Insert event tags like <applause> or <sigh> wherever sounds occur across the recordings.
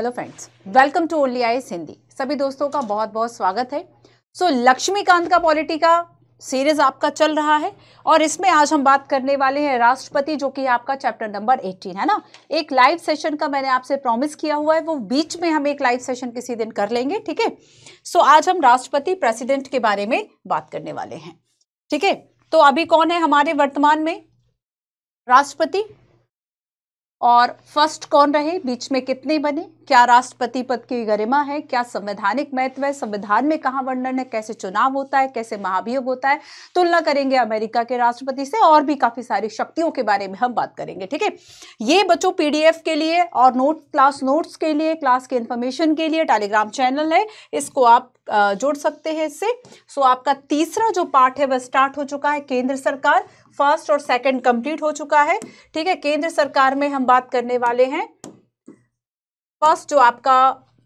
Hello friends welcome to only I Hindi सभी दोस्तों का बहुत बहुत स्वागत है सो so, लक्ष्मीकांत का पॉलिटी का सीरीज आपका चल रहा है और इसमें आज हम बात करने वाले हैं राष्ट्रपति जो कि आपका चैप्टर नंबर 18 है ना एक लाइव सेशन का मैंने आपसे प्रॉमिस किया हुआ है वो बीच में हम एक लाइव सेशन किसी दिन कर लेंगे ठीक है सो आज हम राष्ट्रपति प्रेसिडेंट के बारे में बात करने वाले हैं ठीक है तो अभी कौन है हमारे वर्तमान में राष्ट्रपति और फर्स्ट कौन रहे बीच में कितने बने क्या राष्ट्रपति पद की गरिमा है क्या संवैधानिक महत्व है संविधान में कहा वर्णन है कैसे चुनाव होता है कैसे महाभियोग होता है तुलना करेंगे अमेरिका के राष्ट्रपति से और भी काफी सारी शक्तियों के बारे में हम बात करेंगे ठीक है ये बच्चों पीडीएफ के लिए और नोट क्लास नोट्स के लिए क्लास के इंफॉर्मेशन के लिए टेलीग्राम चैनल है इसको आप जोड़ सकते हैं इससे सो आपका तीसरा जो पार्ट है वह स्टार्ट हो चुका है केंद्र सरकार फर्स्ट और सेकंड कंप्लीट हो चुका है ठीक है केंद्र सरकार में हम बात करने वाले हैं फर्स्ट जो आपका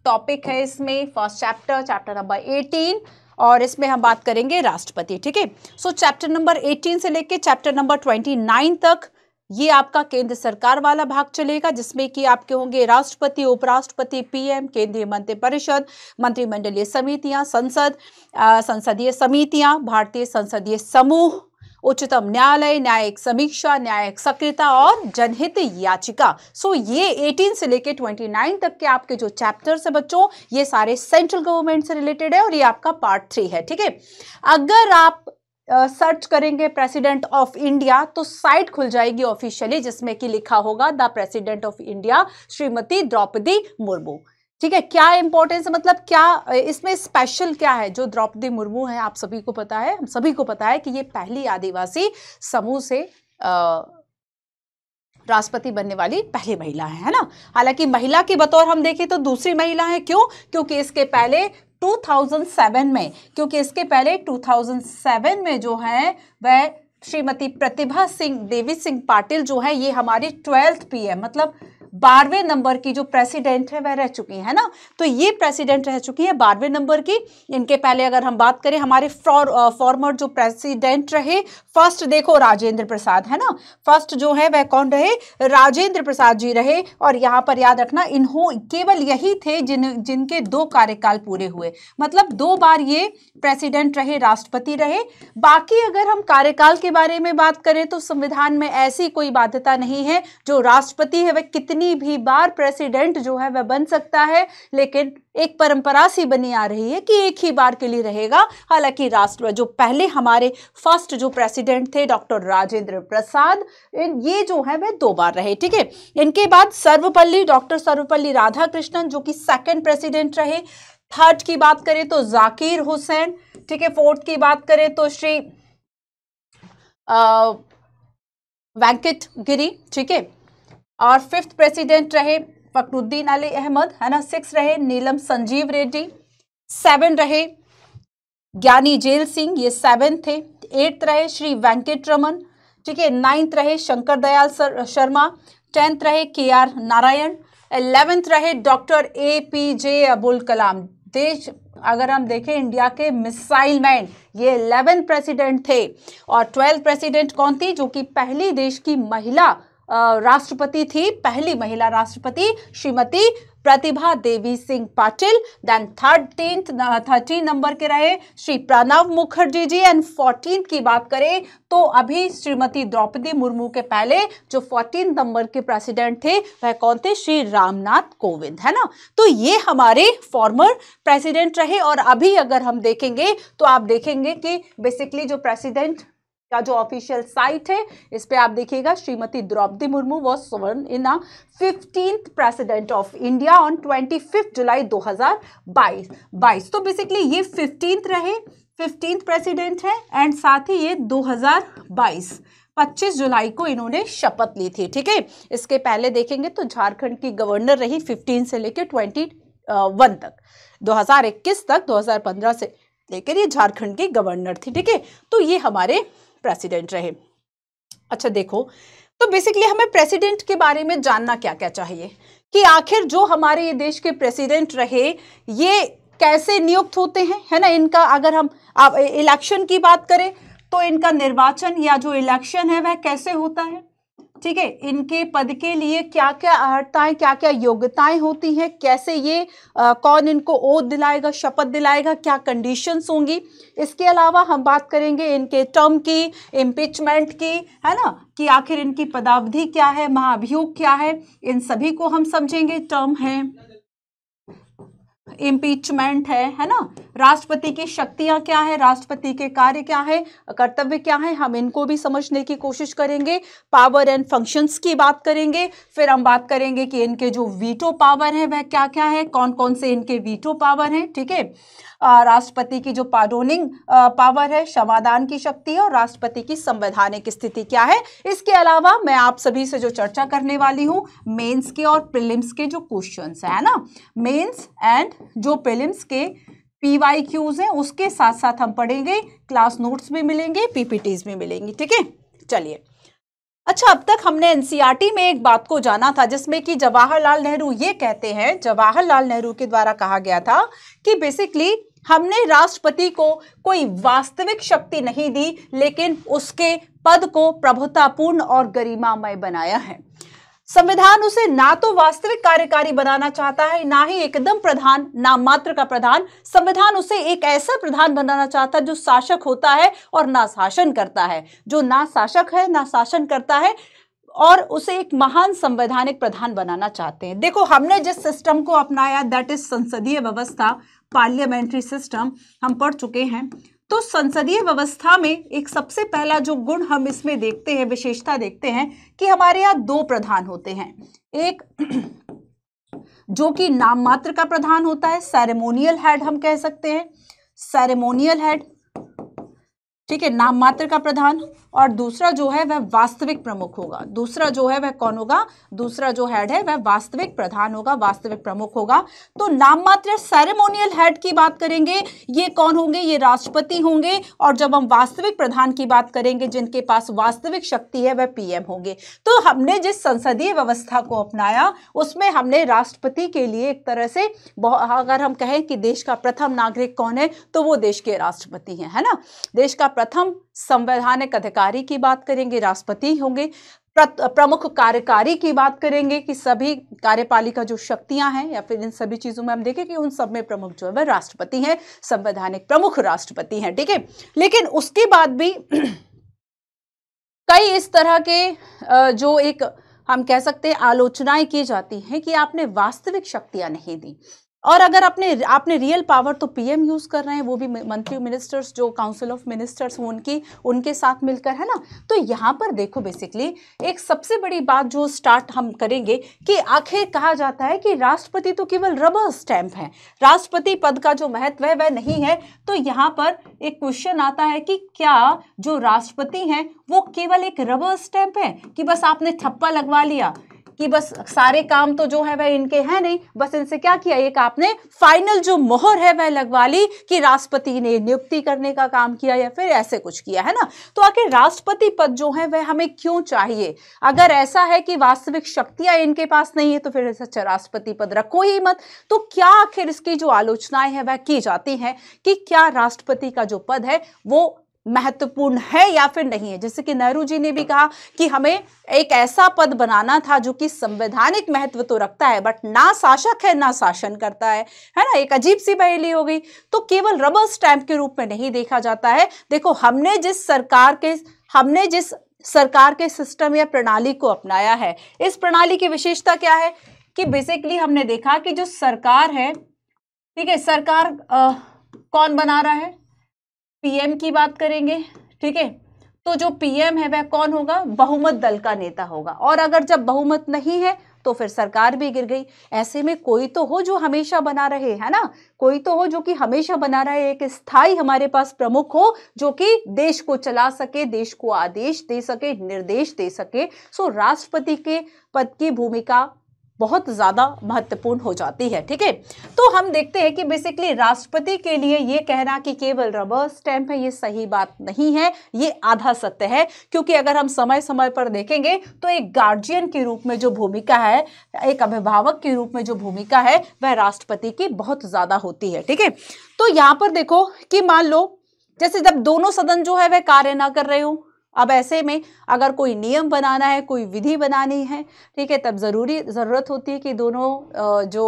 टॉपिक है इसमें first chapter chapter number eighteen और इसमें हम बात करेंगे राष्ट्रपति ठीक है सो चैप्टर नंबर एटीन से लेके चैप्टर नंबर ट्वेंटी नाइन तक ये आपका केंद्र सरकार वाला भाग चलेगा जिसमें कि आपके होंगे राष्ट्रपति उपराष्ट्रपति पीएम केंद्रीय मंत्रिपरिषद परिषद मंत्रिमंडलीय समितियां संसद संसदीय समितियां भारतीय संसदीय समूह उच्चतम न्यायालय न्यायिक समीक्षा न्यायिक सक्रियता और जनहित याचिका सो so, ये 18 से लेकर 29 तक के आपके जो चैप्टर्स है बच्चों ये सारे सेंट्रल गवर्नमेंट से रिलेटेड है और ये आपका पार्ट थ्री है ठीक है अगर आप सर्च uh, करेंगे प्रेसिडेंट ऑफ इंडिया तो साइट खुल जाएगी ऑफिशियली जिसमें कि लिखा होगा the president of India Shrimati Draupadi Murmu ठीक है क्या इंपॉर्टेंस मतलब क्या इसमें स्पेशल क्या है जो द्रौपदी मुर्मू है आप सभी को पता है हम सभी को पता है कि ये पहली आदिवासी समूह से आ, राष्ट्रपति बनने वाली पहली महिला है है ना हालांकि महिला के बतौर हम देखें तो दूसरी महिला है क्यों क्योंकि इसके पहले 2007 में क्योंकि इसके पहले 2007 में जो है वह श्रीमती प्रतिभा सिंह देवी सिंह पाटिल जो है ये हमारी ट्वेल्थ पीएम मतलब बारहवें नंबर की जो प्रेसिडेंट है वह रह चुकी है ना तो ये प्रेसिडेंट रह चुकी है बारहवें नंबर की इनके पहले अगर हम बात करें हमारे फॉर्मर जो प्रेसिडेंट रहे फर्स्ट देखो राजेंद्र प्रसाद है ना फर्स्ट जो है वह कौन रहे राजेंद्र प्रसाद जी रहे और यहां पर याद रखना इन्हों केवल यही थे जिन जिनके दो कार्यकाल पूरे हुए मतलब दो बार ये प्रेसिडेंट रहे राष्ट्रपति रहे बाकी अगर हम कार्यकाल के बारे में बात करें तो संविधान में ऐसी कोई बाध्यता नहीं है जो राष्ट्रपति है वह कितनी कितनी भी बार प्रेसिडेंट जो है वह बन सकता है लेकिन एक परंपरा सी बनी आ रही है कि एक ही बार के लिए रहेगा हालांकि राष्ट्र जो पहले हमारे फर्स्ट जो प्रेसिडेंट थे डॉक्टर राजेंद्र प्रसाद ये जो है वह दो बार रहे ठीक है इनके बाद सर्वपल्ली डॉक्टर सर्वपल्ली राधाकृष्णन जो कि सेकंड प्रेसिडेंट रहे थर्ड की बात करें तो जाकिर हुसैन ठीक है फोर्थ की बात करें तो श्री वेंकट गिरी ठीक है और फिफ्थ प्रेसिडेंट रहे फकरुद्दीन अली अहमद है ना सिक्स रहे नीलम संजीव रेड्डी सेवन रहे ज्ञानी जेल सिंह ये सेवन थे एट्थ रहे श्री वेंकट रमन ठीक है नाइन्थ रहे शंकर दयाल सर शर्मा टेंथ रहे के आर नारायण एलेवेंथ रहे doctor A P J Abdul Kalam देश अगर हम देखें इंडिया के मिसाइल मैन ये इलेवेंथ प्रेसिडेंट थे और ट्वेल्थ प्रेसिडेंट कौन थी जो कि पहली देश की महिला राष्ट्रपति थी पहली महिला राष्ट्रपति Shrimati Pratibha Devi Singh Patil then thirteen thirteen number के रहे श्री प्रणव मुखर्जी जी एंड फोर्टीन की बात करें तो अभी श्रीमती द्रौपदी मुर्मू के पहले जो फोर्टीन नंबर के प्रेसिडेंट थे वह कौन थे श्री रामनाथ कोविंद है ना तो ये हमारे फॉर्मर प्रेसिडेंट रहे और अभी अगर हम देखेंगे तो आप देखेंगे कि बेसिकली जो प्रेसिडेंट का जो ऑफिशियल साइट है इस पर आप देखिएगा Shrimati Draupadi Murmu was sworn in fifteen president of India on twenty जुलाई दो बाईस तो बेसिकली ये फिफ्टीन रहे फिफ्टीन प्रेसिडेंट है एंड साथ ही ये 2022 25 जुलाई को इन्होंने शपथ ली थी ठीक है इसके पहले देखेंगे तो झारखंड की गवर्नर रही 15 से लेकर 21 तक 2021 तक 2015 से लेकर ये झारखंड की गवर्नर थी ठीक है तो ये हमारे प्रेसिडेंट रहे अच्छा देखो तो बेसिकली हमें प्रेसिडेंट के बारे में जानना क्या क्या चाहिए कि आखिर जो हमारे ये देश के प्रेसिडेंट रहे ये कैसे नियुक्त होते हैं है ना इनका अगर हम इलेक्शन की बात करें तो इनका निर्वाचन या जो इलेक्शन है वह कैसे होता है ठीक है इनके पद के लिए क्या क्या अर्हताएं क्या क्या योग्यताएं होती हैं कैसे ये आ, कौन इनको ओद दिलाएगा शपथ दिलाएगा क्या कंडीशंस होंगी इसके अलावा हम बात करेंगे इनके टर्म की इम्पिचमेंट की है ना कि आखिर इनकी पदावधि क्या है महाभियोग क्या है इन सभी को हम समझेंगे टर्म है इम्पीचमेंट है है ना राष्ट्रपति की शक्तियां क्या है राष्ट्रपति के कार्य क्या है कर्तव्य क्या है हम इनको भी समझने की कोशिश करेंगे पावर एंड फंक्शंस की बात करेंगे फिर हम बात करेंगे कि इनके जो वीटो पावर है वह क्या क्या है कौन कौन से इनके वीटो पावर हैं ठीक है राष्ट्रपति की जो पारोनिंग पावर है क्षमादान की शक्ति है और राष्ट्रपति की संवैधानिक स्थिति क्या है इसके अलावा मैं आप सभी से जो चर्चा करने वाली हूँ मेन्स के और प्रिलिम्स के जो क्वेश्चन है ना मेन्स एंड जो प्रिलिम्स के पी वाई क्यूज हैं उसके साथ साथ हम पढ़ेंगे क्लास नोट्स भी मिलेंगे पीपीटीज भी मिलेंगी ठीक है चलिए अच्छा अब तक हमने एनसीईआरटी में एक बात को जाना था जिसमें कि जवाहरलाल नेहरू ये कहते हैं जवाहरलाल नेहरू के द्वारा कहा गया था कि बेसिकली हमने राष्ट्रपति को कोई वास्तविक शक्ति नहीं दी लेकिन उसके पद को प्रभुतापूर्ण और गरिमामय बनाया है संविधान उसे ना तो वास्तविक कार्यकारी बनाना चाहता है ना ही एकदम प्रधान ना मात्र का प्रधान संविधान उसे एक ऐसा प्रधान बनाना चाहता है जो शासक होता है और ना शासन करता है जो ना शासक है ना शासन करता है और उसे एक महान संवैधानिक प्रधान बनाना चाहते हैं देखो हमने जिस सिस्टम को अपनाया दैट इज संसदीय व्यवस्था पार्लियामेंट्री सिस्टम हम पढ़ चुके हैं तो संसदीय व्यवस्था में एक सबसे पहला जो गुण हम इसमें देखते हैं विशेषता देखते हैं कि हमारे यहाँ दो प्रधान होते हैं एक जो कि नाम मात्र का प्रधान होता है सेरेमोनियल हेड हम कह सकते हैं सेरेमोनियल हेड ठीक है नाम मात्र का प्रधान और दूसरा जो है वह वास्तविक प्रमुख होगा दूसरा जो है वह कौन होगा दूसरा जो हेड है वह वास्तविक प्रधान होगा वास्तविक प्रमुख होगा तो नाम मात्र सेरेमोनियल हेड की बात करेंगे ये कौन होंगे ये राष्ट्रपति होंगे और जब हम वास्तविक प्रधान की बात करेंगे जिनके पास वास्तविक शक्ति है वह पीएम होंगे तो हमने जिस संसदीय व्यवस्था को अपनाया उसमें हमने राष्ट्रपति के लिए एक तरह से अगर हम कहें कि देश का प्रथम नागरिक कौन है तो वो देश के राष्ट्रपति हैं है ना देश का प्रथम संवैधानिक अधिकारी की बात करेंगे राष्ट्रपति होंगे प्रमुख कार्यकारी की बात करेंगे कि सभी कार्यपालिका जो शक्तियां हैं या फिर इन सभी चीज़ों में हम देखें कि उन सब में प्रमुख जो है वह राष्ट्रपति हैं संवैधानिक प्रमुख राष्ट्रपति हैं ठीक है लेकिन उसके बाद भी कई इस तरह के जो एक हम कह सकते हैं आलोचनाएं की जाती हैं कि आपने वास्तविक शक्तियां नहीं दी और अगर अपने आपने रियल पावर तो पीएम यूज़ कर रहे हैं वो भी मंत्री मिनिस्टर्स जो काउंसिल ऑफ मिनिस्टर्स हो उनकी उनके साथ मिलकर है ना तो यहाँ पर देखो बेसिकली एक सबसे बड़ी बात जो स्टार्ट हम करेंगे कि आखिर कहा जाता है कि राष्ट्रपति तो केवल रबर स्टैम्प है राष्ट्रपति पद का जो महत्व है वह नहीं है तो यहाँ पर एक क्वेश्चन आता है कि क्या जो राष्ट्रपति हैं वो केवल एक रबर स्टैम्प है कि बस आपने थप्पा लगवा लिया कि बस सारे काम तो जो है वह इनके हैं नहीं बस इनसे क्या किया एक आपने फाइनल जो मोहर है वह लगवा ली कि राष्ट्रपति ने नियुक्ति करने का काम किया या फिर ऐसे कुछ किया है ना तो आखिर राष्ट्रपति पद जो है वह हमें क्यों चाहिए अगर ऐसा है कि वास्तविक शक्तियां इनके पास नहीं है तो फिर सच्चा राष्ट्रपति पद रखो ही मत तो क्या आखिर इसकी जो आलोचनाएं हैं वह की जाती हैं कि क्या राष्ट्रपति का जो पद है वो महत्वपूर्ण है या फिर नहीं है जैसे कि नेहरू जी ने भी कहा कि हमें एक ऐसा पद बनाना था जो कि संवैधानिक महत्व तो रखता है बट ना शासक है ना शासन करता है है ना एक अजीब सी पहेली हो गई तो केवल रबर स्टैंप के रूप में नहीं देखा जाता है देखो हमने जिस सरकार के हमने जिस सरकार के सिस्टम या प्रणाली को अपनाया है इस प्रणाली की विशेषता क्या है कि बेसिकली हमने देखा कि जो सरकार है ठीक है सरकार आ, कौन बना रहा है पीएम की बात करेंगे ठीक है तो जो पीएम है वह कौन होगा बहुमत दल का नेता होगा और अगर जब बहुमत नहीं है तो फिर सरकार भी गिर गई ऐसे में कोई तो हो जो हमेशा बना रहे है ना कोई तो हो जो कि हमेशा बना रहे एक स्थायी हमारे पास प्रमुख हो जो कि देश को चला सके देश को आदेश दे सके निर्देश दे सके सो राष्ट्रपति के पद की भूमिका बहुत ज़्यादा महत्वपूर्ण हो जाती है ठीक है तो हम देखते हैं कि बेसिकली राष्ट्रपति के लिए ये कहना कि केवल रबर स्टैम्प है ये सही बात नहीं है ये आधा सत्य है क्योंकि अगर हम समय समय पर देखेंगे तो एक गार्जियन के रूप में जो भूमिका है एक अभिभावक के रूप में जो भूमिका है वह राष्ट्रपति की बहुत ज़्यादा होती है ठीक है तो यहाँ पर देखो कि मान लो जैसे जब दोनों सदन जो है वह कार्य ना कर रहे हो अब ऐसे में अगर कोई नियम बनाना है कोई विधि बनानी है ठीक है तब ज़रूरी ज़रूरत होती है कि दोनों जो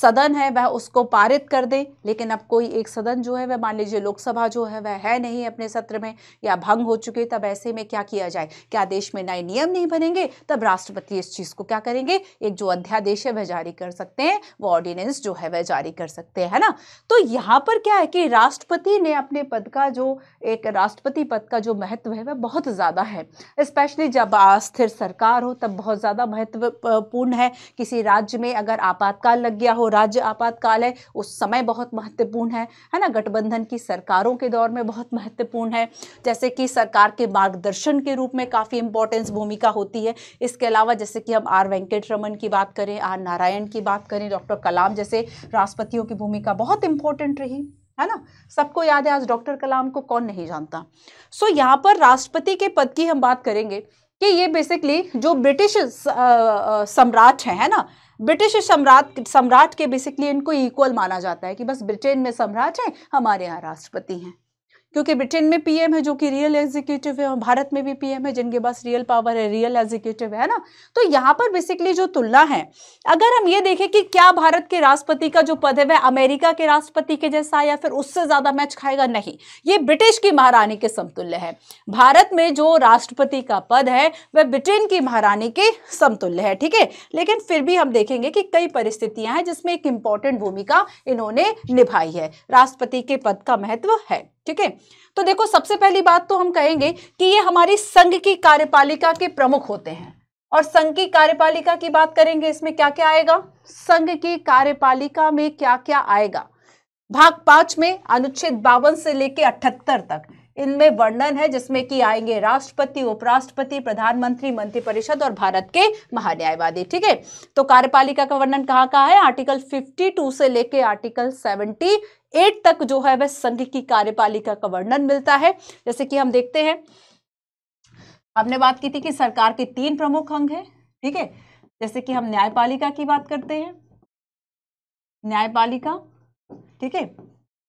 सदन है वह उसको पारित कर दे लेकिन अब कोई एक सदन जो है वह मान लीजिए लोकसभा जो है वह है नहीं अपने सत्र में या भंग हो चुके तब ऐसे में क्या किया जाए क्या देश में नए नियम नहीं बनेंगे तब राष्ट्रपति इस चीज़ को क्या करेंगे एक जो अध्यादेश है वह जारी कर सकते हैं वो ऑर्डिनेंस जो है वह जारी कर सकते हैं ना तो यहाँ पर क्या है कि राष्ट्रपति ने अपने पद का जो एक राष्ट्रपति पद का जो महत्व है वह बहुत ज़्यादा है स्पेशली जब स्थिर सरकार हो तब बहुत ज़्यादा महत्वपूर्ण है किसी राज्य में अगर आपातकाल लग गया हो हो राज्य आपातकाल है उस समय बहुत महत्वपूर्ण है है ना गठबंधन की सरकारों के दौर में बहुत महत्वपूर्ण है जैसे कि सरकार के मार्गदर्शन के रूप में काफ़ी इंपॉर्टेंस भूमिका होती है इसके अलावा जैसे कि हम आर वेंकट रमन की बात करें आर नारायण की बात करें डॉक्टर कलाम जैसे राष्ट्रपतियों की भूमिका बहुत इंपॉर्टेंट रही है ना सबको याद है आज डॉक्टर कलाम को कौन नहीं जानता सो so, यहाँ पर राष्ट्रपति के पद की हम बात करेंगे कि ये बेसिकली जो ब्रिटिश सम्राट हैं है ना ब्रिटिश सम्राट सम्राट के बेसिकली इनको इक्वल माना जाता है कि बस ब्रिटेन में सम्राट हैं हमारे यहाँ राष्ट्रपति हैं क्योंकि ब्रिटेन में पीएम है जो कि रियल एग्जीक्यूटिव है और भारत में भी पीएम है जिनके पास रियल पावर है रियल एग्जीक्यूटिव है ना तो यहाँ पर बेसिकली जो तुलना है अगर हम ये देखें कि क्या भारत के राष्ट्रपति का जो पद है वह अमेरिका के राष्ट्रपति के जैसा या फिर उससे ज़्यादा मैच खाएगा नहीं ये ब्रिटिश की महारानी के समतुल्य है भारत में जो राष्ट्रपति का पद है वह ब्रिटेन की महारानी के समतुल्य है ठीक है लेकिन फिर भी हम देखेंगे कि कई परिस्थितियां हैं जिसमें एक इम्पॉर्टेंट भूमिका इन्होंने निभाई है राष्ट्रपति के पद का महत्व है ठीक है तो देखो सबसे पहली बात तो हम कहेंगे कि ये हमारी संघ की कार्यपालिका के प्रमुख होते हैं और संघ की कार्यपालिका की बात करेंगे इसमें क्या क्या आएगा संघ की कार्यपालिका में क्या क्या आएगा भाग पांच में अनुच्छेद बावन से लेकर अठहत्तर तक इनमें वर्णन है जिसमें कि आएंगे राष्ट्रपति उपराष्ट्रपति प्रधानमंत्री मंत्रिपरिषद और भारत के महान्यायवादी ठीक है तो कार्यपालिका का वर्णन कहाँ कहाँ है आर्टिकल 52 से लेके आर्टिकल एट तक जो है वह संघ की कार्यपालिका का वर्णन मिलता है जैसे कि हम देखते हैं हमने बात की थी कि सरकार के तीन प्रमुख अंग हैं ठीक है जैसे कि हम न्यायपालिका की बात करते हैं न्यायपालिका ठीक है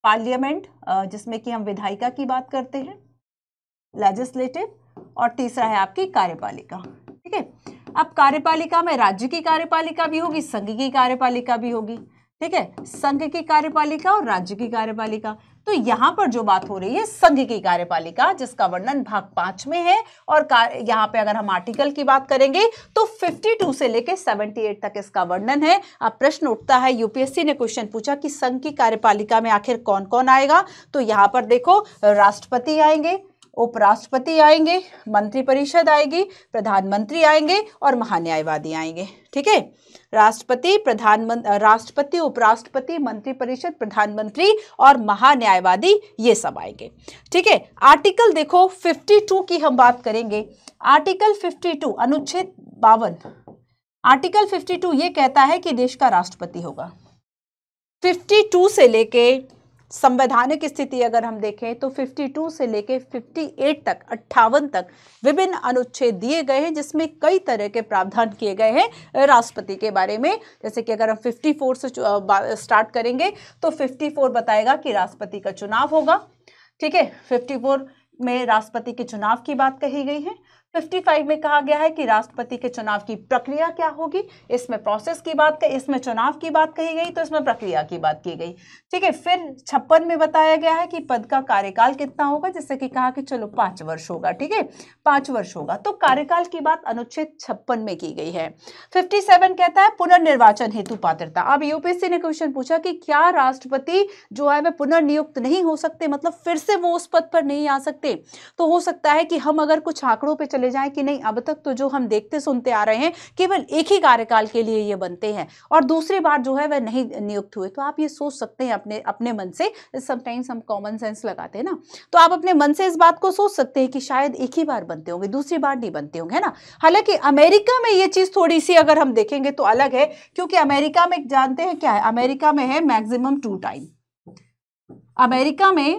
पार्लियामेंट जिसमें कि हम विधायिका की बात करते हैं लेजिस्लेटिव और तीसरा है आपकी कार्यपालिका ठीक है अब कार्यपालिका में राज्य की कार्यपालिका भी होगी संघ की कार्यपालिका भी होगी ठीक है संघ की कार्यपालिका और राज्य की कार्यपालिका तो यहां पर जो बात हो रही है संघ की कार्यपालिका जिसका वर्णन भाग पांच में है और यहां पे अगर हम आर्टिकल की बात करेंगे तो 52 से लेकर 78 तक इसका वर्णन है अब प्रश्न उठता है यूपीएससी ने क्वेश्चन पूछा कि संघ की कार्यपालिका में आखिर कौन कौन आएगा तो यहां पर देखो राष्ट्रपति आएंगे उपराष्ट्रपति आएंगे मंत्रिपरिषद आएगी प्रधानमंत्री आएंगे और महान्यायवादी आएंगे ठीक है राष्ट्रपति प्रधानमंत्री राष्ट्रपति उपराष्ट्रपति मंत्रिपरिषद प्रधानमंत्री और महान्यायवादी ये सब आएंगे ठीक है आर्टिकल देखो 52 की हम बात करेंगे आर्टिकल 52 अनुच्छेद बावन आर्टिकल 52 ये कहता है कि देश का राष्ट्रपति होगा 52 से लेके संवैधानिक स्थिति अगर हम देखें तो 52 से लेकर 58 तक अट्ठावन तक विभिन्न अनुच्छेद दिए गए हैं जिसमें कई तरह के प्रावधान किए गए हैं राष्ट्रपति के बारे में जैसे कि अगर हम 54 से स्टार्ट करेंगे तो 54 बताएगा कि राष्ट्रपति का चुनाव होगा ठीक है 54 में राष्ट्रपति के चुनाव की बात कही गई है 55 में कहा गया है कि राष्ट्रपति के चुनाव की प्रक्रिया क्या होगी इसमें प्रोसेस की बात कही इसमें चुनाव की बात कही गई तो इसमें प्रक्रिया की बात की गई ठीक है फिर छप्पन में बताया गया है कि पद का कार्यकाल कितना होगा जैसे कि कहा कि चलो पांच वर्ष होगा ठीक है पांच वर्ष होगा तो कार्यकाल की बात अनुच्छेद छप्पन में की गई है फिफ्टी कहता है पुनर्निर्वाचन हेतु पात्रता अब यूपीएससी ने क्वेश्चन पूछा कि क्या राष्ट्रपति जो है वह पुनर्नियुक्त नहीं हो सकते मतलब फिर से वो उस पद पर नहीं आ सकते तो हो सकता है कि हम अगर कुछ आंकड़ों पर चले चले जाए कि नहीं अब तक तो जो हम देखते सुनते आ रहे हैं केवल एक ही कार्यकाल के लिए ये बनते हैं और दूसरी बार जो है वह नहीं नियुक्त हुए तो आप ये सोच सकते हैं अपने अपने मन से समटाइम्स हम कॉमन सेंस लगाते हैं ना तो आप अपने मन से इस बात को सोच सकते हैं कि शायद एक ही बार बनते होंगे दूसरी बार नहीं बनते होंगे ना हालांकि अमेरिका में ये चीज़ थोड़ी सी अगर हम देखेंगे तो अलग है क्योंकि अमेरिका में जानते हैं क्या है अमेरिका में है मैक्सिमम टू टाइम अमेरिका में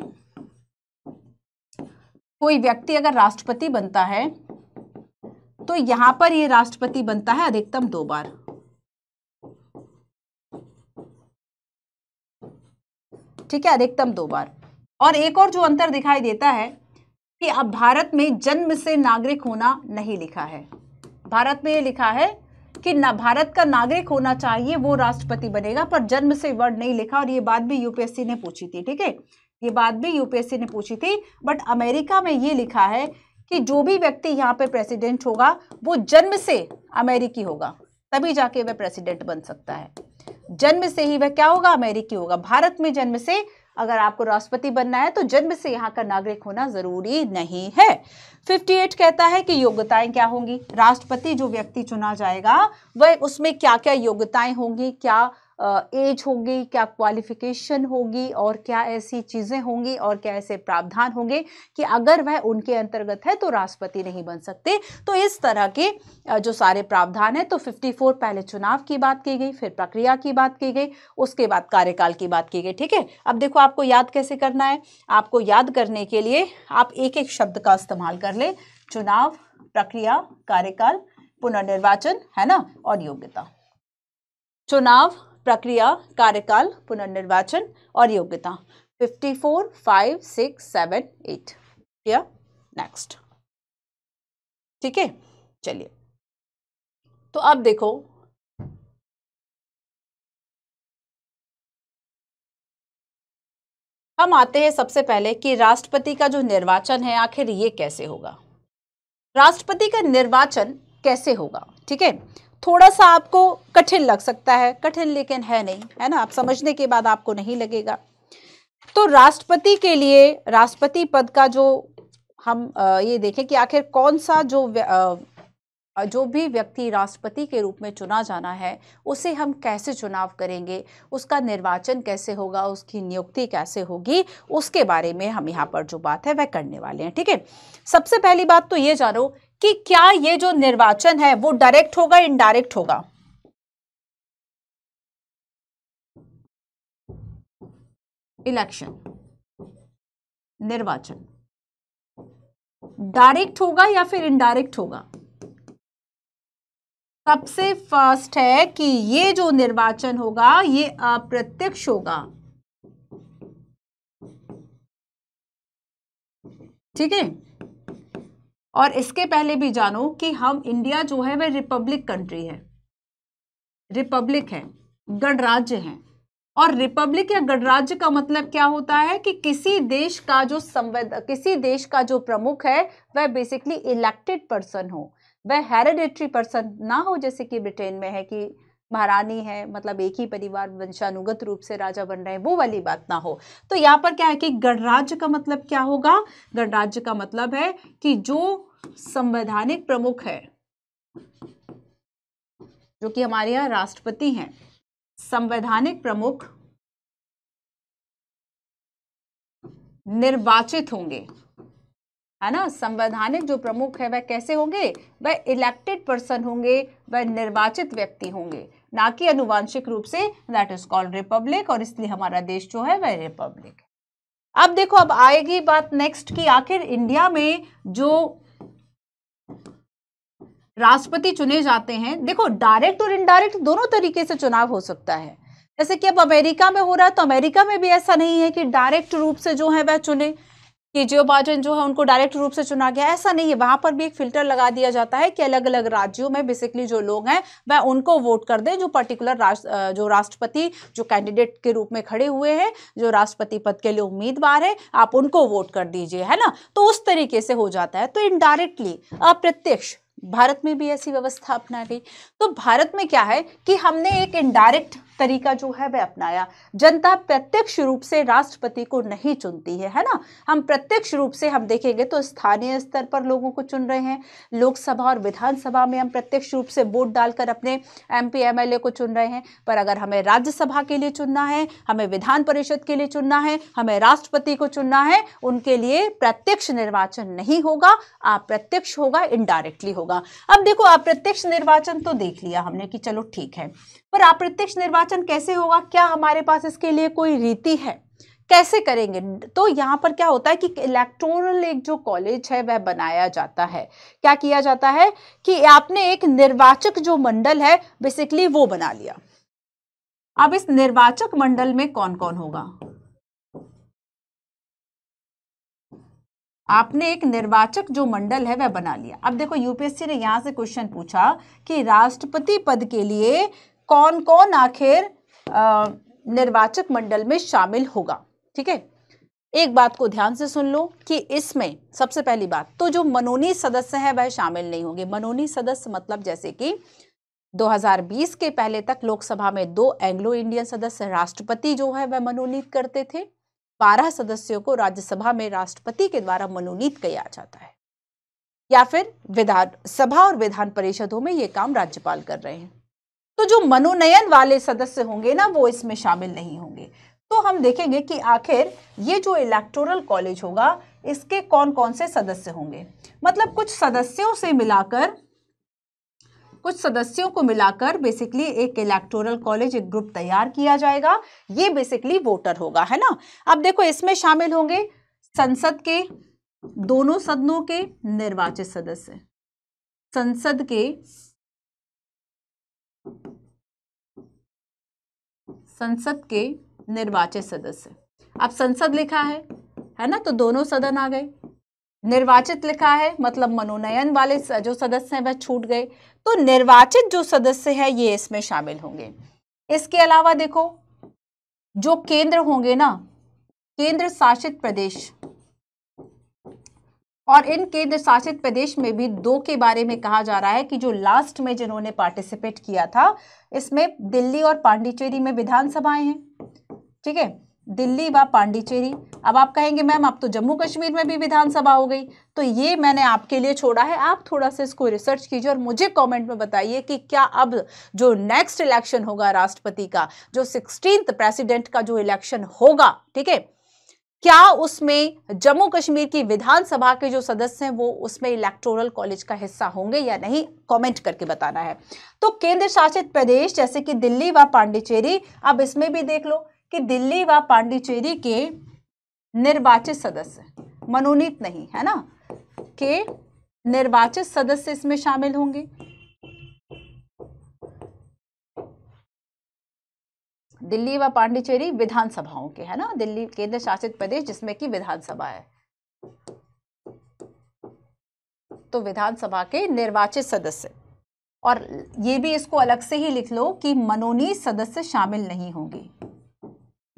कोई व्यक्ति अगर राष्ट्रपति बनता है तो यहां पर ये राष्ट्रपति बनता है अधिकतम दो बार ठीक है अधिकतम दो बार और एक और जो अंतर दिखाई देता है कि अब भारत में जन्म से नागरिक होना नहीं लिखा है भारत में ये लिखा है कि ना भारत का नागरिक होना चाहिए वो राष्ट्रपति बनेगा पर जन्म से वर्ड नहीं लिखा और ये बात भी यूपीएससी ने पूछी थी ठीक है ये बात भी यूपीएससी ने पूछी थी बट अमेरिका में ये लिखा है कि जो भी व्यक्ति यहाँ पर प्रेसिडेंट होगा वो जन्म से अमेरिकी होगा तभी जाके वह प्रेसिडेंट बन सकता है जन्म से ही वह क्या होगा अमेरिकी होगा भारत में जन्म से अगर आपको राष्ट्रपति बनना है तो जन्म से यहाँ का नागरिक होना जरूरी नहीं है 58 कहता है कि योग्यताएं क्या होंगी राष्ट्रपति जो व्यक्ति चुना जाएगा वह उसमें क्या क्या योग्यताएं होंगी क्या एज होगी क्या क्वालिफिकेशन होगी और क्या ऐसी चीज़ें होंगी और क्या ऐसे प्रावधान होंगे कि अगर वह उनके अंतर्गत है तो राष्ट्रपति नहीं बन सकते तो इस तरह के जो सारे प्रावधान है तो 54 पहले चुनाव की बात की गई फिर प्रक्रिया की बात की गई उसके बाद कार्यकाल की बात की गई ठीक है अब देखो आपको याद कैसे करना है आपको याद करने के लिए आप एक एक शब्द का इस्तेमाल कर ले चुनाव प्रक्रिया कार्यकाल पुनर्निर्वाचन है ना और योग्यता चुनाव प्रक्रिया कार्यकाल पुनर्निर्वाचन और योग्यता four five six seven eight clear next ठीक है चलिए तो अब देखो हम आते हैं सबसे पहले कि राष्ट्रपति का जो निर्वाचन है आखिर ये कैसे होगा राष्ट्रपति का निर्वाचन कैसे होगा ठीक है थोड़ा सा आपको कठिन लग सकता है कठिन लेकिन है नहीं है ना आप समझने के बाद आपको नहीं लगेगा तो राष्ट्रपति के लिए राष्ट्रपति पद का जो हम ये देखें कि आखिर कौन सा जो जो भी व्यक्ति राष्ट्रपति के रूप में चुना जाना है उसे हम कैसे चुनाव करेंगे उसका निर्वाचन कैसे होगा उसकी नियुक्ति कैसे होगी उसके बारे में हम यहाँ पर जो बात है वह करने वाले हैं ठीक है सबसे पहली बात तो ये जानो कि क्या ये जो निर्वाचन है वो डायरेक्ट होगा इनडायरेक्ट होगा इलेक्शन निर्वाचन डायरेक्ट होगा या फिर इनडायरेक्ट होगा सबसे फर्स्ट है कि ये जो निर्वाचन होगा ये अप्रत्यक्ष होगा ठीक है और इसके पहले भी जानो कि हम इंडिया जो है वह रिपब्लिक कंट्री है रिपब्लिक है गणराज्य है और रिपब्लिक या गणराज्य का मतलब क्या होता है कि किसी देश का जो संवेद किसी देश का जो प्रमुख है वह बेसिकली इलेक्टेड पर्सन हो वह हेरिडेटरी पर्सन ना हो जैसे कि ब्रिटेन में है कि महारानी है मतलब एक ही परिवार वंशानुगत रूप से राजा बन रहे हैं वो वाली बात ना हो तो यहाँ पर क्या है कि गणराज्य का मतलब क्या होगा गणराज्य का मतलब है कि जो संवैधानिक प्रमुख है जो कि हमारे यहाँ राष्ट्रपति हैं संवैधानिक प्रमुख निर्वाचित होंगे है ना संवैधानिक जो प्रमुख है वह कैसे होंगे वह इलेक्टेड पर्सन होंगे वह निर्वाचित व्यक्ति होंगे ना कि अनुवांशिक रूप say that is called Republic और इसलिए हमारा देश जो है वह रिपब्लिक अब देखो अब आएगी बात नेक्स्ट की आखिर इंडिया में जो राष्ट्रपति चुने जाते हैं देखो डायरेक्ट और इनडायरेक्ट दोनों तरीके से चुनाव हो सकता है जैसे कि अब अमेरिका में हो रहा है तो अमेरिका में भी ऐसा नहीं है कि डायरेक्ट रूप से जो है वह चुने कि जियो बाइडन जो है उनको डायरेक्ट रूप से चुना गया ऐसा नहीं है वहां पर भी एक फिल्टर लगा दिया जाता है कि अलग अलग राज्यों में बेसिकली जो लोग हैं वह उनको वोट कर दें जो पर्टिकुलर राष्ट्र जो राष्ट्रपति जो कैंडिडेट के रूप में खड़े हुए हैं जो राष्ट्रपति पद के लिए उम्मीदवार है आप उनको वोट कर दीजिए है ना तो उस तरीके से हो जाता है तो इनडायरेक्टली अप्रत्यक्ष भारत में भी ऐसी व्यवस्था अपना गई तो भारत में क्या है कि हमने एक इनडायरेक्ट तरीका जो है वह अपनाया जनता प्रत्यक्ष रूप से राष्ट्रपति को नहीं चुनती है है ना हम प्रत्यक्ष रूप से हम देखेंगे तो स्थानीय स्तर पर लोगों को चुन रहे हैं लोकसभा और विधानसभा में हम प्रत्यक्ष रूप से वोट डालकर अपने एम पी को चुन रहे हैं पर अगर हमें राज्यसभा के लिए चुनना है हमें विधान परिषद के लिए चुनना है हमें राष्ट्रपति को चुनना है उनके लिए प्रत्यक्ष निर्वाचन नहीं होगा अप्रत्यक्ष होगा इनडायरेक्टली होगा अब देखो अप्रत्यक्ष निर्वाचन तो देख लिया हमने कि चलो ठीक है पर अप्रत्यक्ष निर्वाचन कैसे होगा क्या हमारे पास इसके लिए कोई रीति है कैसे करेंगे तो यहाँ पर क्या होता है कि इलेक्टोरल एक जो कॉलेज है वह बनाया जाता है क्या किया जाता है कि आपने एक निर्वाचक जो मंडल है बेसिकली वो बना लिया अब इस निर्वाचक मंडल में कौन कौन होगा आपने एक निर्वाचक जो मंडल है वह बना लिया अब देखो यूपीएससी ने यहां से क्वेश्चन पूछा कि राष्ट्रपति पद के लिए कौन कौन आखिर निर्वाचक मंडल में शामिल होगा ठीक है एक बात को ध्यान से सुन लो कि इसमें सबसे पहली बात तो जो मनोनीत सदस्य हैं वह शामिल नहीं होंगे मनोनीत सदस्य मतलब जैसे कि 2020 के पहले तक लोकसभा में दो एंग्लो इंडियन सदस्य राष्ट्रपति जो है वह मनोनीत करते थे बारह सदस्यों को राज्यसभा में राष्ट्रपति के द्वारा मनोनीत किया जाता है या फिर विधान सभा और विधान परिषदों में ये काम राज्यपाल कर रहे हैं तो जो मनोनयन वाले सदस्य होंगे ना वो इसमें शामिल नहीं होंगे तो हम देखेंगे कि आखिर ये जो इलेक्टोरल कॉलेज होगा इसके कौन कौन से सदस्य होंगे मतलब कुछ सदस्यों से मिलाकर कुछ सदस्यों को मिलाकर बेसिकली एक इलेक्टोरल कॉलेज एक ग्रुप तैयार किया जाएगा ये बेसिकली वोटर होगा है ना अब देखो इसमें शामिल होंगे संसद के दोनों सदनों के निर्वाचित सदस्य संसद के संसद के निर्वाचित सदस्य अब संसद लिखा है है ना तो दोनों सदन आ गए निर्वाचित लिखा है मतलब मनोनयन वाले जो सदस्य हैं वह छूट गए तो निर्वाचित जो सदस्य है ये इसमें शामिल होंगे इसके अलावा देखो जो केंद्र होंगे ना केंद्र शासित प्रदेश और इन केंद्र शासित प्रदेश में भी दो के बारे में कहा जा रहा है कि जो लास्ट में जिन्होंने पार्टिसिपेट किया था इसमें दिल्ली और पांडिचेरी में विधानसभाएं हैं ठीक है दिल्ली व पांडिचेरी अब आप कहेंगे मैम अब तो जम्मू कश्मीर में भी विधानसभा हो गई तो ये मैंने आपके लिए छोड़ा है आप थोड़ा सा इसको रिसर्च कीजिए और मुझे कमेंट में बताइए कि क्या अब जो नेक्स्ट इलेक्शन होगा राष्ट्रपति का जो सिक्सटीन प्रेसिडेंट का जो इलेक्शन होगा ठीक है क्या उसमें जम्मू कश्मीर की विधानसभा के जो सदस्य हैं वो उसमें इलेक्टोरल कॉलेज का हिस्सा होंगे या नहीं कमेंट करके बताना है तो केंद्र शासित प्रदेश जैसे कि दिल्ली व पांडिचेरी अब इसमें भी देख लो कि दिल्ली व पांडिचेरी के निर्वाचित सदस्य मनोनीत नहीं है ना के निर्वाचित सदस्य इसमें शामिल होंगे दिल्ली व पांडिचेरी विधानसभाओं के है ना दिल्ली केंद्र शासित प्रदेश जिसमें कि विधानसभा है तो विधानसभा के निर्वाचित सदस्य और ये भी इसको अलग से ही लिख लो कि मनोनीत सदस्य शामिल नहीं होंगे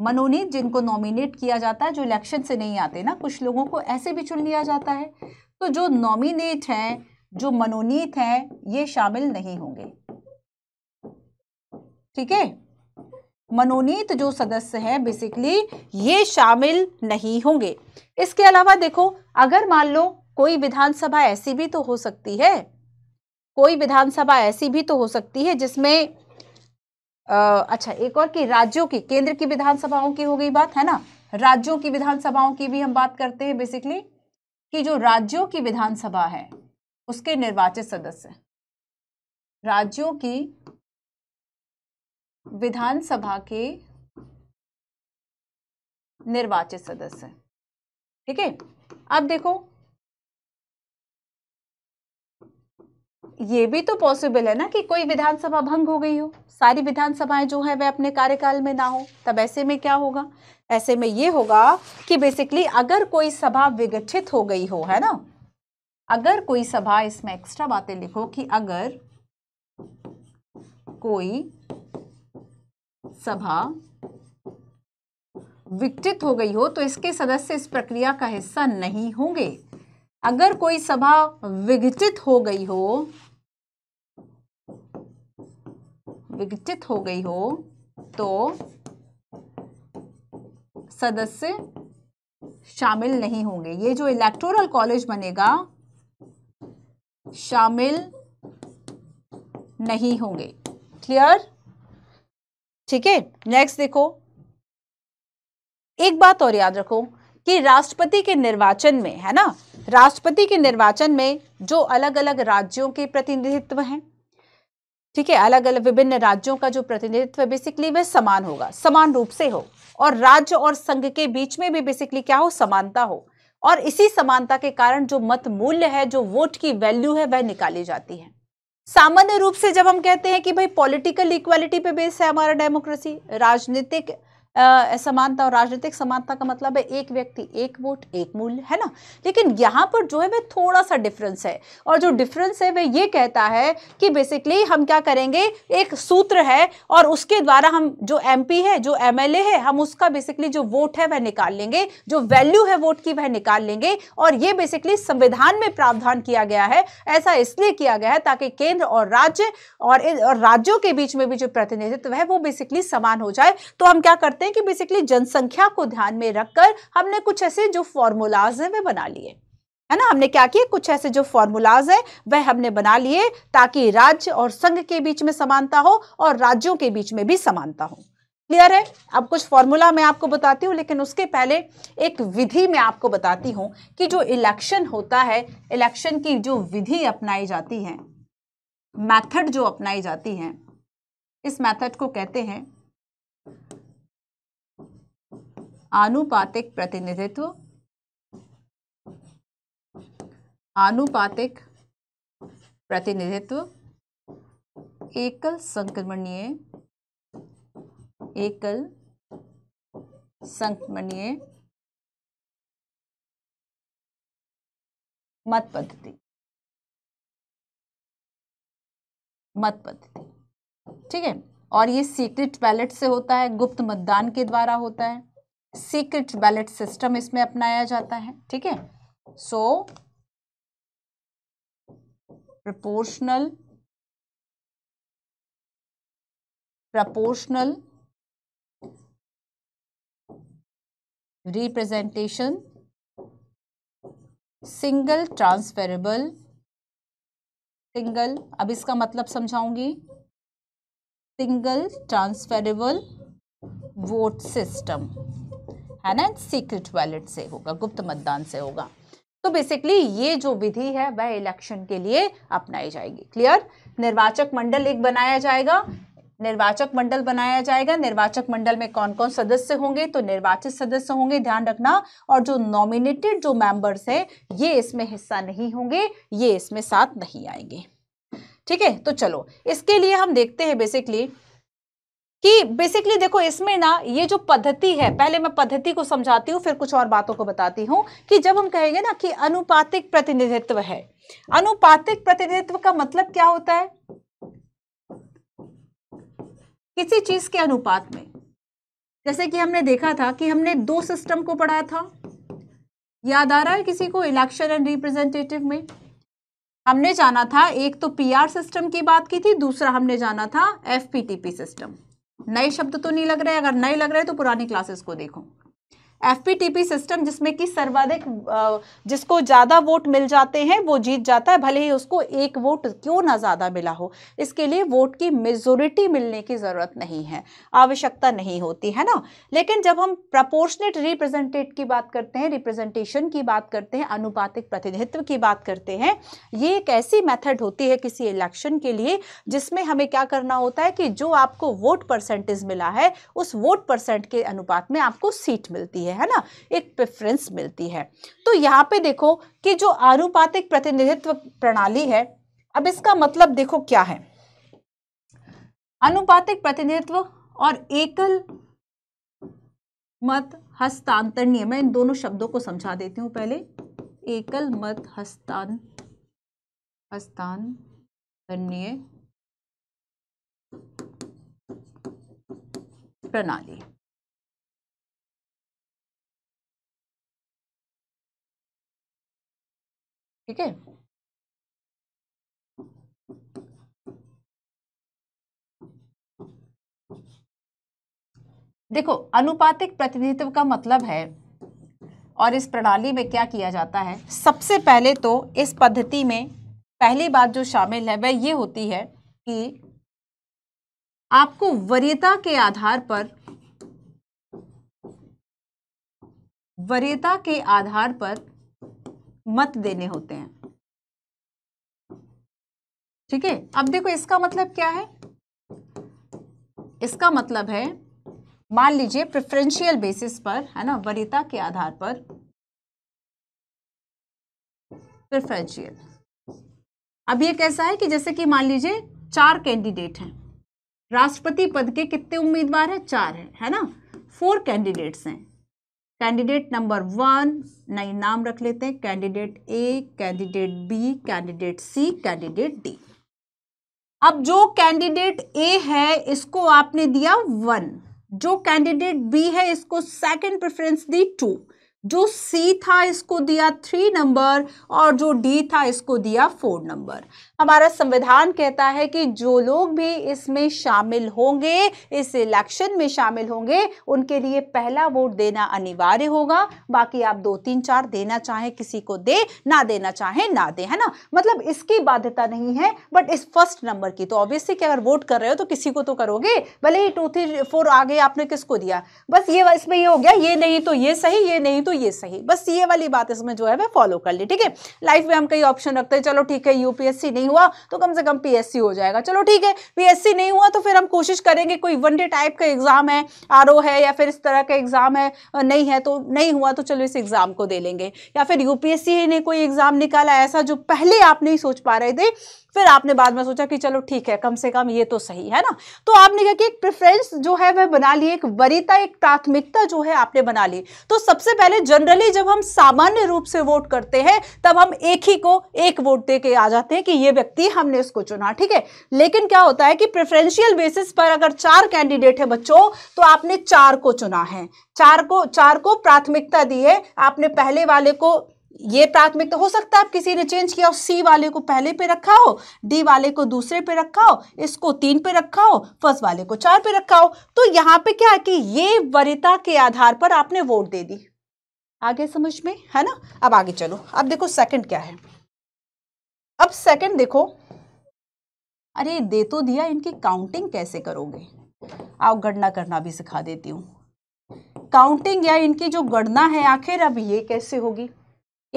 मनोनीत जिनको नॉमिनेट किया जाता है जो इलेक्शन से नहीं आते ना कुछ लोगों को ऐसे भी चुन लिया जाता है तो जो नॉमिनेट हैं जो मनोनीत हैं ये शामिल नहीं होंगे ठीक है मनोनीत जो सदस्य हैं बेसिकली ये शामिल नहीं होंगे इसके अलावा देखो अगर मान लो कोई विधानसभा ऐसी भी तो हो सकती है कोई विधानसभा ऐसी भी तो हो सकती है जिसमें आ, अच्छा एक और कि राज्यों की केंद्र की विधानसभाओं की हो गई बात है ना राज्यों की विधानसभाओं की भी हम बात करते हैं बेसिकली कि जो राज्यों की विधानसभा है उसके निर्वाचित सदस्य राज्यों की विधानसभा के निर्वाचित सदस्य ठीक है अब देखो ये भी तो पॉसिबल है ना कि कोई विधानसभा भंग हो गई हो सारी विधानसभाएं जो है वह अपने कार्यकाल में ना हो तब ऐसे में क्या होगा ऐसे में ये होगा कि बेसिकली अगर कोई सभा विघटित हो गई हो है ना अगर कोई सभा इसमें एक्स्ट्रा बातें लिखो कि अगर कोई सभा विकटित हो गई हो तो इसके सदस्य इस प्रक्रिया का हिस्सा नहीं होंगे अगर कोई सभा विघटित हो गई हो विघटित हो गई हो तो सदस्य शामिल नहीं होंगे ये जो इलेक्टोरल कॉलेज बनेगा शामिल नहीं होंगे क्लियर ठीक है नेक्स्ट देखो एक बात और याद रखो कि राष्ट्रपति के निर्वाचन में है ना राष्ट्रपति के निर्वाचन में जो अलग अलग राज्यों के प्रतिनिधित्व हैं ठीक है अलग अलग विभिन्न राज्यों का जो प्रतिनिधित्व बेसिकली वह समान होगा समान रूप से हो और राज्य और संघ के बीच में भी बेसिकली क्या हो समानता हो और इसी समानता के कारण जो मत मूल्य है जो वोट की वैल्यू है वह निकाली जाती है सामान्य रूप से जब हम कहते हैं कि भाई पॉलिटिकल इक्वालिटी पे बेस है हमारा डेमोक्रेसी राजनीतिक समानता और राजनीतिक समानता का मतलब है एक व्यक्ति एक वोट एक मूल्य है ना लेकिन यहाँ पर जो है वह थोड़ा सा डिफरेंस है और जो डिफरेंस है वह ये कहता है कि बेसिकली हम क्या करेंगे एक सूत्र है और उसके द्वारा हम जो एम है जो एम है हम उसका बेसिकली जो वोट है वह निकाल लेंगे जो वैल्यू है वोट की वह निकाल लेंगे और ये बेसिकली संविधान में प्रावधान किया गया है ऐसा इसलिए किया गया है ताकि केंद्र और राज्य और, और राज्यों के बीच में भी जो प्रतिनिधित्व है वो बेसिकली समान हो जाए तो हम क्या करते हैं कि बेसिकली जनसंख्या को ध्यान में रखकर हमने कुछ ऐसे जो फॉर्मूलाज हैं वे बना लिए है ना हमने क्या किया कुछ ऐसे जो फॉर्मूलाज हैं वह हमने बना लिए ताकि राज्य और संघ के बीच में समानता हो और राज्यों के बीच में भी समानता हो क्लियर है अब कुछ फॉर्मूला मैं आपको बताती हूँ लेकिन उसके पहले एक विधि मैं आपको बताती हूँ कि जो इलेक्शन होता है इलेक्शन की जो विधि अपनाई जाती है मैथड जो अपनाई जाती है इस मैथड को कहते हैं आनुपातिक प्रतिनिधित्व आनुपातिक प्रतिनिधित्व एकल संक्रमणीय एकल संक्रमणीय मत पद्धति मत पद्धति ठीक है और ये सीक्रेट बैलेट से होता है गुप्त मतदान के द्वारा होता है सीक्रेट बैलेट सिस्टम इसमें अपनाया जाता है ठीक है so proportional proportional representation single transferable single अब इसका मतलब समझाऊंगी सिंगल ट्रांसफेरेबल वोट सिस्टम है ना सीक्रेट बैलेट से होगा गुप्त मतदान से होगा तो बेसिकली ये जो विधि है वह इलेक्शन के लिए अपनाई जाएगी क्लियर निर्वाचक मंडल एक बनाया जाएगा निर्वाचक मंडल बनाया जाएगा निर्वाचक मंडल में कौन कौन सदस्य होंगे तो निर्वाचित सदस्य होंगे ध्यान रखना और जो नॉमिनेटेड जो मेंबर्स हैं ये इसमें हिस्सा नहीं होंगे ये इसमें साथ नहीं आएंगे ठीक है तो चलो इसके लिए हम देखते हैं बेसिकली कि बेसिकली देखो इसमें ना ये जो पद्धति है पहले मैं पद्धति को समझाती हूँ फिर कुछ और बातों को बताती हूँ कि जब हम कहेंगे ना कि अनुपातिक प्रतिनिधित्व है अनुपातिक प्रतिनिधित्व का मतलब क्या होता है किसी चीज के अनुपात में जैसे कि हमने देखा था कि हमने दो सिस्टम को पढ़ाया था याद आ रहा है किसी को इलेक्शन एंड रिप्रेजेंटेटिव में हमने जाना था एक तो पीआर सिस्टम की बात की थी दूसरा हमने जाना था एफपीटीपी सिस्टम नए शब्द तो नहीं लग रहे अगर नए लग रहे तो पुरानी क्लासेस को देखो एफपीटीपी सिस्टम जिसमें कि सर्वाधिक जिसको ज़्यादा वोट मिल जाते हैं वो जीत जाता है भले ही उसको एक वोट क्यों ना ज़्यादा मिला हो इसके लिए वोट की मेजोरिटी मिलने की ज़रूरत नहीं है आवश्यकता नहीं होती है ना लेकिन जब हम प्रपोर्शनेट रिप्रेजेंटेट की बात करते हैं रिप्रेजेंटेशन की बात करते हैं अनुपातिक प्रतिनिधित्व की बात करते हैं ये एक ऐसी मैथड होती है किसी इलेक्शन के लिए जिसमें हमें क्या करना होता है कि जो आपको वोट परसेंटेज मिला है उस वोट परसेंट के अनुपात में आपको सीट मिलती है है है ना एक प्रेफरेंस मिलती है तो यहाँ पे देखो कि जो आनुपातिक प्रतिनिधित्व प्रणाली है अब इसका मतलब देखो क्या है अनुपातिक प्रतिनिधित्व और एकल मत हस्तांतरणीय मैं इन दोनों शब्दों को समझा देती हूँ पहले एकल मत हस्तान हस्तांतरणीय प्रणाली ठीक है देखो अनुपातिक प्रतिनिधित्व का मतलब है और इस प्रणाली में क्या किया जाता है सबसे पहले तो इस पद्धति में पहली बात जो शामिल है वह ये होती है कि आपको वरीयता के आधार पर वरीयता के आधार पर मत देने होते हैं ठीक है अब देखो इसका मतलब क्या है इसका मतलब है मान लीजिए प्रेफरेंशियल बेसिस पर है ना वरीता के आधार पर प्रेफरेंशियल अब ये कैसा है कि जैसे कि मान लीजिए चार कैंडिडेट हैं राष्ट्रपति पद के कितने उम्मीदवार हैं चार हैं है ना फोर कैंडिडेट्स हैं कैंडिडेट नंबर वन नई नाम रख लेते हैं candidate A candidate B candidate C candidate D अब जो कैंडिडेट ए है इसको आपने दिया वन जो कैंडिडेट बी है इसको सेकंड प्रेफरेंस दी टू जो सी था इसको दिया थ्री नंबर और जो डी था इसको दिया फोर नंबर हमारा संविधान कहता है कि जो लोग भी इसमें शामिल होंगे इस इलेक्शन में शामिल होंगे उनके लिए पहला वोट देना अनिवार्य होगा बाकी आप दो तीन चार देना चाहें किसी को दे ना देना चाहें ना दे है ना मतलब इसकी बाध्यता नहीं है बट इस फर्स्ट नंबर की तो ऑब्वियसली कि अगर वोट कर रहे हो तो किसी को तो करोगे भले ही टू थ्री फोर आगे आपने किसको दिया बस ये इसमें ये हो गया ये नहीं तो ये सही ये नहीं तो ये सही बस ये वाली बात इसमें जो है वह फॉलो कर ली ठीक है लाइफ में हम कई ऑप्शन रखते हैं चलो ठीक है यूपीएससी नहीं नहीं हुआ तो कम से कम पीएससी हो जाएगा चलो ठीक है पीएससी नहीं हुआ तो फिर हम कोशिश करेंगे कोई वन डे टाइप का एग्ज़ाम है आर है या फिर इस तरह का एग्ज़ाम है नहीं है तो नहीं हुआ तो चलो इस एग्ज़ाम को दे लेंगे या फिर यूपीएससी ने कोई एग्ज़ाम निकाला ऐसा जो पहले आप नहीं सोच पा रहे थे फिर आपने बाद में सोचा कि चलो ठीक है कम से कम ये तो सही है ना तो आपने कहा कि एक प्रेफरेंस जो है वह बना ली एक वरीता एक प्राथमिकता जो है आपने बना ली तो सबसे पहले जनरली जब हम सामान्य रूप से वोट करते हैं तब हम एक ही को एक वोट दे के आ जाते हैं कि ये व्यक्ति हमने इसको चुना ठीक है लेकिन क्या होता है कि प्रेफरेंशियल बेसिस पर अगर चार कैंडिडेट है बच्चों तो आपने चार को चुना है चार को चार को प्राथमिकता दी है आपने पहले वाले को ये प्राथमिकता तो हो सकता है आप किसी ने चेंज किया हो सी वाले को पहले पे रखा हो डी वाले को दूसरे पे रखा हो इसको तीन पे रखा हो फर्स्ट वाले को चार पे रखा हो तो यहाँ पे क्या है कि ये वरिता के आधार पर आपने वोट दे दी आगे समझ में है ना अब आगे चलो अब देखो सेकंड क्या है अब सेकंड देखो अरे दे तो दिया इनकी काउंटिंग कैसे करोगे आओ गणना करना भी सिखा देती हूँ काउंटिंग या इनकी जो गणना है आखिर अब ये कैसे होगी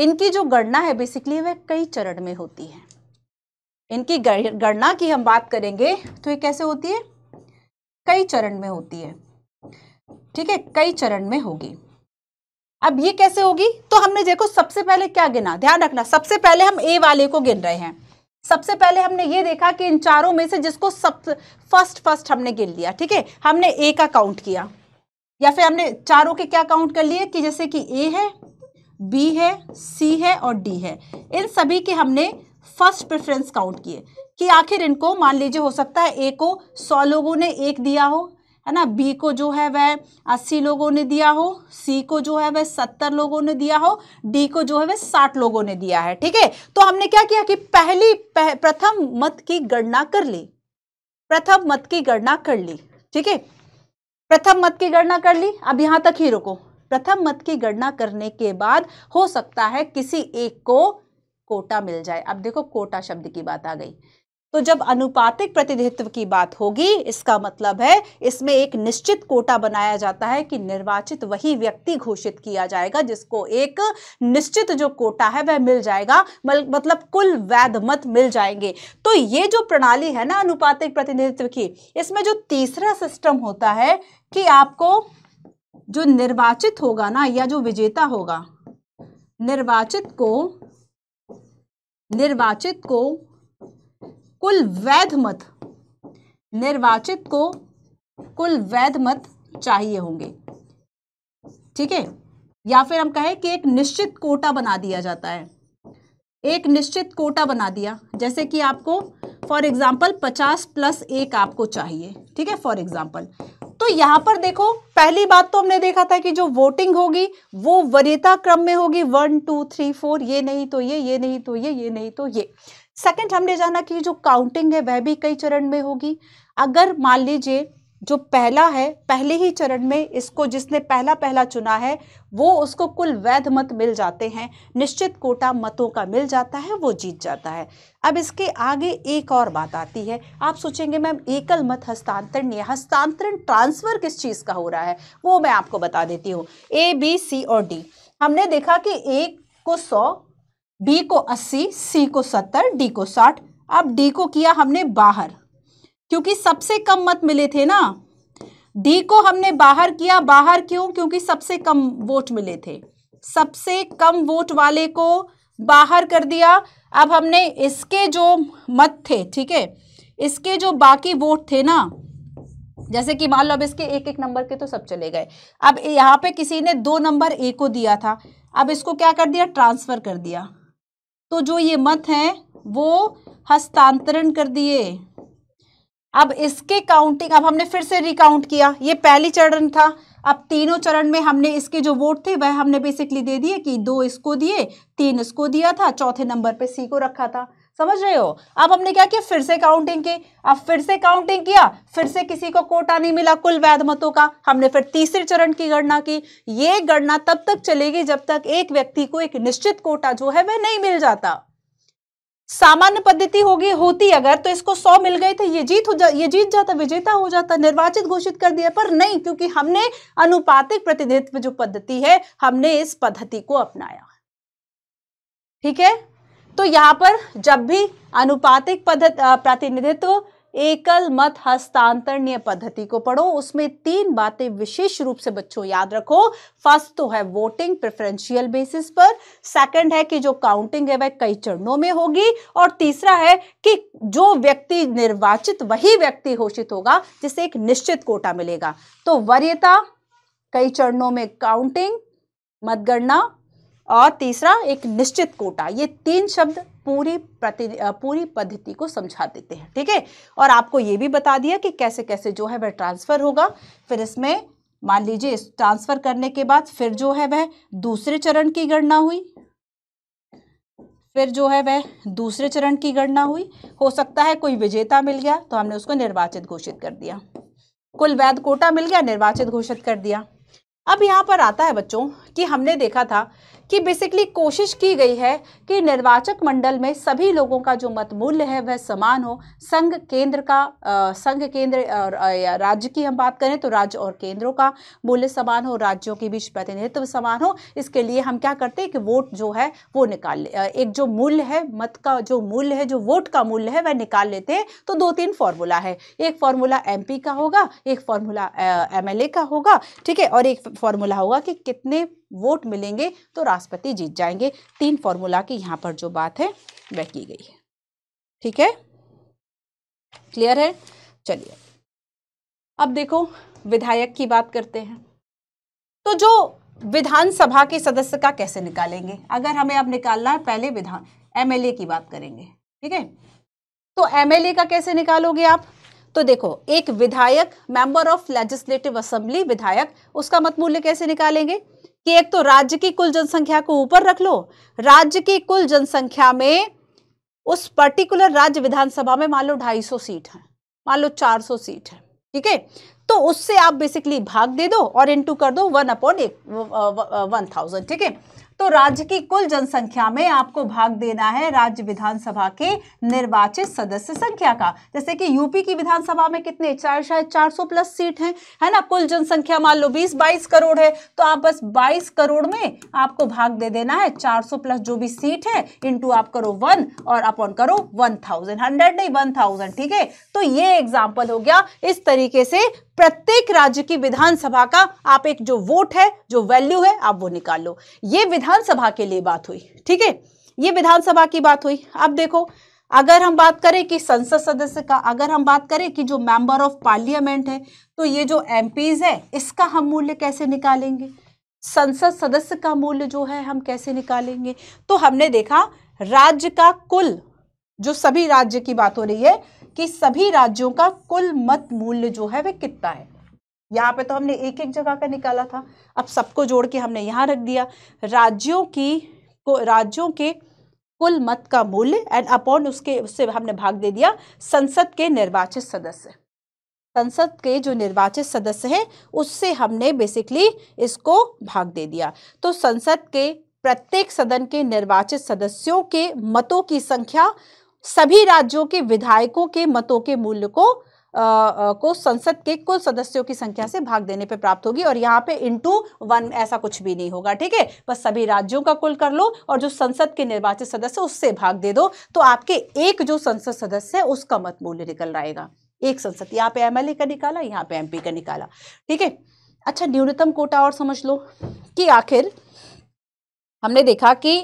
इनकी जो गणना है बेसिकली वह कई चरण में होती है इनकी गणना की हम बात करेंगे तो ये कैसे होती है कई चरण में होती है ठीक है कई चरण में होगी अब ये कैसे होगी तो हमने देखो सबसे पहले क्या गिना ध्यान रखना सबसे पहले हम ए वाले को गिन रहे हैं सबसे पहले हमने ये देखा कि इन चारों में से जिसको सब फर्स्ट फर्स्ट हमने गिन लिया ठीक है हमने ए का काउंट किया या फिर हमने चारों के क्या काउंट कर लिए कि जैसे कि ए है बी है सी है और डी है इन सभी के हमने फर्स्ट प्रेफरेंस काउंट किए कि आखिर इनको मान लीजिए हो सकता है ए को सौ लोगों ने एक दिया हो है ना बी को जो है वह अस्सी लोगों ने दिया हो सी को जो है वह सत्तर लोगों ने दिया हो डी को जो है वह साठ लोगों ने दिया है ठीक है तो हमने क्या किया कि पहली पह, प्रथम मत की गणना कर ली प्रथम मत की गणना कर ली ठीक है प्रथम मत की गणना कर ली अब यहां तक ही रुको प्रथम मत की गणना करने के बाद हो सकता है किसी एक को कोटा मिल जाए अब देखो कोटा शब्द की बात आ गई तो जब अनुपातिक प्रतिनिधित्व की बात होगी इसका मतलब है इसमें एक निश्चित कोटा बनाया जाता है कि निर्वाचित वही व्यक्ति घोषित किया जाएगा जिसको एक निश्चित जो कोटा है वह मिल जाएगा मतलब कुल वैध मत मिल जाएंगे तो ये जो प्रणाली है ना अनुपातिक प्रतिनिधित्व की इसमें जो तीसरा सिस्टम होता है कि आपको जो निर्वाचित होगा ना या जो विजेता होगा निर्वाचित को निर्वाचित को कुल वैध मत निर्वाचित को कुल वैध मत चाहिए होंगे ठीक है या फिर हम कहें कि एक निश्चित कोटा बना दिया जाता है एक निश्चित कोटा बना दिया जैसे कि आपको फॉर एग्जाम्पल पचास प्लस एक आपको चाहिए ठीक है फॉर एग्जाम्पल तो यहां पर देखो पहली बात तो हमने देखा था कि जो वोटिंग होगी वो वरीयता क्रम में होगी वन टू थ्री फोर ये नहीं तो ये ये नहीं तो ये ये नहीं तो ये सेकंड हमने जाना कि जो काउंटिंग है वह भी कई चरण में होगी अगर मान लीजिए जो पहला है पहले ही चरण में इसको जिसने पहला पहला चुना है वो उसको कुल वैध मत मिल जाते हैं निश्चित कोटा मतों का मिल जाता है वो जीत जाता है अब इसके आगे एक और बात आती है आप सोचेंगे मैम एकल मत हस्तांतरण या हस्तांतरण ट्रांसफ़र किस चीज़ का हो रहा है वो मैं आपको बता देती हूँ ए बी सी और डी हमने देखा कि ए को सौ बी को अस्सी सी को सत्तर डी को साठ अब डी को किया हमने बाहर क्योंकि सबसे कम मत मिले थे ना डी को हमने बाहर किया बाहर क्यों क्योंकि सबसे कम वोट मिले थे सबसे कम वोट वाले को बाहर कर दिया अब हमने इसके जो मत थे ठीक है इसके जो बाकी वोट थे ना जैसे कि मान लो अब इसके एक एक नंबर के तो सब चले गए अब यहाँ पे किसी ने दो नंबर ए को दिया था अब इसको क्या कर दिया ट्रांसफ़र कर दिया तो जो ये मत हैं वो हस्तांतरण कर दिए अब इसके काउंटिंग अब हमने फिर से रिकाउंट किया ये पहली चरण था अब तीनों चरण में हमने इसके जो वोट थे वह हमने बेसिकली दे दिए कि दो इसको दिए तीन इसको दिया था चौथे नंबर पे सी को रखा था समझ रहे हो अब हमने क्या किया फिर से काउंटिंग की अब फिर से काउंटिंग किया फिर से किसी को कोटा नहीं मिला कुल वैध मतों का हमने फिर तीसरे चरण की गणना की ये गणना तब तक चलेगी जब तक एक व्यक्ति को एक निश्चित कोटा जो है वह नहीं मिल जाता सामान्य पद्धति होगी होती अगर तो इसको सौ मिल गए थे तो ये जीत हो जा ये जीत जाता विजेता हो जाता निर्वाचित घोषित कर दिया पर नहीं क्योंकि हमने अनुपातिक प्रतिनिधित्व जो पद्धति है हमने इस पद्धति को अपनाया ठीक है तो यहां पर जब भी अनुपातिक पद्धति प्रतिनिधित्व एकल मत हस्तांतरणीय पद्धति को पढ़ो उसमें तीन बातें विशेष रूप से बच्चों याद रखो फर्स्ट तो है वोटिंग प्रेफरेंशियल बेसिस पर सेकंड है कि जो काउंटिंग है वह कई चरणों में होगी और तीसरा है कि जो व्यक्ति निर्वाचित वही व्यक्ति घोषित होगा जिसे एक निश्चित कोटा मिलेगा तो वरीयता कई चरणों में काउंटिंग मतगणना और तीसरा एक निश्चित कोटा ये तीन शब्द पूरी प्रति पूरी पद्धति को समझा देते हैं ठीक है और आपको ये भी बता दिया कि कैसे कैसे जो है वह ट्रांसफ़र होगा फिर इसमें मान लीजिए इस ट्रांसफ़र करने के बाद फिर जो है वह दूसरे चरण की गणना हुई फिर जो है वह दूसरे चरण की गणना हुई हो सकता है कोई विजेता मिल गया तो हमने उसको निर्वाचित घोषित कर दिया कुल वैध कोटा मिल गया निर्वाचित घोषित कर दिया अब यहाँ पर आता है बच्चों कि हमने देखा था कि बेसिकली कोशिश की गई है कि निर्वाचक मंडल में सभी लोगों का जो मत मूल्य है वह समान हो संघ केंद्र का संघ केंद्र और राज्य की हम बात करें तो राज्य और केंद्रों का मूल्य समान हो राज्यों के बीच प्रतिनिधित्व समान हो इसके लिए हम क्या करते हैं कि वोट जो है वो निकाल एक जो मूल्य है मत का जो मूल्य है जो वोट का मूल्य है वह निकाल लेते हैं तो दो तीन फॉर्मूला है एक फॉर्मूला एम का होगा एक फॉर्मूला एम का होगा ठीक है और एक फॉर्मूला होगा कि कितने वोट मिलेंगे तो राष्ट्रपति जीत जाएंगे तीन फॉर्मूला की यहाँ पर जो बात है वह की गई है ठीक है क्लियर है चलिए अब देखो विधायक की बात करते हैं तो जो विधानसभा के सदस्य का कैसे निकालेंगे अगर हमें अब निकालना है पहले विधान एमएलए की बात करेंगे ठीक है तो एमएलए का कैसे निकालोगे आप तो देखो एक विधायक मेंबर ऑफ लेजिस्लेटिव असेंबली विधायक उसका मतमूल्य कैसे निकालेंगे कि एक तो राज्य की कुल जनसंख्या को ऊपर रख लो राज्य की कुल जनसंख्या में उस पर्टिकुलर राज्य विधानसभा में मान लो सौ सीट है मान लो सौ सीट है ठीक है तो उससे आप बेसिकली भाग दे दो और इनटू कर दो वन अपॉन एक वन थाउजेंड ठीक है तो राज्य की कुल जनसंख्या में आपको भाग देना है राज्य विधानसभा के निर्वाचित सदस्य संख्या का जैसे कि यूपी की विधानसभा में कितने चार शायद चार सौ प्लस सीट हैं है ना कुल जनसंख्या मान लो बीस बाईस करोड़ है तो आप बस बाईस करोड़ में आपको भाग दे देना है चार प्लस जो भी सीट है इंटू आप करो वन और अपॉन करो वन थाउजेंड हंड्रेड नहीं वन थाउजेंड ठीक है तो ये एग्जाम्पल हो गया इस तरीके से प्रत्येक राज्य की विधानसभा का आप एक जो वोट है जो वैल्यू है आप वो निकाल लो ये विधानसभा के लिए बात हुई ठीक है ये विधानसभा की बात हुई अब देखो अगर हम बात करें कि संसद सदस्य का अगर हम बात करें कि जो मेंबर ऑफ पार्लियामेंट है तो ये जो एम है इसका हम मूल्य कैसे निकालेंगे संसद सदस्य का मूल्य जो है हम कैसे निकालेंगे तो हमने देखा राज्य का कुल जो सभी राज्य की बात हो रही है कि सभी राज्यों का कुल मत मूल्य जो है वह कितना है यहाँ पे तो हमने एक एक जगह का निकाला था अब सबको जोड़ के हमने यहाँ रख दिया राज्यों की को राज्यों के कुल मत का मूल्य एंड अपॉन उसके उससे हमने भाग दे दिया संसद के निर्वाचित सदस्य संसद के जो निर्वाचित सदस्य हैं उससे हमने बेसिकली इसको भाग दे दिया तो संसद के प्रत्येक सदन के निर्वाचित सदस्यों के मतों की संख्या सभी राज्यों के विधायकों के मतों के मूल्य को आ, आ, को संसद के कुल सदस्यों की संख्या से भाग देने पे प्राप्त होगी और यहाँ पे इंटू वन ऐसा कुछ भी नहीं होगा ठीक है बस सभी राज्यों का कुल कर लो और जो संसद के निर्वाचित सदस्य उससे भाग दे दो तो आपके एक जो संसद सदस्य है उसका मत मूल्य निकल रहेगा एक संसद यहाँ पे एमएलए का निकाला यहाँ पे एमपी का निकाला ठीक है अच्छा न्यूनतम कोटा और समझ लो कि आखिर हमने देखा कि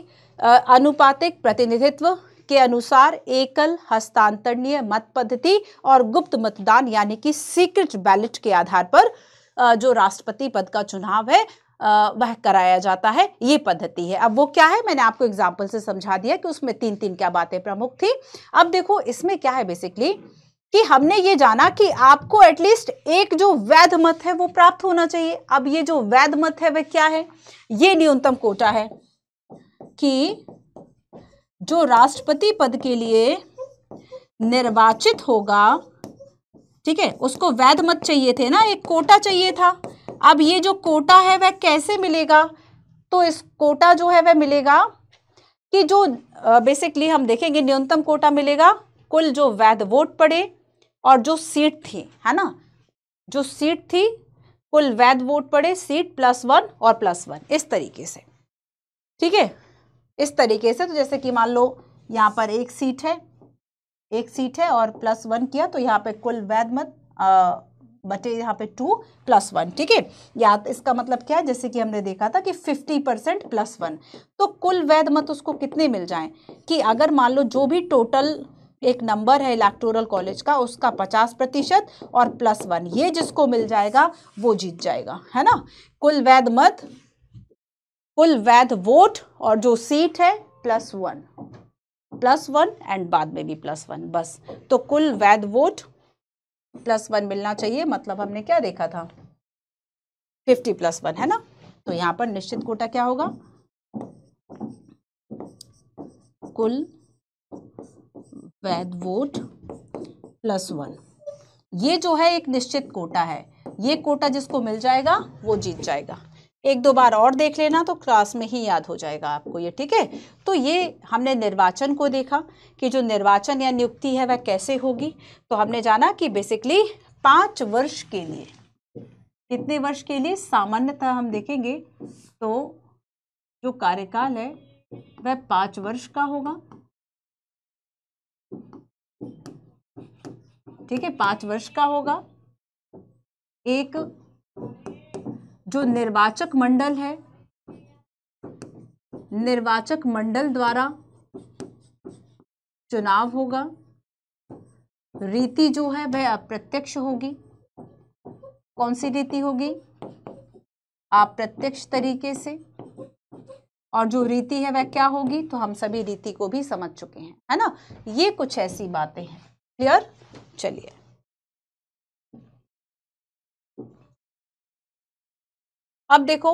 अनुपातिक प्रतिनिधित्व के अनुसार एकल हस्तांतरणीय मत पद्धति और गुप्त मतदान यानी कि सीक्रेट बैलेट के आधार पर जो राष्ट्रपति पद का चुनाव है वह कराया जाता है ये पद्धति है अब वो क्या है मैंने आपको एग्जाम्पल से समझा दिया कि उसमें तीन तीन क्या बातें प्रमुख थी अब देखो इसमें क्या है बेसिकली कि हमने ये जाना कि आपको एटलीस्ट एक जो वैध मत है वो प्राप्त होना चाहिए अब ये जो वैध मत है वह क्या है ये न्यूनतम कोटा है कि जो राष्ट्रपति पद के लिए निर्वाचित होगा ठीक है उसको वैध मत चाहिए थे ना एक कोटा चाहिए था अब ये जो कोटा है वह कैसे मिलेगा तो इस कोटा जो है वह मिलेगा कि जो बेसिकली हम देखेंगे न्यूनतम कोटा मिलेगा कुल जो वैध वोट पड़े और जो सीट थी है ना जो सीट थी कुल वैध वोट पड़े सीट प्लस वन और प्लस वन इस तरीके से ठीक है इस तरीके से तो जैसे कि मान लो यहाँ पर एक सीट है एक सीट है और प्लस वन किया तो यहाँ पे कुल वैध मत बटे यहाँ पे टू प्लस वन ठीक है या तो इसका मतलब क्या है जैसे कि हमने देखा था कि फिफ्टी परसेंट प्लस वन तो कुल वैध मत उसको कितने मिल जाएं कि अगर मान लो जो भी टोटल एक नंबर है इलेक्टोरल कॉलेज का उसका पचास प्रतिशत और प्लस वन ये जिसको मिल जाएगा वो जीत जाएगा है ना कुल वैध मत कुल वैध वोट और जो सीट है plus one plus one and बाद में भी प्लस वन बस तो कुल वैध वोट प्लस वन मिलना चाहिए मतलब हमने क्या देखा था फिफ्टी प्लस वन है ना तो यहां पर निश्चित कोटा क्या होगा कुल वैध वोट प्लस वन ये जो है एक निश्चित कोटा है ये कोटा जिसको मिल जाएगा वो जीत जाएगा एक दो बार और देख लेना तो क्लास में ही याद हो जाएगा आपको ये ठीक है तो ये हमने निर्वाचन को देखा कि जो निर्वाचन या नियुक्ति है वह कैसे होगी तो हमने जाना कि बेसिकली पाँच वर्ष के लिए कितने वर्ष के लिए सामान्यतः हम देखेंगे तो जो कार्यकाल है वह पाँच वर्ष का होगा ठीक है पाँच वर्ष का होगा एक जो निर्वाचक मंडल है निर्वाचक मंडल द्वारा चुनाव होगा रीति जो है वह अप्रत्यक्ष होगी कौन सी रीति होगी अप्रत्यक्ष तरीके से और जो रीति है वह क्या होगी तो हम सभी रीति को भी समझ चुके हैं है ना ये कुछ ऐसी बातें हैं क्लियर चलिए अब देखो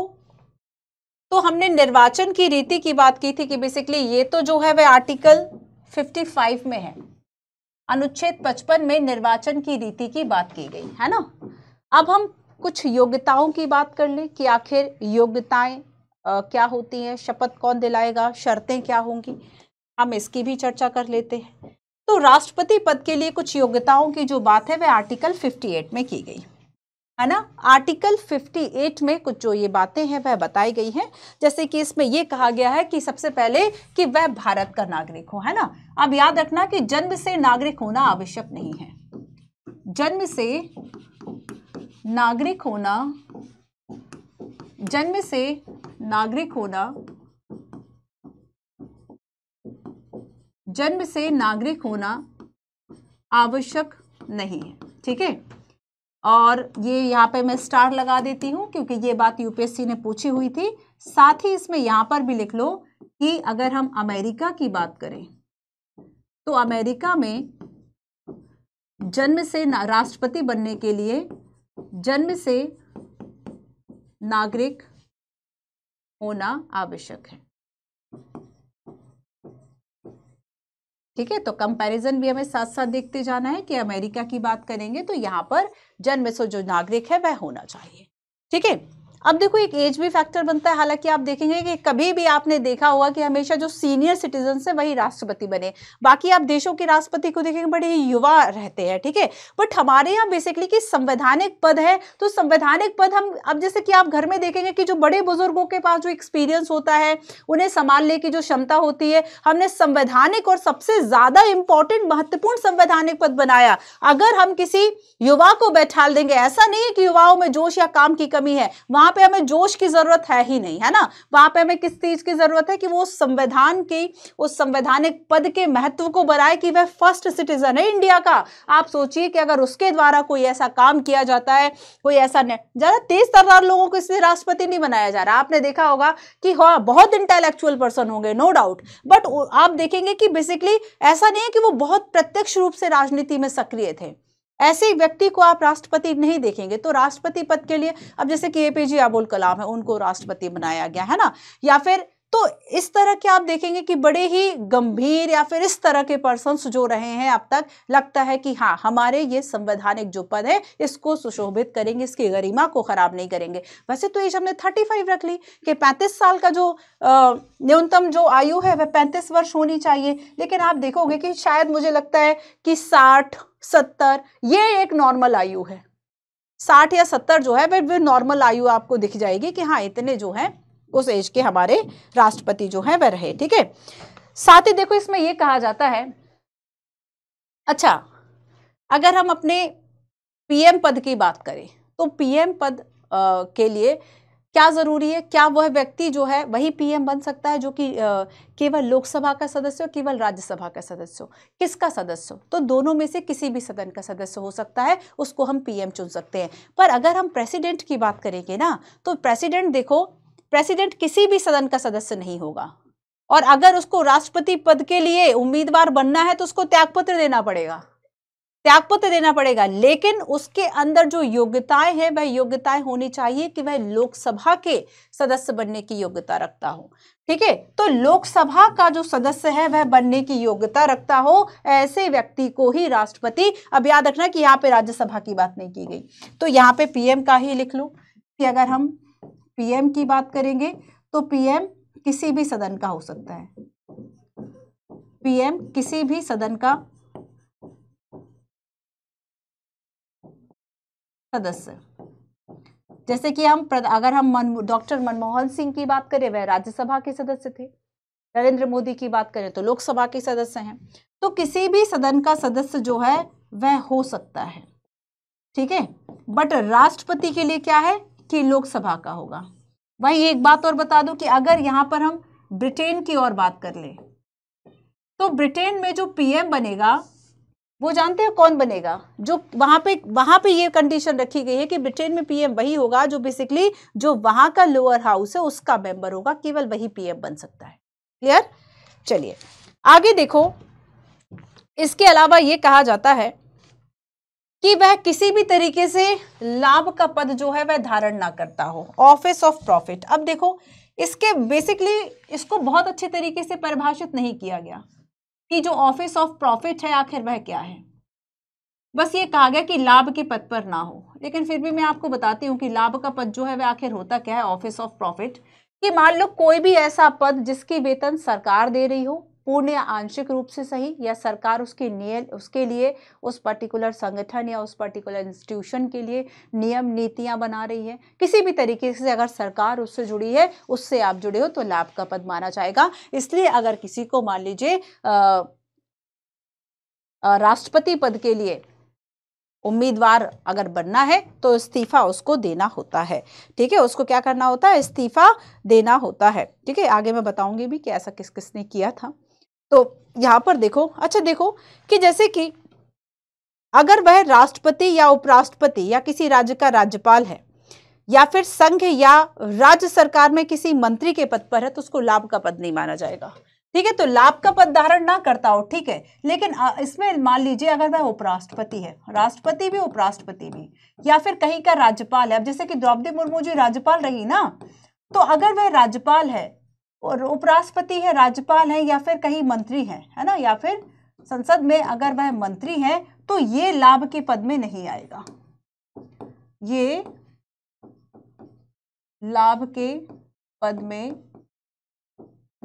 तो हमने निर्वाचन की रीति की बात की थी कि बेसिकली ये तो जो है वह आर्टिकल 55 में है अनुच्छेद 55 में निर्वाचन की रीति की बात की गई है ना अब हम कुछ योग्यताओं की बात कर लें कि आखिर योग्यताएं क्या होती हैं शपथ कौन दिलाएगा शर्तें क्या होंगी हम इसकी भी चर्चा कर लेते हैं तो राष्ट्रपति पद के लिए कुछ योग्यताओं की जो बात है वह आर्टिकल 58 में की गई है ना आर्टिकल 58 में कुछ जो ये बातें हैं वह बताई गई हैं जैसे कि इसमें यह कहा गया है कि सबसे पहले कि वह भारत का नागरिक हो है ना अब याद रखना कि जन्म से नागरिक होना आवश्यक नहीं है जन्म से नागरिक होना जन्म से नागरिक होना जन्म से नागरिक होना आवश्यक नहीं है ठीक है और ये यहाँ पे मैं स्टार लगा देती हूँ क्योंकि ये बात यूपीएससी ने पूछी हुई थी साथ ही इसमें यहाँ पर भी लिख लो कि अगर हम अमेरिका की बात करें तो अमेरिका में जन्म से राष्ट्रपति बनने के लिए जन्म से नागरिक होना आवश्यक है ठीक है तो कंपैरिजन भी हमें साथ साथ देखते जाना है कि अमेरिका की बात करेंगे तो यहाँ पर जन्म से जो नागरिक है वह होना चाहिए ठीक है अब देखो एक एज भी फैक्टर बनता है हालांकि आप देखेंगे कि कभी भी आपने देखा होगा कि हमेशा जो सीनियर सिटीजन है वही राष्ट्रपति बने बाकी आप देशों के राष्ट्रपति को देखेंगे बड़े युवा रहते हैं ठीक है बट हमारे यहाँ बेसिकली कि संवैधानिक पद है तो संवैधानिक पद हम अब जैसे कि आप घर में देखेंगे कि जो बड़े बुजुर्गों के पास जो एक्सपीरियंस होता है उन्हें संभालने की जो क्षमता होती है हमने संवैधानिक और सबसे ज्यादा इंपॉर्टेंट महत्वपूर्ण संवैधानिक पद बनाया अगर हम किसी युवा को बैठा देंगे ऐसा नहीं है कि युवाओं में जोश या काम की कमी है वहां वहां पे हमें जोश की जरूरत है ही नहीं है ना वहां पे हमें किस चीज की जरूरत है कि वो संविधान की उस संवैधानिक पद के महत्व को बनाए कि वह फर्स्ट सिटीजन है इंडिया का आप सोचिए कि अगर उसके द्वारा कोई ऐसा काम किया जाता है कोई ऐसा ज्यादा तेज तरदार लोगों को इसलिए राष्ट्रपति नहीं बनाया जा रहा आपने देखा होगा कि हाँ बहुत इंटेलेक्चुअल पर्सन होंगे नो डाउट बट आप देखेंगे कि बेसिकली ऐसा नहीं है कि वो बहुत प्रत्यक्ष रूप से राजनीति में सक्रिय थे ऐसे व्यक्ति को आप राष्ट्रपति नहीं देखेंगे तो राष्ट्रपति पद के लिए अब जैसे कि एपीजे अबुल कलाम है उनको राष्ट्रपति बनाया गया है ना या फिर तो इस तरह के आप देखेंगे कि बड़े ही गंभीर या फिर इस तरह के पर्सन जो रहे हैं अब तक लगता है कि हाँ हमारे ये संवैधानिक जो पद है इसको सुशोभित करेंगे इसकी गरिमा को खराब नहीं करेंगे वैसे तो एज हमने थर्टी फाइव रख ली कि पैंतीस साल का जो न्यूनतम जो आयु है वह पैंतीस वर्ष होनी चाहिए लेकिन आप देखोगे कि शायद मुझे लगता है कि साठ सत्तर ये एक नॉर्मल आयु है साठ या सत्तर जो है वह नॉर्मल आयु आपको दिख जाएगी कि हाँ इतने जो है उस एज के हमारे राष्ट्रपति जो हैं वह रहे ठीक है साथ ही देखो इसमें यह कहा जाता है अच्छा अगर हम अपने पीएम पद की बात करें तो पीएम पद आ, के लिए क्या ज़रूरी है क्या वह व्यक्ति जो है वही पीएम बन सकता है जो कि केवल लोकसभा का सदस्य हो केवल राज्यसभा का सदस्य हो किसका सदस्य हो तो दोनों में से किसी भी सदन का सदस्य हो सकता है उसको हम पीएम चुन सकते हैं पर अगर हम प्रेसिडेंट की बात करेंगे ना तो प्रेसिडेंट देखो प्रेसिडेंट किसी भी सदन का सदस्य नहीं होगा और अगर उसको राष्ट्रपति पद के लिए उम्मीदवार बनना है तो उसको त्यागपत्र देना पड़ेगा त्यागपत्र देना पड़ेगा लेकिन उसके अंदर जो योग्यताएं हैं वह योग्यताएं होनी चाहिए कि वह लोकसभा के सदस्य बनने की योग्यता रखता हो ठीक है तो लोकसभा का जो सदस्य है वह बनने की योग्यता रखता हो ऐसे व्यक्ति को ही राष्ट्रपति अब याद रखना कि यहाँ पे राज्यसभा की बात नहीं की गई तो यहाँ पे पीएम का ही लिख लो कि अगर हम पीएम की बात करेंगे तो पीएम किसी भी सदन का हो सकता है पीएम किसी भी सदन का सदस्य जैसे कि हम अगर हम मन, डॉक्टर मनमोहन सिंह की बात करें वह राज्यसभा के सदस्य थे नरेंद्र मोदी की बात करें तो लोकसभा के सदस्य हैं तो किसी भी सदन का सदस्य जो है वह हो सकता है ठीक है बट राष्ट्रपति के लिए क्या है कि लोकसभा का होगा वहीं एक बात और बता दूं कि अगर यहां पर हम ब्रिटेन की और बात कर लें तो ब्रिटेन में जो पीएम बनेगा वो जानते हैं कौन बनेगा जो वहां पे वहां पे ये कंडीशन रखी गई है कि ब्रिटेन में पीएम वही होगा जो बेसिकली जो वहां का लोअर हाउस है उसका मेंबर होगा केवल वही पीएम बन सकता है क्लियर चलिए आगे देखो इसके अलावा ये कहा जाता है कि वह किसी भी तरीके से लाभ का पद जो है वह धारण ना करता हो ऑफिस ऑफ प्रॉफिट अब देखो इसके बेसिकली इसको बहुत अच्छे तरीके से परिभाषित नहीं किया गया कि जो ऑफिस ऑफ प्रॉफिट है आखिर वह क्या है बस ये कहा गया कि लाभ के पद पर ना हो लेकिन फिर भी मैं आपको बताती हूँ कि लाभ का पद जो है वह आखिर होता क्या है ऑफिस ऑफ प्रॉफिट कि मान लो कोई भी ऐसा पद जिसकी वेतन सरकार दे रही हो पूर्ण या आंशिक रूप से सही या सरकार उसके नियम उसके लिए उस पर्टिकुलर संगठन या उस पर्टिकुलर इंस्टीट्यूशन के लिए नियम नीतियां बना रही है किसी भी तरीके से अगर सरकार उससे जुड़ी है उससे आप जुड़े हो तो लाभ का पद माना जाएगा इसलिए अगर किसी को मान लीजिए राष्ट्रपति पद के लिए उम्मीदवार अगर बनना है तो इस्तीफा उसको देना होता है ठीक है उसको क्या करना होता है इस्तीफा देना होता है ठीक है आगे मैं बताऊंगी भी कि ऐसा किस किसने किया था तो यहाँ पर देखो अच्छा देखो कि जैसे कि अगर वह राष्ट्रपति या उपराष्ट्रपति या किसी राज्य का राज्यपाल है या फिर संघ या राज्य सरकार में किसी मंत्री के पद पर है तो उसको लाभ का पद नहीं माना जाएगा ठीक है तो लाभ का पद धारण ना करता हो ठीक है लेकिन इसमें मान लीजिए अगर वह उपराष्ट्रपति है राष्ट्रपति भी उपराष्ट्रपति भी या फिर कहीं का राज्यपाल है अब जैसे कि द्रौपदी मुर्मू जी राज्यपाल रही ना तो अगर वह राज्यपाल है और उपराष्ट्रपति है राज्यपाल है या फिर कहीं मंत्री है है ना या फिर संसद में अगर वह मंत्री है तो ये लाभ के पद में नहीं आएगा ये लाभ के पद में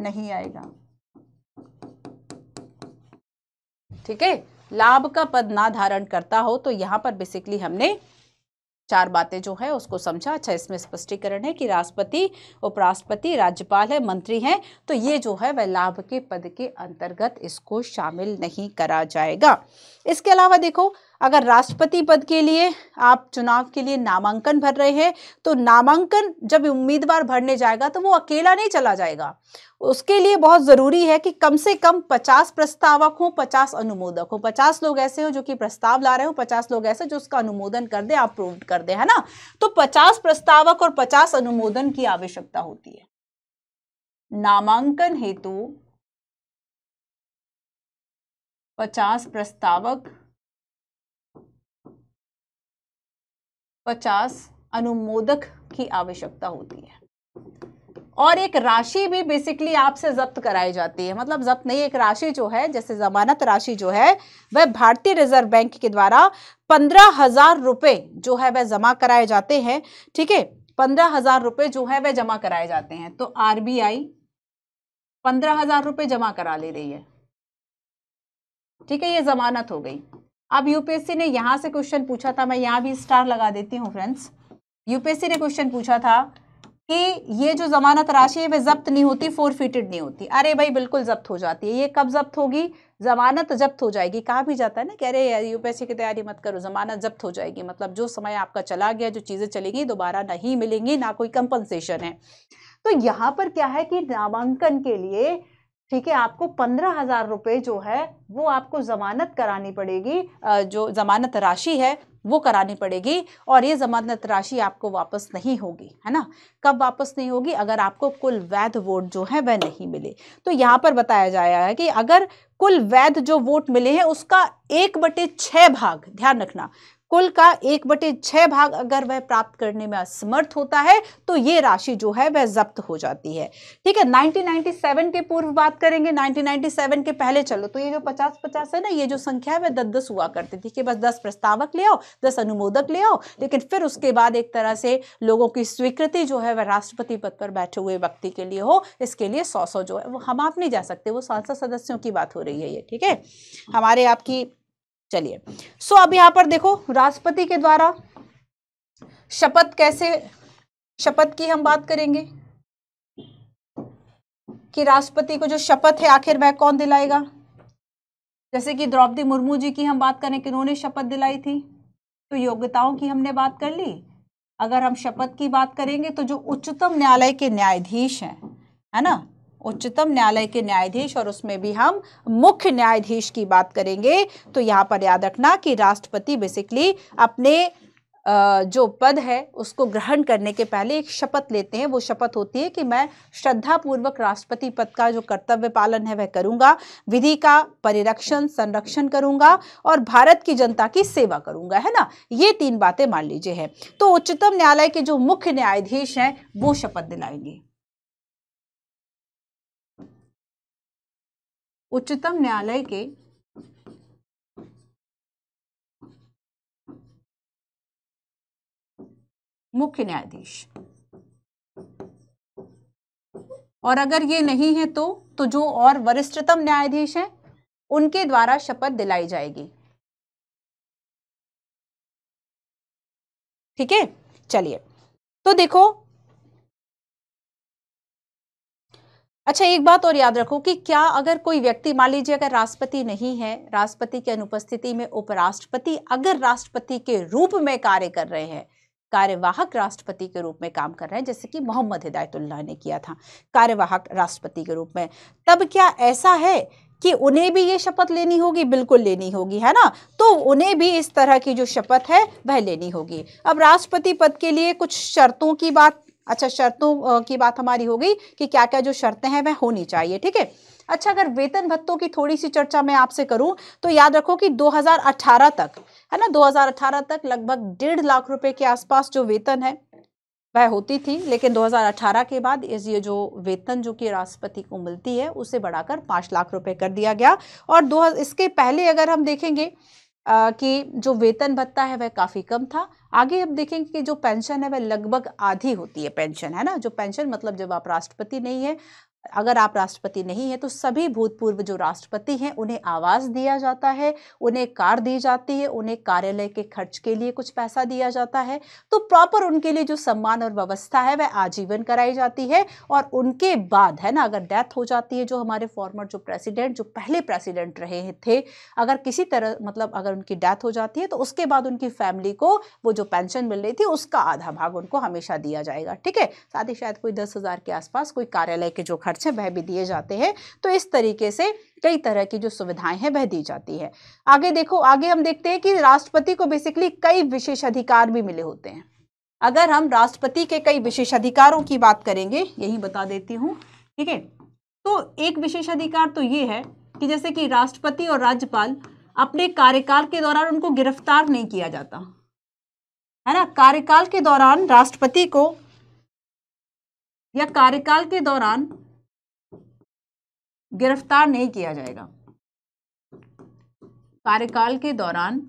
नहीं आएगा ठीक है लाभ का पद ना धारण करता हो तो यहां पर बेसिकली हमने चार बातें जो है उसको समझा अच्छा इसमें स्पष्टीकरण है कि राष्ट्रपति उपराष्ट्रपति राज्यपाल है मंत्री हैं तो ये जो है वह लाभ के पद के अंतर्गत इसको शामिल नहीं करा जाएगा इसके अलावा देखो अगर राष्ट्रपति पद के लिए आप चुनाव के लिए नामांकन भर रहे हैं तो नामांकन जब उम्मीदवार भरने जाएगा तो वो अकेला नहीं चला जाएगा उसके लिए बहुत ज़रूरी है कि कम से कम 50 प्रस्तावक हों 50 अनुमोदक हों 50 लोग ऐसे हों जो कि प्रस्ताव ला रहे हो 50 लोग ऐसे जो उसका अनुमोदन कर दे अप्रूव कर दे है ना तो पचास प्रस्तावक और पचास अनुमोदन की आवश्यकता होती है नामांकन हेतु पचास प्रस्तावक पचास अनुमोदक की आवश्यकता होती है और एक राशि भी बेसिकली आपसे जब्त कराई जाती है मतलब जब्त नहीं एक राशि जो है जैसे जमानत राशि जो है वह भारतीय रिजर्व बैंक के द्वारा पंद्रह हजार रुपये जो है वह जमा कराए जाते हैं ठीक है पंद्रह हजार रुपये जो है वह जमा कराए जाते हैं तो आरबीआई पंद्रह हजार रुपये जमा करा ले रही है ठीक है ये जमानत हो गई अब यूपीएससी ने यहाँ से क्वेश्चन पूछा था मैं यहाँ भी स्टार लगा देती हूँ फ्रेंड्स यूपीएससी ने क्वेश्चन पूछा था कि ये जो जमानत राशि है वह जब्त नहीं होती फोर फीटेड नहीं होती अरे भाई बिल्कुल जब्त हो जाती है ये कब जब्त होगी जमानत जब्त हो जाएगी कहा भी जाता है ना कह रहे यार यूपीएससी की तैयारी मत करो जमानत जब्त हो जाएगी मतलब जो समय आपका चला गया जो चीज़ें चलेगी दोबारा नहीं मिलेंगी ना कोई कंपनसेशन है तो यहाँ पर क्या है कि नामांकन के लिए ठीक है आपको पंद्रह हज़ार रुपये जो है वो आपको ज़मानत करानी पड़ेगी जो ज़मानत राशि है वो करानी पड़ेगी और ये ज़मानत राशि आपको वापस नहीं होगी है ना कब वापस नहीं होगी अगर आपको कुल वैध वोट जो है वह नहीं मिले तो यहाँ पर बताया जाया है कि अगर कुल वैध जो वोट मिले हैं उसका एक बटे छः भाग ध्यान रखना कुल का एक बटे छह भाग अगर वह प्राप्त करने में असमर्थ होता है तो ये राशि जो है वह जब्त हो जाती है ठीक है 1997 के पूर्व बात करेंगे 1997 के पहले चलो तो ये जो 50-50 है ना ये जो संख्या है वह दस दस हुआ करती थी कि बस 10 प्रस्तावक ले आओ 10 अनुमोदक ले आओ लेकिन फिर उसके बाद एक तरह से लोगों की स्वीकृति जो है वह राष्ट्रपति पद पर बैठे हुए व्यक्ति के लिए हो इसके लिए सौ सौ जो है वो हम आप नहीं जा सकते वो सांसद सदस्यों की बात हो रही है ये ठीक है हमारे आपकी चलिए सो अब यहाँ पर देखो राष्ट्रपति के द्वारा शपथ कैसे शपथ की हम बात करेंगे कि राष्ट्रपति को जो शपथ है आखिर वह कौन दिलाएगा जैसे कि द्रौपदी मुर्मू जी की हम बात करें कि उन्होंने शपथ दिलाई थी तो योग्यताओं की हमने बात कर ली अगर हम शपथ की बात करेंगे तो जो उच्चतम न्यायालय के न्यायाधीश हैं है ना उच्चतम न्यायालय के न्यायाधीश और उसमें भी हम मुख्य न्यायाधीश की बात करेंगे तो यहाँ पर याद रखना कि राष्ट्रपति बेसिकली अपने जो पद है उसको ग्रहण करने के पहले एक शपथ लेते हैं वो शपथ होती है कि मैं श्रद्धापूर्वक राष्ट्रपति पद का जो कर्तव्य पालन है वह करूंगा विधि का परिरक्षण संरक्षण करूंगा और भारत की जनता की सेवा करूंगा है ना ये तीन बातें मान लीजिए हैं तो उच्चतम न्यायालय के जो मुख्य न्यायाधीश हैं वो शपथ दिलाएंगे उच्चतम न्यायालय के मुख्य न्यायाधीश और अगर ये नहीं है तो तो जो और वरिष्ठतम न्यायाधीश हैं उनके द्वारा शपथ दिलाई जाएगी ठीक है चलिए तो देखो अच्छा एक बात और याद रखो कि क्या अगर कोई व्यक्ति मान लीजिए अगर राष्ट्रपति नहीं है राष्ट्रपति की अनुपस्थिति में उपराष्ट्रपति अगर राष्ट्रपति के रूप में कार्य कर रहे हैं कार्यवाहक राष्ट्रपति के रूप में काम कर रहे हैं जैसे कि मोहम्मद हिदायतुल्लाह ने किया था कार्यवाहक राष्ट्रपति के रूप में तब क्या ऐसा है कि उन्हें भी ये शपथ लेनी होगी बिल्कुल लेनी होगी है ना तो उन्हें भी इस तरह की जो शपथ है वह लेनी होगी अब राष्ट्रपति पद के लिए कुछ शर्तों की बात अच्छा शर्तों की बात हमारी हो गई कि क्या क्या जो शर्तें हैं वह होनी चाहिए ठीक है अच्छा अगर वेतन भत्तों की थोड़ी सी चर्चा मैं आपसे करूं तो याद रखो कि 2018 तक है ना 2018 तक लगभग डेढ़ लाख रुपए के आसपास जो वेतन है वह होती थी लेकिन 2018 के बाद इस ये जो वेतन जो कि राष्ट्रपति को मिलती है उसे बढ़ाकर पाँच लाख रुपए कर दिया गया और दो इसके पहले अगर हम देखेंगे आ, कि जो वेतन भत्ता है वह काफ़ी कम था आगे अब देखेंगे कि जो पेंशन है वह लगभग आधी होती है पेंशन है ना जो पेंशन मतलब जब आप राष्ट्रपति नहीं है अगर आप राष्ट्रपति नहीं हैं तो सभी भूतपूर्व जो राष्ट्रपति हैं उन्हें आवास दिया जाता है उन्हें कार दी जाती है उन्हें कार्यालय के खर्च के लिए कुछ पैसा दिया जाता है तो प्रॉपर उनके लिए जो सम्मान और व्यवस्था है वह आजीवन कराई जाती है और उनके बाद है ना अगर डेथ हो जाती है जो हमारे फॉर्मर जो प्रेसिडेंट जो पहले प्रेसिडेंट रहे थे अगर किसी तरह मतलब अगर उनकी डेथ हो जाती है तो उसके बाद उनकी फैमिली को वो जो पेंशन मिल रही थी उसका आधा भाग उनको हमेशा दिया जाएगा ठीक है साथ ही शायद कोई दस हज़ार के आसपास कोई कार्यालय के जो खर्च खर्च है वह भी दिए जाते हैं तो इस तरीके से कई तरह की जो सुविधाएं हैं वह दी जाती है आगे देखो आगे हम देखते हैं कि राष्ट्रपति को बेसिकली कई विशेष अधिकार भी मिले होते हैं अगर हम राष्ट्रपति के कई विशेष अधिकारों की बात करेंगे यही बता देती हूँ ठीक है तो एक विशेष अधिकार तो ये है कि जैसे कि राष्ट्रपति और राज्यपाल अपने कार्यकाल के दौरान उनको गिरफ्तार नहीं किया जाता है ना कार्यकाल के दौरान राष्ट्रपति को या कार्यकाल के दौरान गिरफ्तार नहीं किया जाएगा कार्यकाल के दौरान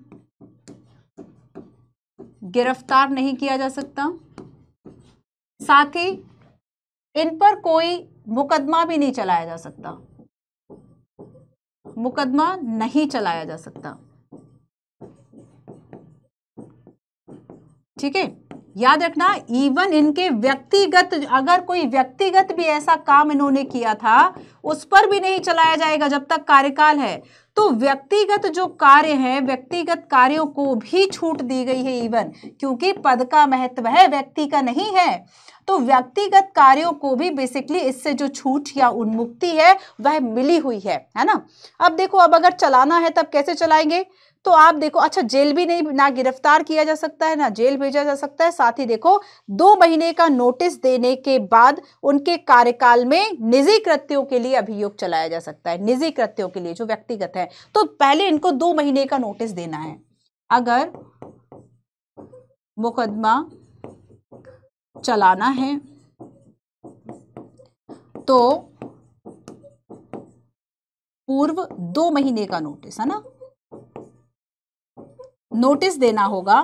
गिरफ्तार नहीं किया जा सकता साथ ही इन पर कोई मुकदमा भी नहीं चलाया जा सकता मुकदमा नहीं चलाया जा सकता ठीक है याद रखना इवन इनके व्यक्तिगत अगर कोई व्यक्तिगत भी ऐसा काम इन्होंने किया था उस पर भी नहीं चलाया जाएगा जब तक कार्यकाल है तो व्यक्तिगत जो कार्य है व्यक्तिगत कार्यों को भी छूट दी गई है इवन क्योंकि पद का महत्व है व्यक्ति का नहीं है तो व्यक्तिगत कार्यों को भी बेसिकली इससे जो छूट या उन्मुक्ति है वह मिली हुई है है ना अब देखो अब अगर चलाना है तब कैसे चलाएंगे तो आप देखो अच्छा जेल भी नहीं ना गिरफ्तार किया जा सकता है ना जेल भेजा जा सकता है साथ ही देखो दो महीने का नोटिस देने के बाद उनके कार्यकाल में निजी कृत्यों के लिए अभियोग चलाया जा सकता है निजी कृत्यों के लिए जो व्यक्तिगत है तो पहले इनको दो महीने का नोटिस देना है अगर मुकदमा चलाना है तो पूर्व दो महीने का नोटिस है ना नोटिस देना होगा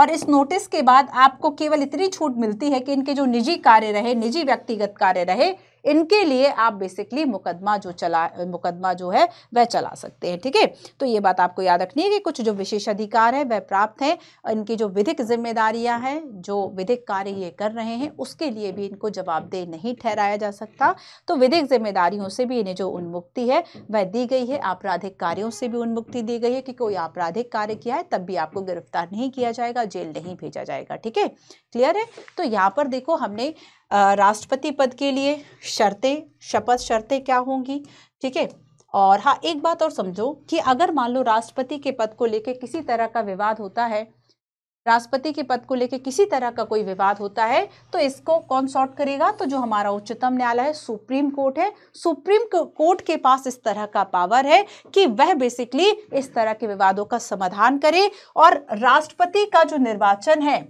और इस नोटिस के बाद आपको केवल इतनी छूट मिलती है कि इनके जो निजी कार्य रहे निजी व्यक्तिगत कार्य रहे इनके लिए आप बेसिकली मुकदमा जो चला मुकदमा जो है वह चला सकते हैं ठीक है तो ये बात आपको याद रखनी है कि कुछ जो विशेष अधिकार है वह प्राप्त हैं इनकी जो विधिक जिम्मेदारियां हैं जो विधिक कार्य ये कर रहे हैं उसके लिए भी इनको जवाबदेह नहीं ठहराया जा सकता तो विधिक जिम्मेदारियों से भी इन्हें जो उन्मुक्ति है वह दी गई है आपराधिक कार्यों से भी उन्मुक्ति दी गई है कि कोई आपराधिक कार्य किया है तब भी आपको गिरफ्तार नहीं किया जाएगा जेल नहीं भेजा जाएगा ठीक है क्लियर है तो यहाँ पर देखो हमने राष्ट्रपति पद के लिए शर्तें शपथ शर्तें क्या होंगी ठीक है और हाँ एक बात और समझो कि अगर मान लो राष्ट्रपति के पद को लेकर किसी तरह का विवाद होता है राष्ट्रपति के पद को लेके किसी तरह का कोई विवाद होता है तो इसको कौन सॉर्ट करेगा तो जो हमारा उच्चतम न्यायालय है सुप्रीम कोर्ट है सुप्रीम कोर्ट के पास इस तरह का पावर है कि वह बेसिकली इस तरह के विवादों का समाधान करे और राष्ट्रपति का जो निर्वाचन है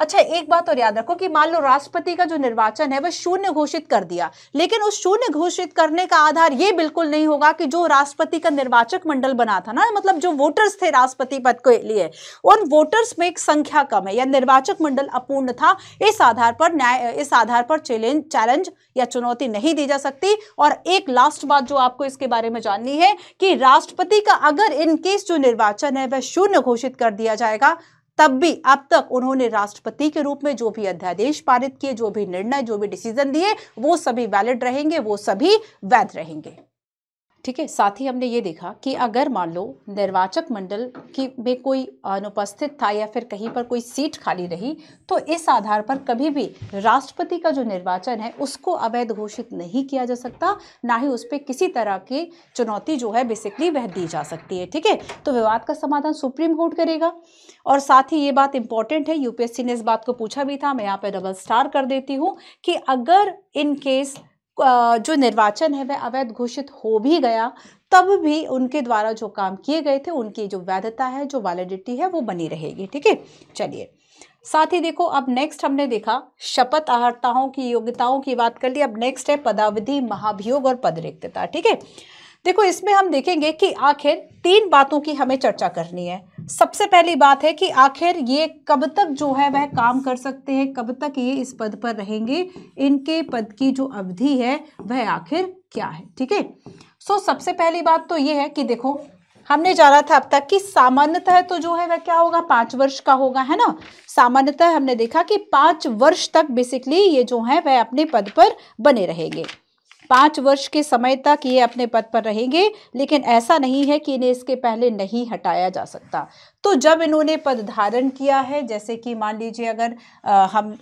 अच्छा एक बात और याद रखो कि मान लो राष्ट्रपति का जो निर्वाचन है वह शून्य घोषित कर दिया लेकिन उस शून्य घोषित करने का आधार ये बिल्कुल नहीं होगा कि जो राष्ट्रपति का निर्वाचक मंडल बना था ना मतलब जो वोटर्स थे राष्ट्रपति पद के लिए उन वोटर्स में एक संख्या कम है या निर्वाचक मंडल अपूर्ण था इस आधार पर न्याय इस आधार पर चैलेंज चैलेंज या चुनौती नहीं दी जा सकती और एक लास्ट बात जो आपको इसके बारे में जाननी है कि राष्ट्रपति का अगर इनकेस जो निर्वाचन है वह शून्य घोषित कर दिया जाएगा तब भी अब तक उन्होंने राष्ट्रपति के रूप में जो भी अध्यादेश पारित किए जो भी निर्णय जो भी डिसीजन दिए वो सभी वैलिड रहेंगे वो सभी वैध रहेंगे ठीक है साथ ही हमने ये देखा कि अगर मान लो निर्वाचक मंडल की में कोई अनुपस्थित था या फिर कहीं पर कोई सीट खाली रही तो इस आधार पर कभी भी राष्ट्रपति का जो निर्वाचन है उसको अवैध घोषित नहीं किया जा सकता ना ही उस पर किसी तरह की चुनौती जो है बेसिकली वह दी जा सकती है ठीक है तो विवाद का समाधान सुप्रीम कोर्ट करेगा और साथ ही ये बात इंपॉर्टेंट है यूपीएससी ने इस बात को पूछा भी था मैं यहाँ पर डबल स्टार कर देती हूँ कि अगर इनकेस जो निर्वाचन है वह अवैध घोषित हो भी गया तब भी उनके द्वारा जो काम किए गए थे उनकी जो वैधता है जो वैलिडिटी है वो बनी रहेगी ठीक है चलिए साथ ही देखो अब नेक्स्ट हमने देखा शपथ अहर्ताओं की योग्यताओं की बात कर ली अब नेक्स्ट है पदावधि महाभियोग और पद रिक्तता ठीक है देखो इसमें हम देखेंगे कि आखिर तीन बातों की हमें चर्चा करनी है सबसे पहली बात है कि आखिर ये कब तक जो है वह काम कर सकते हैं कब तक ये इस पद पर रहेंगे इनके पद की जो अवधि है वह आखिर क्या है ठीक है सो सबसे पहली बात तो ये है कि देखो हमने जाना था अब तक कि सामान्यतः तो जो है वह क्या होगा पांच वर्ष का होगा है ना सामान्यतः हमने देखा कि पांच वर्ष तक बेसिकली ये जो है वह अपने पद पर बने रहेंगे पाँच वर्ष के समय तक ये अपने पद पर रहेंगे लेकिन ऐसा नहीं है कि इन्हें इसके पहले नहीं हटाया जा सकता तो जब इन्होंने पद धारण किया है जैसे कि मान लीजिए अगर आ, हम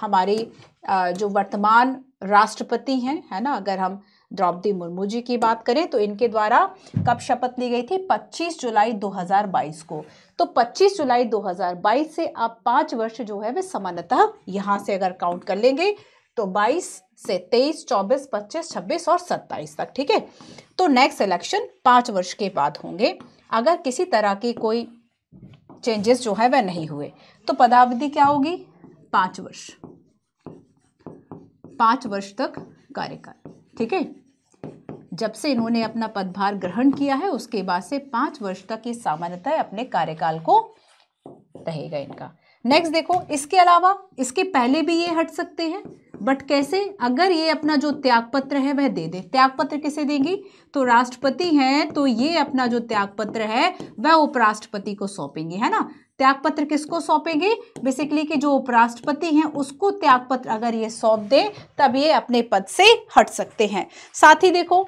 हमारे आ, जो वर्तमान राष्ट्रपति हैं है ना अगर हम द्रौपदी मुर्मू जी की बात करें तो इनके द्वारा कब शपथ ली गई थी 25 जुलाई 2022 को तो 25 जुलाई 2022 से आप पाँच वर्ष जो है वे समानतः यहाँ से अगर काउंट कर लेंगे तो 22 से 23, 24, 25, 26 और 27 तक ठीक है तो नेक्स्ट इलेक्शन पाँच वर्ष के बाद होंगे अगर किसी तरह की कोई चेंजेस जो है वह नहीं हुए तो पदावधि क्या होगी पाँच वर्ष पाँच वर्ष तक कार्यकाल ठीक है जब से इन्होंने अपना पदभार ग्रहण किया है उसके बाद से पाँच वर्ष तक ये सामान्यतः अपने कार्यकाल को रहेगा इनका नेक्स्ट देखो इसके अलावा इसके पहले भी ये हट सकते हैं बट कैसे अगर ये अपना जो त्यागपत्र है वह दे दे त्यागपत्र किसे देंगी तो राष्ट्रपति हैं तो ये अपना जो त्यागपत्र है वह उपराष्ट्रपति को सौंपेंगे है ना त्यागपत्र किसको सौंपेंगे बेसिकली कि जो उपराष्ट्रपति हैं उसको त्यागपत्र अगर ये सौंप दें तब ये अपने पद से हट सकते हैं साथ ही देखो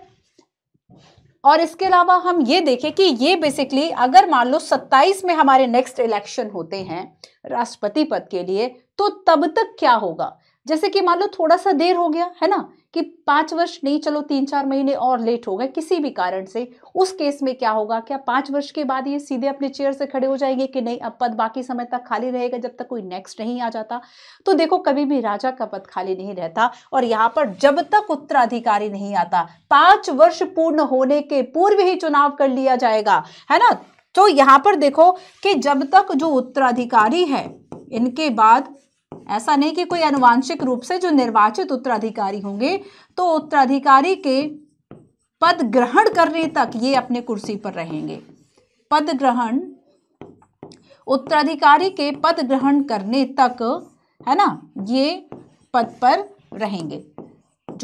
और इसके अलावा हम ये देखें कि ये बेसिकली अगर मान लो 27 में हमारे नेक्स्ट इलेक्शन होते हैं राष्ट्रपति पद के लिए तो तब तक क्या होगा जैसे कि मान लो थोड़ा सा देर हो गया है ना कि पांच वर्ष नहीं चलो तीन चार महीने और लेट हो गए किसी भी कारण से उस केस में क्या होगा क्या पांच वर्ष के बाद ये सीधे अपने चेयर से खड़े हो जाएंगे कि नहीं अब पद बाकी समय तक खाली रहेगा जब तक कोई नेक्स्ट नहीं आ जाता तो देखो कभी भी राजा का पद खाली नहीं रहता और यहाँ पर जब तक उत्तराधिकारी नहीं आता पांच वर्ष पूर्ण होने के पूर्व ही चुनाव कर लिया जाएगा है ना तो यहाँ पर देखो कि जब तक जो उत्तराधिकारी है इनके बाद ऐसा नहीं कि कोई अनुवांशिक रूप से जो निर्वाचित उत्तराधिकारी होंगे तो उत्तराधिकारी के पद ग्रहण करने तक ये अपने कुर्सी पर रहेंगे पद ग्रहण उत्तराधिकारी के पद ग्रहण करने तक है ना ये पद पर रहेंगे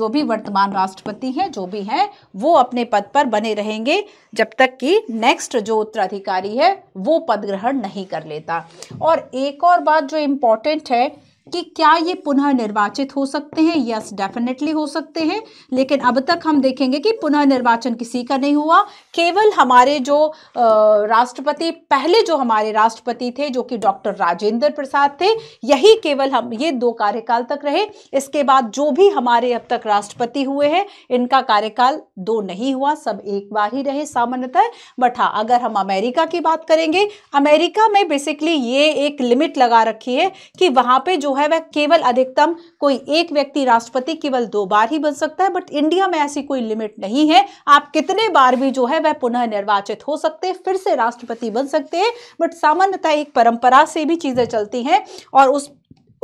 जो भी वर्तमान राष्ट्रपति हैं जो भी हैं वो अपने पद पर बने रहेंगे जब तक कि नेक्स्ट जो उत्तराधिकारी है वो पद ग्रहण नहीं कर लेता और एक और बात जो इम्पॉर्टेंट है कि क्या ये पुनः निर्वाचित हो सकते हैं यस डेफिनेटली हो सकते हैं लेकिन अब तक हम देखेंगे कि पुनः निर्वाचन किसी का नहीं हुआ केवल हमारे जो राष्ट्रपति पहले जो हमारे राष्ट्रपति थे जो कि डॉक्टर राजेंद्र प्रसाद थे यही केवल हम ये दो कार्यकाल तक रहे इसके बाद जो भी हमारे अब तक राष्ट्रपति हुए हैं इनका कार्यकाल दो नहीं हुआ सब एक बार ही रहे सामान्यतः बट हाँ अगर हम अमेरिका की बात करेंगे अमेरिका में बेसिकली ये एक लिमिट लगा रखी है कि वहाँ पर जो है वह केवल अधिकतम कोई एक व्यक्ति राष्ट्रपति केवल दो बार ही बन सकता है बट इंडिया में ऐसी कोई लिमिट नहीं है आप कितने बार भी जो है वह पुनः निर्वाचित हो सकते हैं फिर से राष्ट्रपति बन सकते हैं बट सामान्यतः एक परंपरा से भी चीज़ें चलती हैं और उस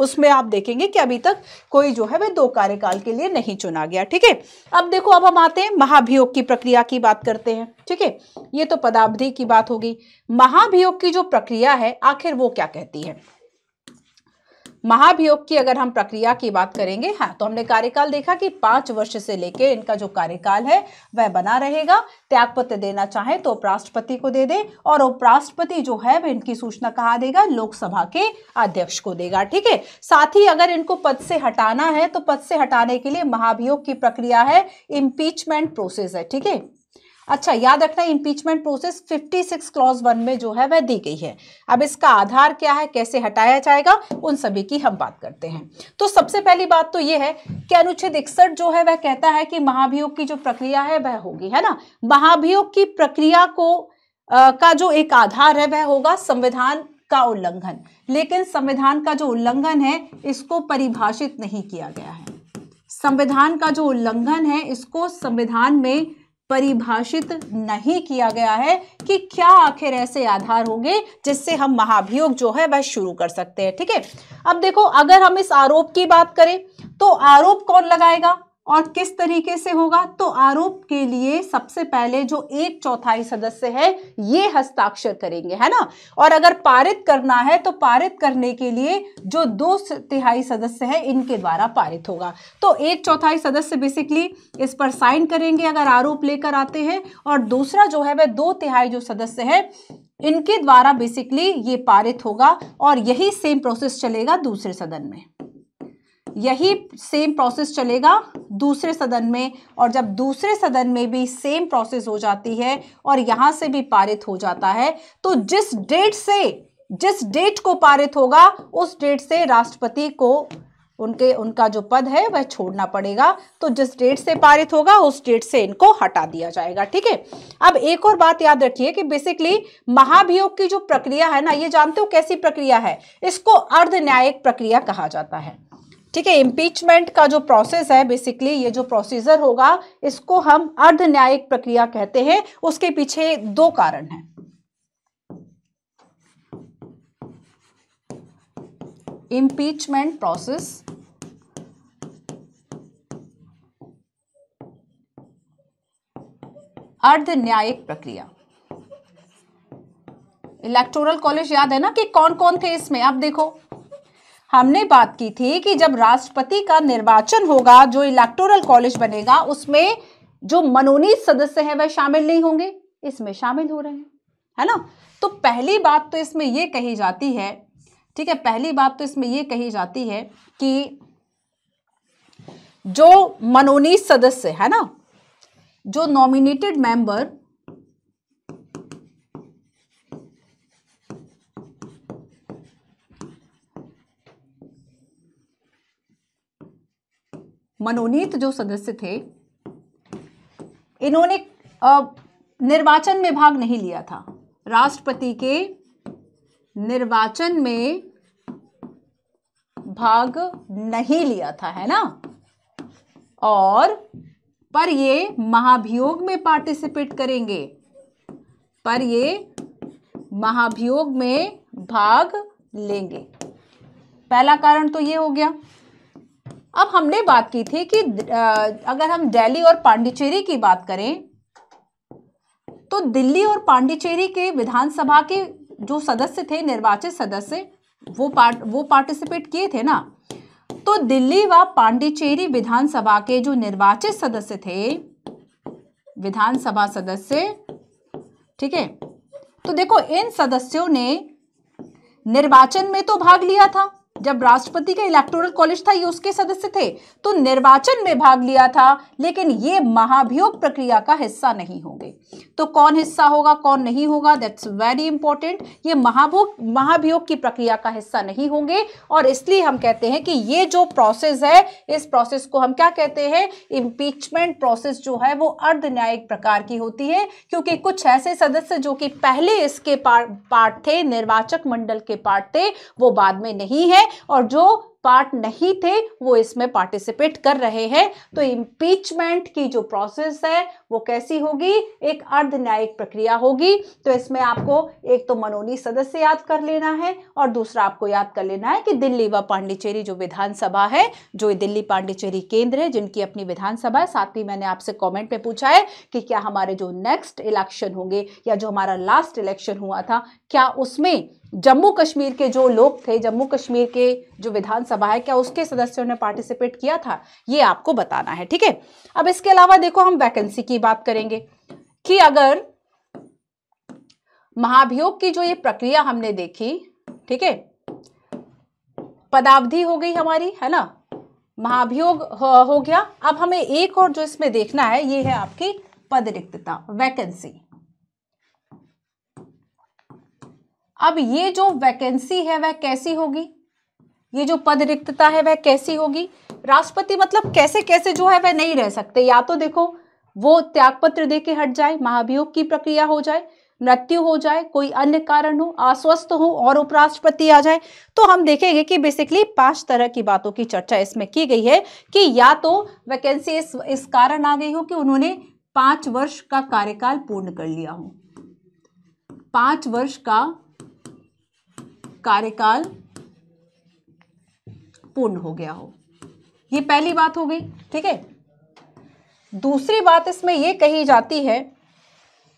उसमें आप देखेंगे कि अभी तक कोई जो है वह दो कार्यकाल के लिए नहीं चुना गया ठीक है अब देखो अब हम आते हैं महाभियोग की प्रक्रिया की बात करते हैं ठीक है ये तो पदावधि की बात होगी महाभियोग की जो प्रक्रिया है आखिर वो क्या कहती है महाभियोग की अगर हम प्रक्रिया की बात करेंगे हाँ तो हमने कार्यकाल देखा कि पांच वर्ष से लेकर इनका जो कार्यकाल है वह बना रहेगा त्यागपत्र देना चाहे तो उपराष्ट्रपति को दे दे और उपराष्ट्रपति जो है वह इनकी सूचना कहा देगा लोकसभा के अध्यक्ष को देगा ठीक है साथ ही अगर इनको पद से हटाना है तो पद से हटाने के लिए महाभियोग की प्रक्रिया है इम्पीचमेंट प्रोसेस है ठीक है अच्छा याद रखना इम्पीचमेंट प्रोसेस 56 क्लॉज वन में जो है वह दी गई है अब इसका आधार क्या है कैसे हटाया जाएगा उन सभी की हम बात करते हैं तो सबसे पहली बात तो यह है कि अनुच्छेद इकसठ जो है वह कहता है कि महाभियोग की जो प्रक्रिया है वह होगी है ना महाभियोग की प्रक्रिया को आ, का जो एक आधार है वह होगा संविधान का उल्लंघन लेकिन संविधान का जो उल्लंघन है इसको परिभाषित नहीं किया गया है संविधान का जो उल्लंघन है इसको संविधान में परिभाषित नहीं किया गया है कि क्या आखिर ऐसे आधार होंगे जिससे हम महाभियोग जो है वह शुरू कर सकते हैं ठीक है अब देखो अगर हम इस आरोप की बात करें तो आरोप कौन लगाएगा और किस तरीके से होगा तो आरोप के लिए सबसे पहले जो एक चौथाई सदस्य है ये हस्ताक्षर करेंगे है ना और अगर पारित करना है तो पारित करने के लिए जो दो तिहाई सदस्य है इनके द्वारा पारित होगा तो एक चौथाई सदस्य बेसिकली इस पर साइन करेंगे अगर आरोप लेकर आते हैं और दूसरा जो है वह दो तिहाई जो सदस्य है इनके द्वारा बेसिकली ये पारित होगा और यही सेम प्रोसेस चलेगा दूसरे सदन में यही सेम प्रोसेस चलेगा दूसरे सदन में और जब दूसरे सदन में भी सेम प्रोसेस हो जाती है और यहां से भी पारित हो जाता है तो जिस डेट से जिस डेट को पारित होगा उस डेट से राष्ट्रपति को उनके उनका जो पद है वह छोड़ना पड़ेगा तो जिस डेट से पारित होगा उस डेट से इनको हटा दिया जाएगा ठीक है अब एक और बात याद रखिए कि बेसिकली महाभियोग की जो प्रक्रिया है ना ये जानते हो कैसी प्रक्रिया है इसको अर्ध न्यायिक प्रक्रिया कहा जाता है ठीक है इम्पीचमेंट का जो प्रोसेस है बेसिकली ये जो प्रोसीजर होगा इसको हम अर्ध न्यायिक प्रक्रिया कहते हैं उसके पीछे दो कारण हैं इम्पीचमेंट प्रोसेस अर्ध न्यायिक प्रक्रिया इलेक्टोरल कॉलेज याद है ना कि कौन कौन थे इसमें आप देखो हमने बात की थी कि जब राष्ट्रपति का निर्वाचन होगा जो इलेक्टोरल कॉलेज बनेगा उसमें जो मनोनीत सदस्य हैं वह शामिल नहीं होंगे इसमें शामिल हो रहे हैं है ना तो पहली बात तो इसमें यह कही जाती है ठीक है पहली बात तो इसमें यह कही जाती है कि जो मनोनीत सदस्य है ना जो नॉमिनेटेड मेंबर मनोनीत जो सदस्य थे इन्होंने निर्वाचन में भाग नहीं लिया था राष्ट्रपति के निर्वाचन में भाग नहीं लिया था है ना और पर ये महाभियोग में पार्टिसिपेट करेंगे पर ये महाभियोग में भाग लेंगे पहला कारण तो ये हो गया अब हमने बात की थी कि अगर हम दिल्ली और पांडिचेरी की बात करें तो दिल्ली और पांडिचेरी के विधानसभा के जो सदस्य थे निर्वाचित सदस्य वो पार्ट वो पार्टिसिपेट किए थे ना तो दिल्ली व पांडिचेरी विधानसभा के जो निर्वाचित सदस्य थे विधानसभा सदस्य ठीक है तो देखो इन सदस्यों ने निर्वाचन में तो भाग लिया था जब राष्ट्रपति का इलेक्टोरल कॉलेज था ये उसके सदस्य थे तो निर्वाचन में भाग लिया था लेकिन ये महाभियोग प्रक्रिया का हिस्सा नहीं होंगे तो कौन हिस्सा होगा कौन नहीं होगा दैट्स वेरी इंपॉर्टेंट ये महाभोग महाभियोग की प्रक्रिया का हिस्सा नहीं होंगे और इसलिए हम कहते हैं कि ये जो प्रोसेस है इस प्रोसेस को हम क्या कहते हैं इम्पीचमेंट प्रोसेस जो है वो अर्ध न्यायिक प्रकार की होती है क्योंकि कुछ ऐसे सदस्य जो कि पहले इसके पार्ट थे निर्वाचक मंडल के पार्ट थे वो बाद में नहीं है और जो पार्ट नहीं थे वो इसमें पार्टिसिपेट कर रहे हैं तो इम्पीचमेंट की जो प्रोसेस है वो कैसी होगी एक अर्ध न्यायिक प्रक्रिया होगी तो इसमें आपको एक तो मनोनी सदस्य याद कर लेना है और दूसरा आपको याद कर लेना है कि दिल्ली व पांडिचेरी जो विधानसभा है जो दिल्ली पांडिचेरी केंद्र है जिनकी अपनी विधानसभा है साथ ही मैंने आपसे कॉमेंट में पूछा है कि क्या हमारे जो नेक्स्ट इलेक्शन होंगे या जो हमारा लास्ट इलेक्शन हुआ था क्या उसमें जम्मू कश्मीर के जो लोग थे जम्मू कश्मीर के जो विधानसभा है क्या उसके सदस्यों ने पार्टिसिपेट किया था ये आपको बताना है ठीक है अब इसके अलावा देखो हम वैकेंसी की बात करेंगे कि अगर महाभियोग की जो ये प्रक्रिया हमने देखी ठीक है पदावधि हो गई हमारी है ना महाभियोग हो गया अब हमें एक और जो इसमें देखना है ये है आपकी पद रिक्तता वैकेंसी अब ये जो वैकेंसी है वह कैसी होगी ये जो पद रिक्तता है वह कैसी होगी राष्ट्रपति मतलब कैसे कैसे जो है वह नहीं रह सकते या तो देखो वो त्यागपत्र दे के हट जाए महाभियोग की प्रक्रिया हो जाए मृत्यु हो जाए कोई अन्य कारण हो अस्वस्थ हो और उपराष्ट्रपति आ जाए तो हम देखेंगे कि बेसिकली पांच तरह की बातों की चर्चा इसमें की गई है कि या तो वैकेंसी इस इस कारण आ गई हो कि उन्होंने पांच वर्ष का कार्यकाल पूर्ण कर लिया हो पांच वर्ष का कार्यकाल पूर्ण हो गया हो ये पहली बात हो गई ठीक है दूसरी बात इसमें यह कही जाती है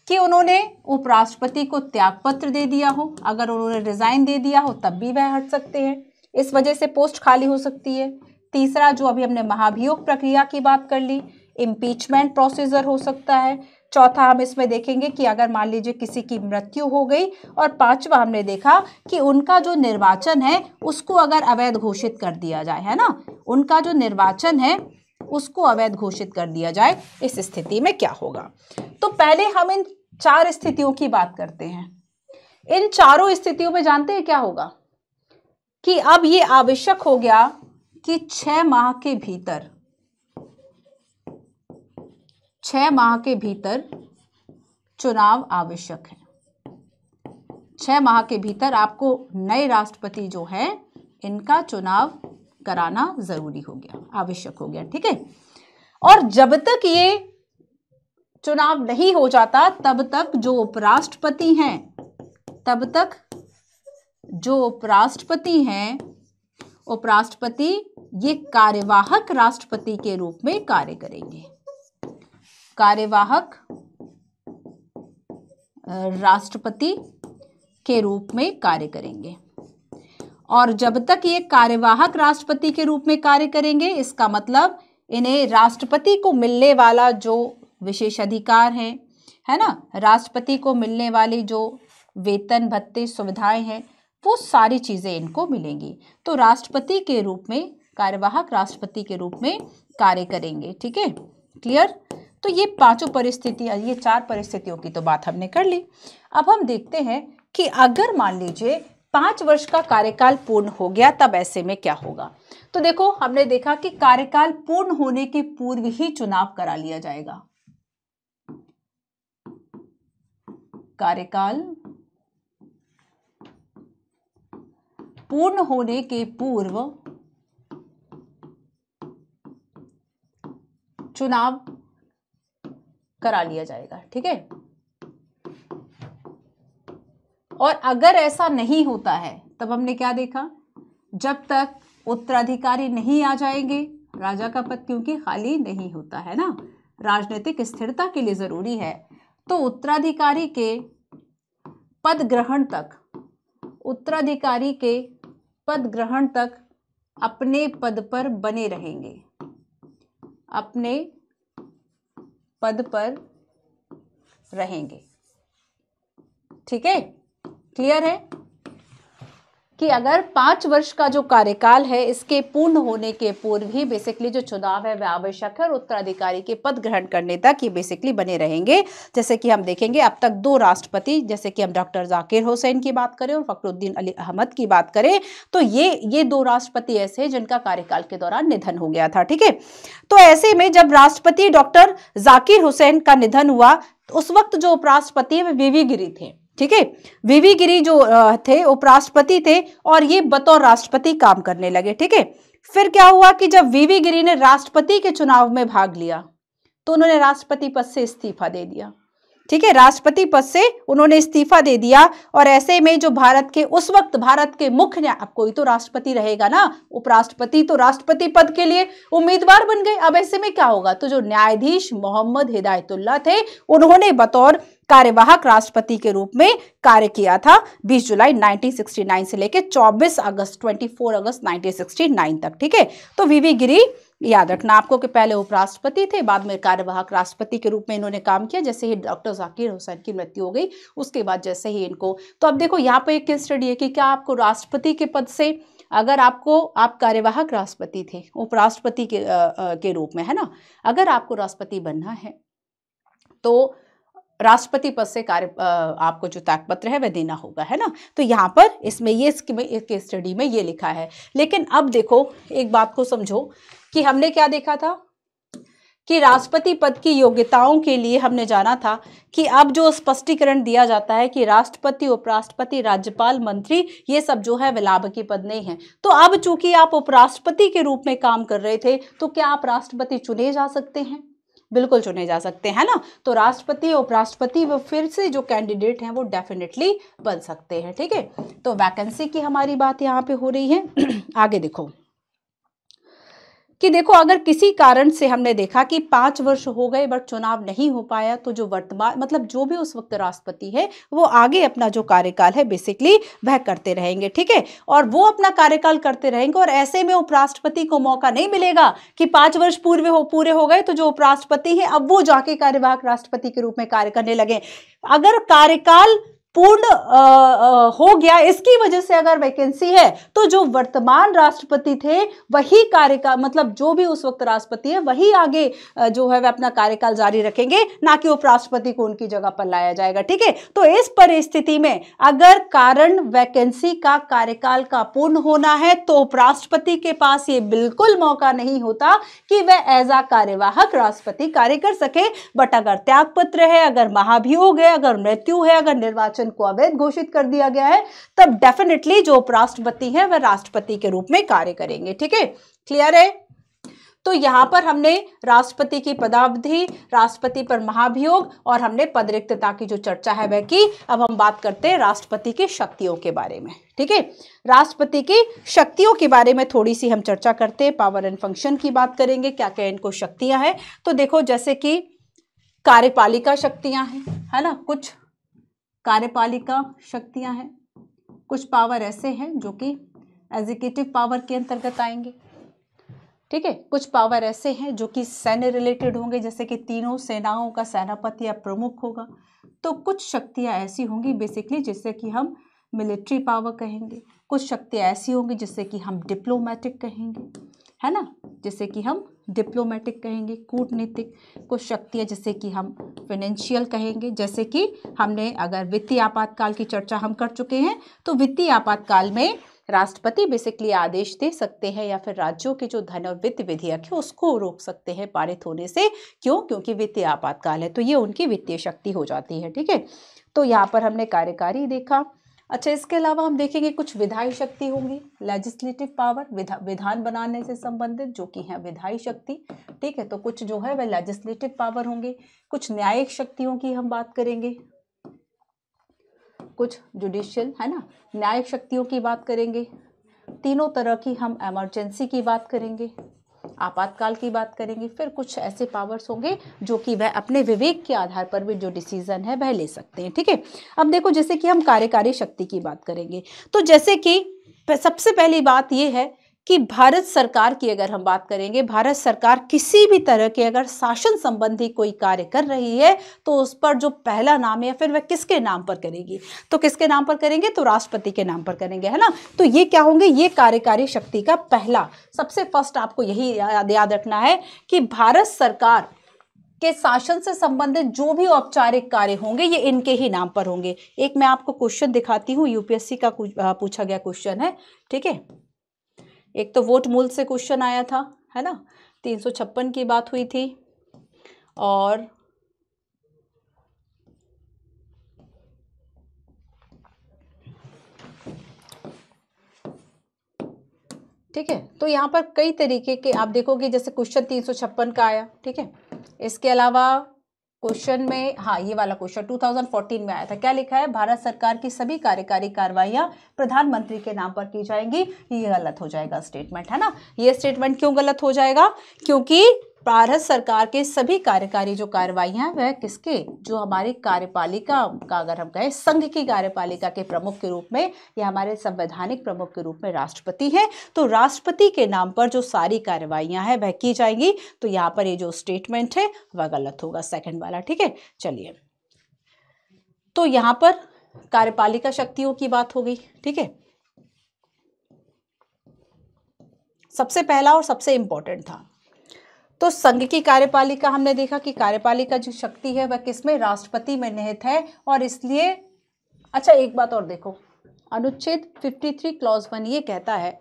कि उन्होंने उपराष्ट्रपति को त्यागपत्र दे दिया हो अगर उन्होंने रिजाइन दे दिया हो तब भी वह हट सकते हैं इस वजह से पोस्ट खाली हो सकती है तीसरा जो अभी हमने महाभियोग प्रक्रिया की बात कर ली इम्पीचमेंट प्रोसीजर हो सकता है चौथा हम इसमें देखेंगे कि अगर मान लीजिए किसी की मृत्यु हो गई और पांचवा हमने देखा कि उनका जो निर्वाचन है उसको अगर अवैध घोषित कर दिया जाए है ना उनका जो निर्वाचन है उसको अवैध घोषित कर दिया जाए इस स्थिति में क्या होगा तो पहले हम इन चार स्थितियों की बात करते हैं इन चारों स्थितियों में जानते हैं क्या होगा कि अब ये आवश्यक हो गया कि छह माह के भीतर छह माह के भीतर चुनाव आवश्यक है छह माह के भीतर आपको नए राष्ट्रपति जो है इनका चुनाव कराना ज़रूरी हो गया आवश्यक हो गया ठीक है और जब तक ये चुनाव नहीं हो जाता तब तक जो उपराष्ट्रपति हैं तब तक जो उपराष्ट्रपति हैं उपराष्ट्रपति ये कार्यवाहक राष्ट्रपति के रूप में कार्य करेंगे कार्यवाहक राष्ट्रपति के रूप में कार्य करेंगे और जब तक ये कार्यवाहक राष्ट्रपति के रूप में कार्य करेंगे इसका मतलब इन्हें राष्ट्रपति को मिलने वाला जो विशेष अधिकार है है ना राष्ट्रपति को मिलने वाली जो वेतन भत्ते सुविधाएं हैं वो सारी चीज़ें इनको मिलेंगी तो राष्ट्रपति के रूप में कार्यवाहक राष्ट्रपति के रूप में कार्य करेंगे ठीक है क्लियर तो ये पांचों परिस्थितियाँ ये चार परिस्थितियों की तो बात हमने कर ली अब हम देखते हैं कि अगर मान लीजिए पाँच वर्ष का कार्यकाल पूर्ण हो गया तब ऐसे में क्या होगा तो देखो हमने देखा कि कार्यकाल पूर्ण होने के पूर्व ही चुनाव करा लिया जाएगा कार्यकाल पूर्ण होने के पूर्व चुनाव करा लिया जाएगा ठीक है और अगर ऐसा नहीं होता है तब हमने क्या देखा जब तक उत्तराधिकारी नहीं आ जाएंगे राजा का पद क्योंकि खाली नहीं होता है ना राजनीतिक स्थिरता के लिए ज़रूरी है तो उत्तराधिकारी के पद ग्रहण तक उत्तराधिकारी के पद ग्रहण तक अपने पद पर बने रहेंगे अपने पद पर रहेंगे ठीक है क्लियर है कि अगर पाँच वर्ष का जो कार्यकाल है इसके पूर्ण होने के पूर्व ही बेसिकली जो चुनाव है वह आवश्यक है और उत्तराधिकारी के पद ग्रहण करने तक ये बेसिकली बने रहेंगे जैसे कि हम देखेंगे अब तक दो राष्ट्रपति जैसे कि हम डॉक्टर जाकिर हुसैन की बात करें और फखरुद्दीन अली अहमद की बात करें तो ये ये दो राष्ट्रपति ऐसे हैं जिनका कार्यकाल के दौरान निधन हो गया था ठीक है तो ऐसे में जब राष्ट्रपति डॉक्टर जाकिर हुसैन का निधन हुआ तो उस वक्त जो उपराष्ट्रपति है वे वीवी गिरी थे ठीक है वीवी गिरी जो थे उपराष्ट्रपति थे और ये बतौर राष्ट्रपति काम करने लगे ठीक है फिर क्या हुआ कि जब वीवी गिरी ने राष्ट्रपति के चुनाव में भाग लिया तो उन्होंने राष्ट्रपति पद से इस्तीफा दे दिया ठीक है राष्ट्रपति पद से उन्होंने इस्तीफा दे दिया और ऐसे में जो भारत के उस वक्त भारत के मुख्य न्याय अब कोई तो राष्ट्रपति रहेगा ना उपराष्ट्रपति तो राष्ट्रपति पद के लिए उम्मीदवार बन गए अब ऐसे में क्या होगा तो जो न्यायाधीश मोहम्मद हिदायतुल्ला थे उन्होंने बतौर कार्यवाहक राष्ट्रपति के रूप में कार्य किया था 20 जुलाई 1969 से लेकर 24 अगस्त 24 अगस्त 1969 तक ठीक है तो वीवी गिरी याद रखना आपको कि पहले उपराष्ट्रपति थे बाद में कार्यवाहक राष्ट्रपति के रूप में इन्होंने काम किया जैसे ही डॉक्टर जाकिर हुसैन की मृत्यु हो गई उसके बाद जैसे ही इनको तो अब देखो यहाँ पे एक स्टडी है कि क्या आपको राष्ट्रपति के पद से अगर आपको आप कार्यवाहक राष्ट्रपति थे उपराष्ट्रपति के आ, आ, के रूप में है ना अगर आपको राष्ट्रपति बनना है तो राष्ट्रपति पद से कार्य आपको जो ताकपत्र है वह देना होगा है ना तो यहाँ पर इसमें ये केस स्टडी में ये लिखा है लेकिन अब देखो एक बात को समझो कि हमने क्या देखा था कि राष्ट्रपति पद की योग्यताओं के लिए हमने जाना था कि अब जो स्पष्टीकरण दिया जाता है कि राष्ट्रपति उपराष्ट्रपति राज्यपाल मंत्री ये सब जो है की पद नहीं है तो अब चूंकि आप उपराष्ट्रपति के रूप में काम कर रहे थे तो क्या आप राष्ट्रपति चुने जा सकते हैं बिल्कुल चुने जा सकते हैं ना तो राष्ट्रपति उपराष्ट्रपति वो फिर से जो कैंडिडेट हैं वो डेफिनेटली बन सकते हैं ठीक है तो वैकेंसी की हमारी बात यहाँ पे हो रही है <clears throat> आगे देखो कि देखो अगर किसी कारण से हमने देखा कि पांच वर्ष हो गए बट चुनाव नहीं हो पाया तो जो वर्तमान मतलब जो भी उस वक्त राष्ट्रपति है वो आगे अपना जो कार्यकाल है बेसिकली वह करते रहेंगे ठीक है और वो अपना कार्यकाल करते रहेंगे और ऐसे में उपराष्ट्रपति को मौका नहीं मिलेगा कि पांच वर्ष पूर्व हो पूरे हो गए तो जो उपराष्ट्रपति है अब वो जाके कार्यवाहक राष्ट्रपति के रूप में कार्य करने लगे अगर कार्यकाल पूर्ण हो गया इसकी वजह से अगर वैकेंसी है तो जो वर्तमान राष्ट्रपति थे वही कार्यकाल मतलब जो भी उस वक्त राष्ट्रपति है वही आगे जो है वह अपना कार्यकाल जारी रखेंगे ना कि उपराष्ट्रपति को उनकी जगह पर लाया जाएगा ठीक है तो इस परिस्थिति में अगर कारण वैकेंसी का कार्यकाल का पूर्ण होना है तो उपराष्ट्रपति के पास ये बिल्कुल मौका नहीं होता कि वह एज आ कार्यवाहक राष्ट्रपति कार्य कर सके बट अगर त्यागपत्र है अगर महाभियोग है अगर मृत्यु है अगर निर्वाचन शासन को अवैध घोषित कर दिया गया है तब डेफिनेटली जो उपराष्ट्रपति हैं वह राष्ट्रपति के रूप में कार्य करेंगे ठीक है क्लियर है तो यहां पर हमने राष्ट्रपति की पदावधि राष्ट्रपति पर महाभियोग और हमने पद रिक्तता की जो चर्चा है वह की अब हम बात करते हैं राष्ट्रपति की शक्तियों के बारे में ठीक है राष्ट्रपति की शक्तियों के बारे में थोड़ी सी हम चर्चा करते हैं पावर एंड फंक्शन की बात करेंगे क्या क्या इनको शक्तियां हैं तो देखो जैसे कि कार्यपालिका शक्तियां हैं है ना कुछ कार्यपालिका शक्तियां हैं कुछ पावर ऐसे हैं जो कि एग्जीक्यूटिव पावर के अंतर्गत आएंगे ठीक है कुछ पावर ऐसे हैं जो कि सैन्य रिलेटेड होंगे जैसे कि तीनों सेनाओं का सेनापति या प्रमुख होगा तो कुछ शक्तियाँ ऐसी होंगी बेसिकली जिससे कि हम मिलिट्री पावर कहेंगे कुछ शक्तियाँ ऐसी होंगी जिससे कि हम डिप्लोमेटिक कहेंगे है ना जैसे कि हम डिप्लोमेटिक कहेंगे कूटनीतिक कुछ शक्तियाँ जैसे कि हम फाइनेंशियल कहेंगे जैसे कि हमने अगर वित्तीय आपातकाल की चर्चा हम कर चुके हैं तो वित्तीय आपातकाल में राष्ट्रपति बेसिकली आदेश दे सकते हैं या फिर राज्यों के जो धन और वित्त विधेयक है उसको रोक सकते हैं पारित होने से क्यों क्योंकि वित्तीय आपातकाल है तो ये उनकी वित्तीय शक्ति हो जाती है ठीक है तो यहाँ पर हमने कार्यकारी देखा अच्छा इसके अलावा हम देखेंगे कुछ विधायी शक्ति होंगी लेजिस्लेटिव पावर विधा, विधान बनाने से संबंधित जो कि है विधायी शक्ति ठीक है तो कुछ जो है वह लेजिस्लेटिव पावर होंगे कुछ न्यायिक शक्तियों की हम बात करेंगे कुछ जुडिशियल है ना न्यायिक शक्तियों की बात करेंगे तीनों तरह की हम एमरजेंसी की बात करेंगे आपातकाल की बात करेंगे फिर कुछ ऐसे पावर्स होंगे जो कि वह अपने विवेक के आधार पर भी जो डिसीजन है वह ले सकते हैं ठीक है अब देखो जैसे कि हम कार्यकारी शक्ति की बात करेंगे तो जैसे कि सबसे पहली बात यह है कि भारत सरकार की अगर हम बात करेंगे भारत सरकार किसी भी तरह के अगर शासन संबंधी कोई कार्य कर रही है तो उस पर जो पहला नाम है फिर वह किसके नाम पर करेगी तो किसके नाम पर करेंगे तो राष्ट्रपति के नाम पर करेंगे है ना तो ये क्या होंगे ये कार्यकारी शक्ति का पहला सबसे फर्स्ट आपको यही याद याद रखना है कि भारत सरकार के शासन से संबंधित जो भी औपचारिक कार्य होंगे ये इनके ही नाम पर होंगे एक मैं आपको क्वेश्चन दिखाती हूँ यूपीएससी का पूछा गया क्वेश्चन है ठीक है एक तो वोट मूल से क्वेश्चन आया था है ना तीन सौ छप्पन की बात हुई थी और ठीक है तो यहाँ पर कई तरीके के आप देखोगे जैसे क्वेश्चन तीन सौ छप्पन का आया ठीक है इसके अलावा क्वेश्चन में हाँ ये वाला क्वेश्चन 2014 में आया था क्या लिखा है भारत सरकार की सभी कार्यकारी कार्रवाइयाँ प्रधानमंत्री के नाम पर की जाएंगी ये गलत हो जाएगा स्टेटमेंट है ना ये स्टेटमेंट क्यों गलत हो जाएगा क्योंकि भारत सरकार के सभी कार्यकारी जो कार्रवाइयाँ वह किसके जो हमारी कार्यपालिका का अगर हम कहें संघ की कार्यपालिका के प्रमुख के रूप में या हमारे संवैधानिक प्रमुख के रूप में राष्ट्रपति हैं तो राष्ट्रपति के नाम पर जो सारी कार्रवाइयां हैं वह की जाएंगी तो यहाँ पर ये जो स्टेटमेंट है वह गलत होगा सेकेंड वाला ठीक है चलिए तो यहाँ पर कार्यपालिका शक्तियों की बात हो गई ठीक है सबसे पहला और सबसे इंपॉर्टेंट था तो संघ की कार्यपालिका हमने देखा कि कार्यपालिका जो शक्ति है वह किसमें राष्ट्रपति में निहित है और इसलिए अच्छा एक बात और देखो अनुच्छेद 53 क्लॉज वन ये कहता है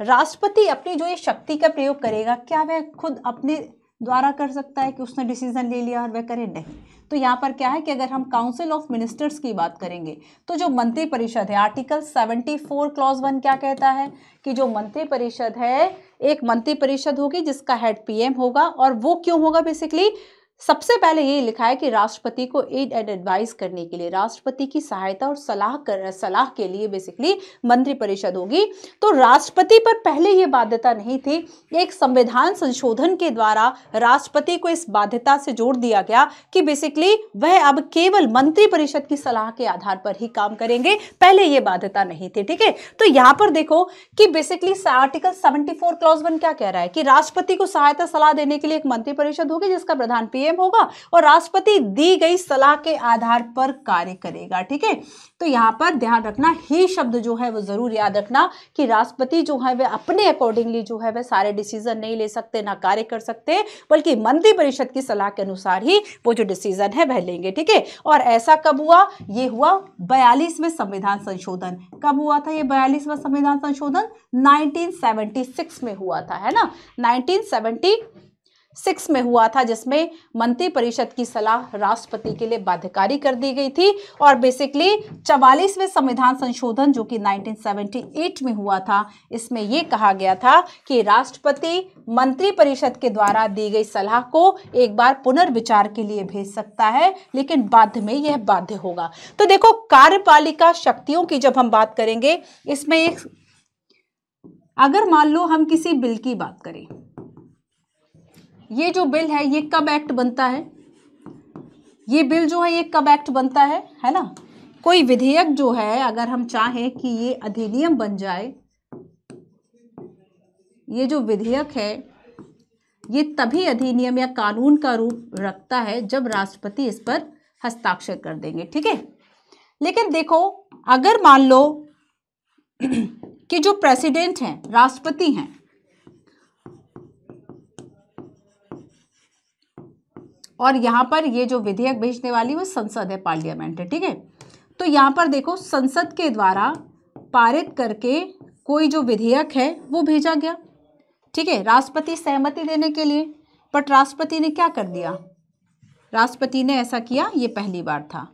राष्ट्रपति अपनी जो ये शक्ति का प्रयोग करेगा क्या वह खुद अपने द्वारा कर सकता है कि उसने डिसीजन ले लिया और वह करे नहीं तो यहाँ पर क्या है कि अगर हम काउंसिल ऑफ मिनिस्टर्स की बात करेंगे तो जो मंत्री परिषद है आर्टिकल 74 क्लॉज वन क्या कहता है कि जो मंत्री परिषद है एक मंत्री परिषद होगी जिसका हेड पीएम होगा और वो क्यों होगा बेसिकली सबसे पहले ये लिखा है कि राष्ट्रपति को एड एंड एडवाइस करने के लिए राष्ट्रपति की सहायता और सलाह कर सलाह के लिए बेसिकली मंत्रिपरिषद होगी तो राष्ट्रपति पर पहले ये बाध्यता नहीं थी एक संविधान संशोधन के द्वारा राष्ट्रपति को इस बाध्यता से जोड़ दिया गया कि बेसिकली वह अब केवल मंत्रिपरिषद की सलाह के आधार पर ही काम करेंगे पहले ये बाध्यता नहीं थी ठीक है तो यहाँ पर देखो कि basically article seventy clause one क्या कह रहा है कि राष्ट्रपति को सहायता सलाह देने के लिए एक मंत्रिपरिषद होगी जिसका प्रधान पीएम सेम होगा और राष्ट्रपति दी गई सलाह के आधार पर कार्य करेगा ठीक है तो यहाँ पर ध्यान रखना ही शब्द जो है वो ज़रूर याद रखना कि राष्ट्रपति जो है वे अपने अकॉर्डिंगली जो है वे सारे डिसीजन नहीं ले सकते ना कार्य कर सकते बल्कि मंत्री परिषद की सलाह के अनुसार ही वो जो डिसीजन है वह लेंगे ठीक है और ऐसा कब हुआ ये हुआ बयालीसवें संविधान संशोधन कब हुआ था ये बयालीसवा संविधान संशोधन 1976 में हुआ था है ना 1976 सिक्स में हुआ था जिसमें मंत्री परिषद की सलाह राष्ट्रपति के लिए बाध्यकारी कर दी गई थी और बेसिकली चवालीसवें संविधान संशोधन जो कि 1978 में हुआ था इसमें यह कहा गया था कि राष्ट्रपति मंत्री परिषद के द्वारा दी गई सलाह को एक बार पुनर्विचार के लिए भेज सकता है लेकिन बाध्य में यह बाध्य होगा तो देखो कार्यपालिका शक्तियों की जब हम बात करेंगे इसमें एक अगर मान लो हम किसी बिल की बात करें ये जो बिल है ये कब एक्ट बनता है ये बिल जो है ये कब एक्ट बनता है है ना कोई विधेयक जो है अगर हम चाहें कि ये अधिनियम बन जाए ये जो विधेयक है ये तभी अधिनियम या कानून का रूप रखता है जब राष्ट्रपति इस पर हस्ताक्षर कर देंगे ठीक है लेकिन देखो अगर मान लो कि जो प्रेसिडेंट हैं राष्ट्रपति हैं और यहाँ पर ये जो विधेयक भेजने वाली वो संसद है पार्लियामेंट है ठीक है तो यहाँ पर देखो संसद के द्वारा पारित करके कोई जो विधेयक है वो भेजा गया ठीक है राष्ट्रपति सहमति देने के लिए बट राष्ट्रपति ने क्या कर दिया राष्ट्रपति ने ऐसा किया ये पहली बार था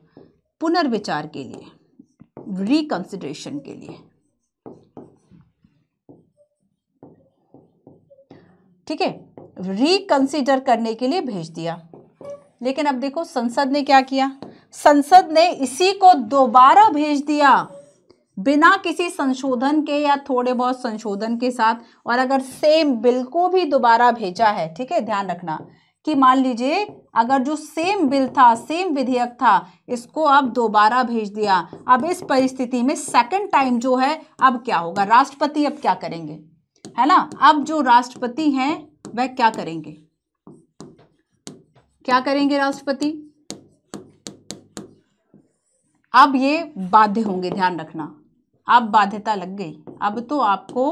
पुनर्विचार के लिए रिकंसिडरेशन के लिए ठीक है रिकंसिडर करने के लिए भेज दिया लेकिन अब देखो संसद ने क्या किया संसद ने इसी को दोबारा भेज दिया बिना किसी संशोधन के या थोड़े बहुत संशोधन के साथ और अगर सेम बिल को भी दोबारा भेजा है ठीक है ध्यान रखना कि मान लीजिए अगर जो सेम बिल था सेम विधेयक था इसको अब दोबारा भेज दिया अब इस परिस्थिति में सेकंड टाइम जो है अब क्या होगा राष्ट्रपति अब क्या करेंगे है ना अब जो राष्ट्रपति हैं वह क्या करेंगे क्या करेंगे राष्ट्रपति अब ये बाध्य होंगे ध्यान रखना अब बाध्यता लग गई अब तो आपको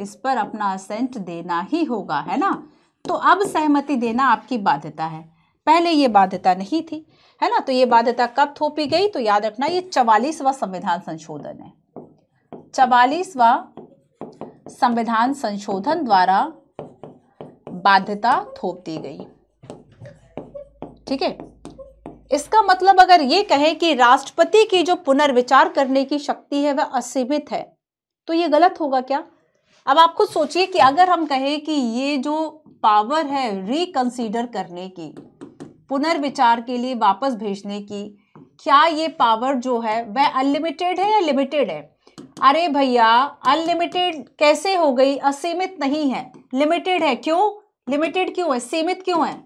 इस पर अपना असेंट देना ही होगा है ना तो अब सहमति देना आपकी बाध्यता है पहले ये बाध्यता नहीं थी है ना तो ये बाध्यता कब थोपी गई तो याद रखना ये चवालीसवा संविधान संशोधन है चवालीसवा संविधान संशोधन द्वारा बाध्यता थोप दी गई ठीक है इसका मतलब अगर ये कहें कि राष्ट्रपति की जो पुनर्विचार करने की शक्ति है वह असीमित है तो ये गलत होगा क्या अब आप खुद सोचिए कि अगर हम कहें कि ये जो पावर है रिकंसीडर करने की पुनर्विचार के लिए वापस भेजने की क्या ये पावर जो है वह अनलिमिटेड है या लिमिटेड है अरे भैया अनलिमिटेड कैसे हो गई असीमित नहीं है लिमिटेड है क्यों लिमिटेड क्यों है सीमित क्यों है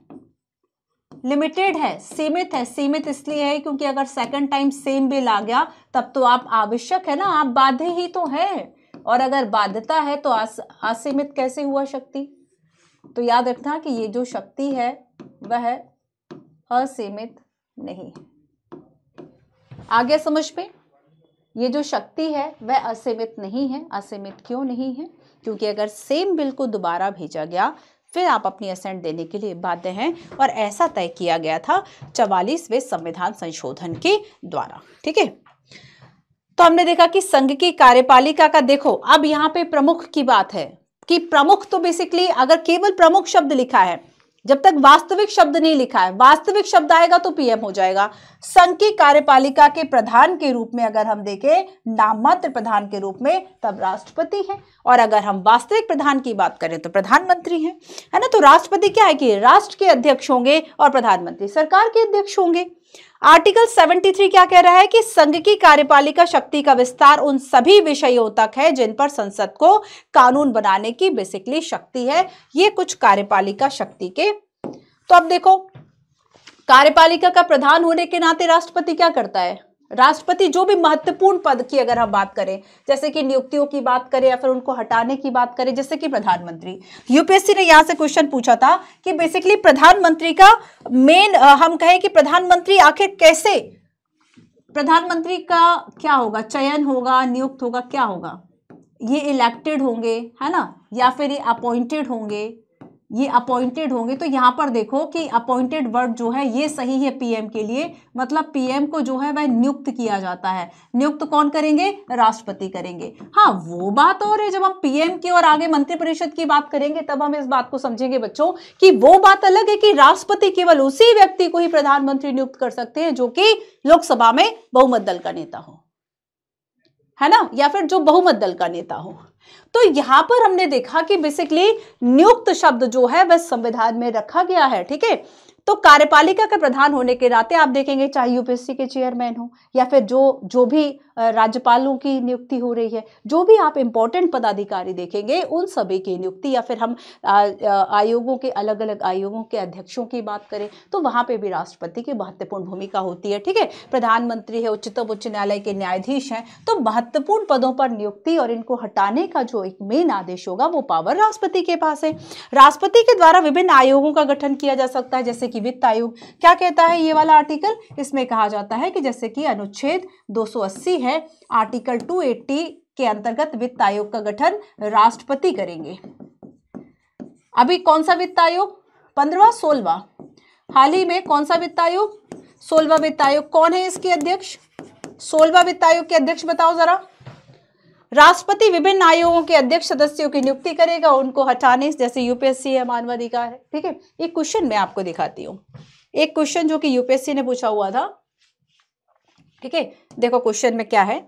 लिमिटेड है सीमित है सीमित इसलिए है क्योंकि अगर सेकंड टाइम सेम बिल आ गया तब तो आप आवश्यक है ना आप बाध्य ही तो है और अगर बाध्यता है तो आस असीमित कैसे हुआ शक्ति तो याद रखना कि ये जो शक्ति है वह असीमित नहीं है आगे समझ पे ये जो शक्ति है वह असीमित नहीं है असीमित क्यों नहीं है क्योंकि अगर सेम बिल को दोबारा भेजा गया फिर आप अपनी असेंट देने के लिए बाध्य हैं और ऐसा तय किया गया था चवालीसवें संविधान संशोधन के द्वारा ठीक है तो हमने देखा कि संघ की कार्यपालिका का देखो अब यहाँ पे प्रमुख की बात है कि प्रमुख तो बेसिकली अगर केवल प्रमुख शब्द लिखा है जब तक वास्तविक शब्द नहीं लिखा है वास्तविक शब्द आएगा तो पीएम हो जाएगा संघ की कार्यपालिका के प्रधान के रूप में अगर हम देखें नाममात्र प्रधान के रूप में तब राष्ट्रपति है और अगर हम वास्तविक प्रधान की बात करें तो प्रधानमंत्री है है ना तो राष्ट्रपति क्या है कि राष्ट्र के अध्यक्ष होंगे और प्रधानमंत्री सरकार के अध्यक्ष होंगे आर्टिकल 73 क्या कह रहा है कि संघ की कार्यपालिका शक्ति का विस्तार उन सभी विषयों तक है जिन पर संसद को कानून बनाने की बेसिकली शक्ति है ये कुछ कार्यपालिका शक्ति के तो अब देखो कार्यपालिका का प्रधान होने के नाते राष्ट्रपति क्या करता है राष्ट्रपति जो भी महत्वपूर्ण पद की अगर हम बात करें जैसे कि नियुक्तियों की बात करें या फिर उनको हटाने की बात करें जैसे कि प्रधानमंत्री यूपीएससी ने यहां से क्वेश्चन पूछा था कि बेसिकली प्रधानमंत्री का मेन हम कहें कि प्रधानमंत्री आखिर कैसे प्रधानमंत्री का क्या होगा चयन होगा नियुक्त होगा क्या होगा ये इलेक्टेड होंगे है ना या फिर ये अपॉइंटेड होंगे ये अपॉइंटेड होंगे तो यहाँ पर देखो कि अपॉइंटेड वर्ड जो है ये सही है पीएम के लिए मतलब पीएम को जो है वह नियुक्त किया जाता है नियुक्त कौन करेंगे राष्ट्रपति करेंगे हाँ वो बात और है जब हम पीएम की और आगे मंत्रिपरिषद की बात करेंगे तब हम इस बात को समझेंगे बच्चों कि वो बात अलग है कि राष्ट्रपति केवल उसी व्यक्ति को ही प्रधानमंत्री नियुक्त कर सकते हैं जो कि लोकसभा में बहुमत दल का नेता हो है ना या फिर जो बहुमत दल का नेता हो तो यहां पर हमने देखा कि बेसिकली नियुक्त शब्द जो है वह संविधान में रखा गया है ठीक है तो कार्यपालिका के प्रधान होने के नाते आप देखेंगे चाहे यूपीएससी के चेयरमैन हो या फिर जो जो भी राज्यपालों की नियुक्ति हो रही है जो भी आप इम्पोर्टेंट पदाधिकारी देखेंगे उन सभी की नियुक्ति या फिर हम आयोगों के अलग अलग आयोगों के अध्यक्षों की बात करें तो वहाँ पर भी राष्ट्रपति की महत्वपूर्ण भूमिका होती है ठीक है प्रधानमंत्री है उच्चतम उच्च न्यायालय के न्यायाधीश हैं तो महत्वपूर्ण पदों पर नियुक्ति और इनको हटाने का जो एक मेन आदेश होगा वो पावर राष्ट्रपति के पास है राष्ट्रपति के द्वारा विभिन्न आयोगों का गठन किया जा सकता है जैसे कि वित्त आयोग क्या कहता है ये वाला आर्टिकल इसमें कहा जाता है कि जैसे कि अनुच्छेद दो है है आर्टिकल 280 के अंतर्गत वित्त आयोग का गठन राष्ट्रपति करेंगे अभी कौन सा वित्त आयोग पंद्रवा सोलवा हाल ही में कौन सा वित्त आयोग सोलवा वित्त आयोग कौन है इसके अध्यक्ष सोलवा वित्त आयोग के अध्यक्ष बताओ जरा राष्ट्रपति विभिन्न आयोगों के अध्यक्ष सदस्यों की नियुक्ति करेगा उनको हटाने जैसे यूपीएससी है मानवाधिकार है ठीक है एक क्वेश्चन मैं आपको दिखाती हूँ एक क्वेश्चन जो कि यूपीएससी ने पूछा हुआ था ठीक है देखो क्वेश्चन में क्या है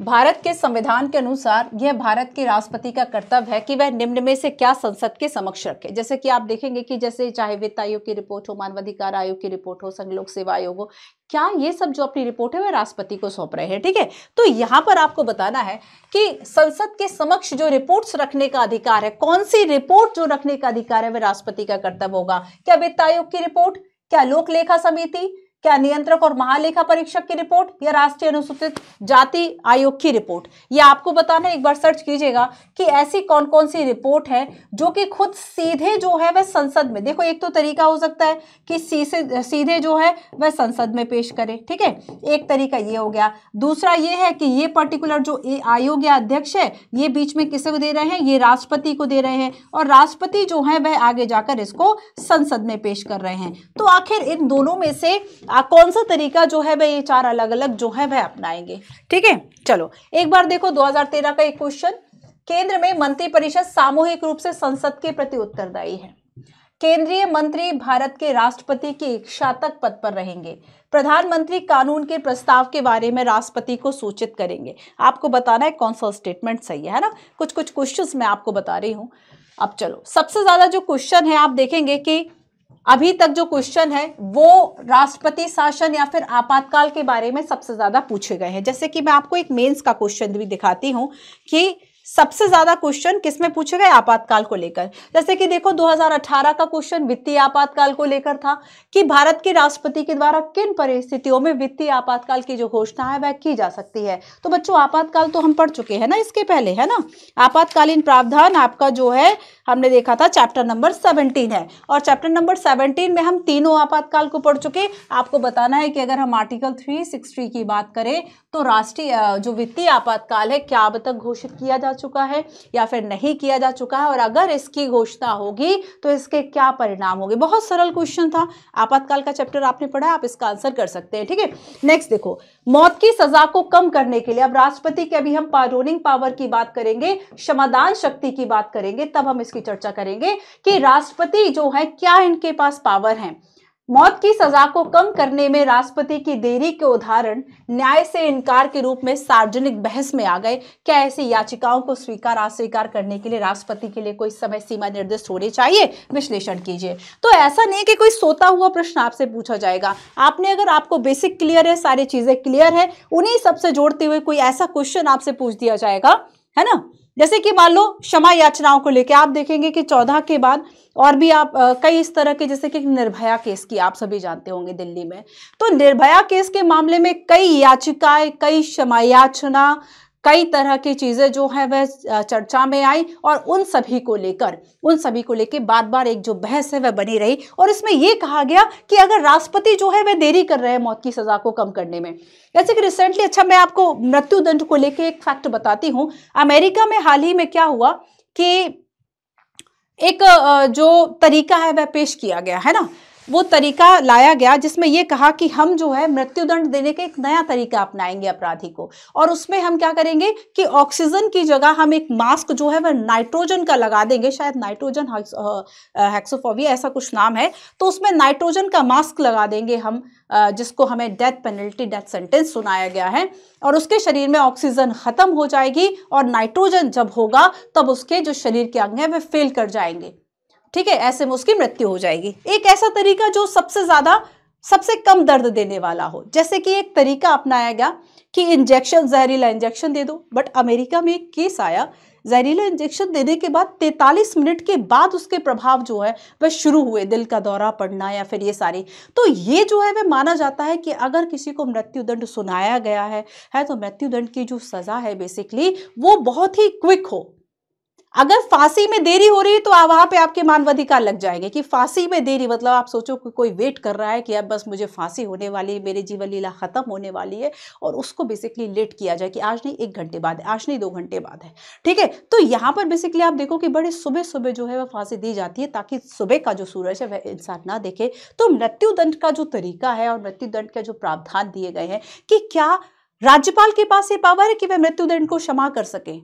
भारत के संविधान के अनुसार यह भारत के राष्ट्रपति का कर्तव्य है कि वह निम्न में से क्या संसद के समक्ष रखे जैसे कि आप देखेंगे कि जैसे चाहे वित्त आयोग की रिपोर्ट हो मानवाधिकार आयोग की रिपोर्ट हो संघ लोक सेवा आयोग हो क्या ये सब जो अपनी रिपोर्ट है वह राष्ट्रपति को सौंप रहे हैं ठीक है थीके? तो यहाँ पर आपको बताना है कि संसद के समक्ष जो रिपोर्ट्स रखने का अधिकार है कौन सी रिपोर्ट जो रखने का अधिकार है वह राष्ट्रपति का कर्तव्य होगा क्या वित्त आयोग की रिपोर्ट क्या लोक लेखा समिति क्या नियंत्रक और महालेखा परीक्षक की रिपोर्ट या राष्ट्रीय अनुसूचित जाति आयोग की रिपोर्ट ये आपको बताना एक बार सर्च कीजिएगा कि ऐसी कौन कौन सी रिपोर्ट है जो कि खुद सीधे जो है वह संसद में देखो एक तो तरीका हो सकता है कि सीधे सीधे जो है वह संसद में पेश करे ठीक है एक तरीका ये हो गया दूसरा ये है कि ये पर्टिकुलर जो आयोग या अध्यक्ष है ये बीच में किसे को दे रहे हैं ये राष्ट्रपति को दे रहे हैं और राष्ट्रपति जो है वह आगे जाकर इसको संसद में पेश कर रहे हैं तो आखिर इन दोनों में से आ, कौन सा तरीका जो है वह ये चार अलग अलग जो है वह अपनाएंगे ठीक है चलो एक बार देखो 2013 का एक क्वेश्चन केंद्र में मंत्रिपरिषद सामूहिक रूप से संसद के प्रति उत्तरदायी है केंद्रीय मंत्री भारत के राष्ट्रपति की इच्छा तक पद पर रहेंगे प्रधानमंत्री कानून के प्रस्ताव के बारे में राष्ट्रपति को सूचित करेंगे आपको बताना है कौन सा स्टेटमेंट सही है ना कुछ कुछ क्वेश्चन मैं आपको बता रही हूँ अब चलो सबसे ज्यादा जो क्वेश्चन है आप देखेंगे कि अभी तक जो क्वेश्चन है वो राष्ट्रपति शासन या फिर आपातकाल के बारे में सबसे ज्यादा पूछे गए हैं जैसे कि मैं आपको एक मेंस का क्वेश्चन भी दिखाती हूँ कि सबसे ज्यादा क्वेश्चन किसमें पूछे गए आपातकाल को लेकर जैसे कि देखो 2018 का क्वेश्चन वित्तीय आपातकाल को लेकर था कि भारत के राष्ट्रपति के द्वारा किन परिस्थितियों में वित्तीय आपातकाल की जो घोषणा है वह की जा सकती है तो बच्चों आपातकाल तो हम पढ़ चुके हैं ना इसके पहले है ना आपातकालीन प्रावधान आपका जो है हमने देखा था चैप्टर नंबर सेवनटीन है और चैप्टर नंबर सेवनटीन में हम तीनों आपातकाल को पढ़ चुके आपको बताना है कि अगर हम आर्टिकल थ्री सिक्सटी की बात करें तो राष्ट्रीय जो वित्तीय आपातकाल है क्या अब तक घोषित किया जा चुका है या फिर नहीं किया जा चुका है और अगर इसकी घोषणा होगी तो इसके क्या परिणाम होंगे बहुत सरल क्वेश्चन था आपातकाल का चैप्टर आपने पढ़ा आप इसका आंसर कर सकते हैं ठीक है नेक्स्ट देखो मौत की सजा को कम करने के लिए अब राष्ट्रपति के अभी हम रूलिंग पावर की बात करेंगे क्षमादान शक्ति की बात करेंगे तब हम इसकी चर्चा करेंगे कि राष्ट्रपति जो है क्या इनके पास पावर है मौत की सजा को कम करने में राष्ट्रपति की देरी के उदाहरण न्याय से इनकार के रूप में सार्वजनिक बहस में आ गए क्या ऐसी याचिकाओं को स्वीकार अस्वीकार करने के लिए राष्ट्रपति के लिए कोई समय सीमा निर्दिष्ट होने चाहिए विश्लेषण कीजिए तो ऐसा नहीं कि कोई सोता हुआ प्रश्न आपसे पूछा जाएगा आपने अगर आपको बेसिक क्लियर है सारी चीजें क्लियर है उन्हीं सबसे जोड़ते हुए कोई ऐसा क्वेश्चन आपसे पूछ दिया जाएगा है ना जैसे कि मान लो क्षमा याचनाओं को लेकर आप देखेंगे कि चौदह के बाद और भी आप कई इस तरह के जैसे कि निर्भया केस की आप सभी जानते होंगे दिल्ली में तो निर्भया केस के मामले में कई याचिकाएं कई क्षमा याचना कई तरह की चीज़ें जो है वह चर्चा में आई और उन सभी को लेकर उन सभी को लेकर बार बार एक जो बहस है वह बनी रही और इसमें यह कहा गया कि अगर राष्ट्रपति जो है वह देरी कर रहे हैं मौत की सज़ा को कम करने में जैसे कि रिसेंटली अच्छा मैं आपको मृत्युदंड को लेकर एक फैक्ट बताती हूँ अमेरिका में हाल ही में क्या हुआ कि एक जो तरीका है वह पेश किया गया है ना वो तरीका लाया गया जिसमें ये कहा कि हम जो है मृत्युदंड देने का एक नया तरीका अपनाएंगे अपराधी को और उसमें हम क्या करेंगे कि ऑक्सीजन की जगह हम एक मास्क जो है वह नाइट्रोजन का लगा देंगे शायद नाइट्रोजन हैक्सोफोविया ऐसा कुछ नाम है तो उसमें नाइट्रोजन का मास्क लगा देंगे हम जिसको हमें डेथ पेनल्टी डेथ सेंटेंस सुनाया गया है और उसके शरीर में ऑक्सीजन ख़त्म हो जाएगी और नाइट्रोजन जब होगा तब उसके जो शरीर के अंग हैं वे फेल कर जाएंगे ठीक है ऐसे में उसकी मृत्यु हो जाएगी एक ऐसा तरीका जो सबसे ज़्यादा सबसे कम दर्द देने वाला हो जैसे कि एक तरीका अपनाया गया कि इंजेक्शन जहरीला इंजेक्शन दे दो बट अमेरिका में एक केस आया जहरीला इंजेक्शन देने के बाद 43 मिनट के बाद उसके प्रभाव जो है वह शुरू हुए दिल का दौरा पड़ना या फिर ये सारी तो ये जो है वह माना जाता है कि अगर किसी को मृत्युदंड सुनाया गया है, है तो मृत्युदंड की जो सज़ा है बेसिकली वो बहुत ही क्विक हो अगर फांसी में देरी हो रही है तो वहां पे आपके मानवाधिकार लग जाएंगे कि फांसी में देरी मतलब आप सोचो कि कोई वेट कर रहा है कि अब बस मुझे फांसी होने वाली है मेरी जीवन लीला खत्म होने वाली है और उसको बेसिकली लेट किया जाए कि आज नहीं एक घंटे बाद है आज नहीं दो घंटे बाद है ठीक है तो यहाँ पर बेसिकली आप देखो कि बड़े सुबह सुबह जो है वह फांसी दी जाती है ताकि सुबह का जो सूरज है वह इंसान ना देखे तो मृत्युदंड का जो तरीका है और मृत्युदंड के जो प्रावधान दिए गए हैं कि क्या राज्यपाल के पास ये पावर है कि वह मृत्युदंड को क्षमा कर सकें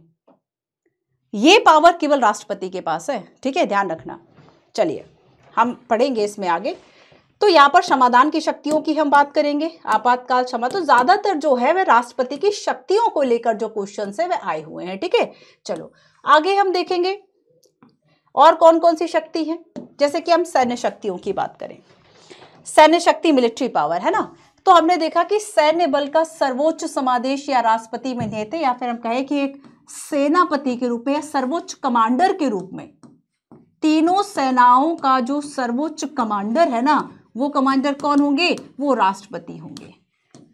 ये पावर केवल राष्ट्रपति के पास है ठीक है ध्यान रखना चलिए हम पढ़ेंगे इसमें आगे तो यहाँ पर समाधान की शक्तियों की हम बात करेंगे आपातकाल क्षमा तो ज्यादातर जो है वह राष्ट्रपति की शक्तियों को लेकर जो क्वेश्चन है वह आए हुए हैं ठीक है चलो आगे हम देखेंगे और कौन कौन सी शक्ति है जैसे कि हम सैन्य शक्तियों की बात करें सैन्य शक्ति मिलिट्री पावर है ना तो हमने देखा कि सैन्य बल का सर्वोच्च समादेश या राष्ट्रपति में देते या फिर हम कहें कि एक सेनापति के रूप में या सर्वोच्च कमांडर के रूप में तीनों सेनाओं का जो सर्वोच्च कमांडर है ना वो कमांडर कौन होंगे वो राष्ट्रपति होंगे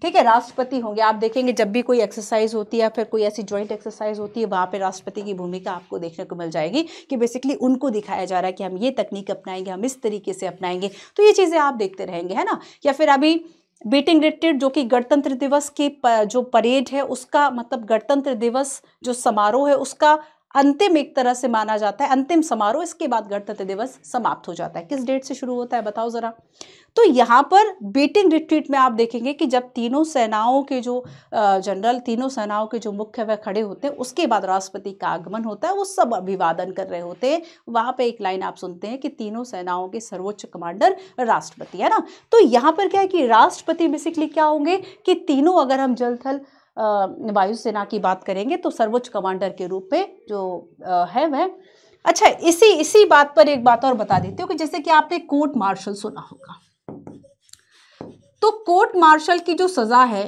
ठीक है राष्ट्रपति होंगे आप देखेंगे जब भी कोई एक्सरसाइज होती है या फिर कोई ऐसी ज्वाइंट एक्सरसाइज होती है वहाँ पे राष्ट्रपति की भूमिका आपको देखने को मिल जाएगी कि बेसिकली उनको दिखाया जा रहा है कि हम ये तकनीक अपनाएंगे हम इस तरीके से अपनाएंगे तो ये चीज़ें आप देखते रहेंगे है ना या फिर अभी बीटिंग रिट्रीट जो कि गणतंत्र दिवस की जो परेड है उसका मतलब गणतंत्र दिवस जो समारोह है उसका अंतिम एक तरह से माना जाता है अंतिम समारोह इसके बाद गणतंत्र दिवस समाप्त हो जाता है किस डेट से शुरू होता है बताओ ज़रा तो यहाँ पर बीटिंग रिट्रीट में आप देखेंगे कि जब तीनों सेनाओं के जो जनरल तीनों सेनाओं के जो मुख्य वह खड़े होते हैं उसके बाद राष्ट्रपति का आगमन होता है वो सब अभिवादन कर रहे होते हैं वहाँ पे एक लाइन आप सुनते हैं कि तीनों सेनाओं के सर्वोच्च कमांडर राष्ट्रपति है ना तो यहाँ पर क्या है कि राष्ट्रपति बेसिकली क्या होंगे कि तीनों अगर हम जल थल वायुसेना की बात करेंगे तो सर्वोच्च कमांडर के रूप में जो है वह अच्छा इसी इसी बात पर एक बात और बता देती हूँ कि जैसे कि आपने कोर्ट मार्शल सुना होगा तो कोर्ट मार्शल की जो सज़ा है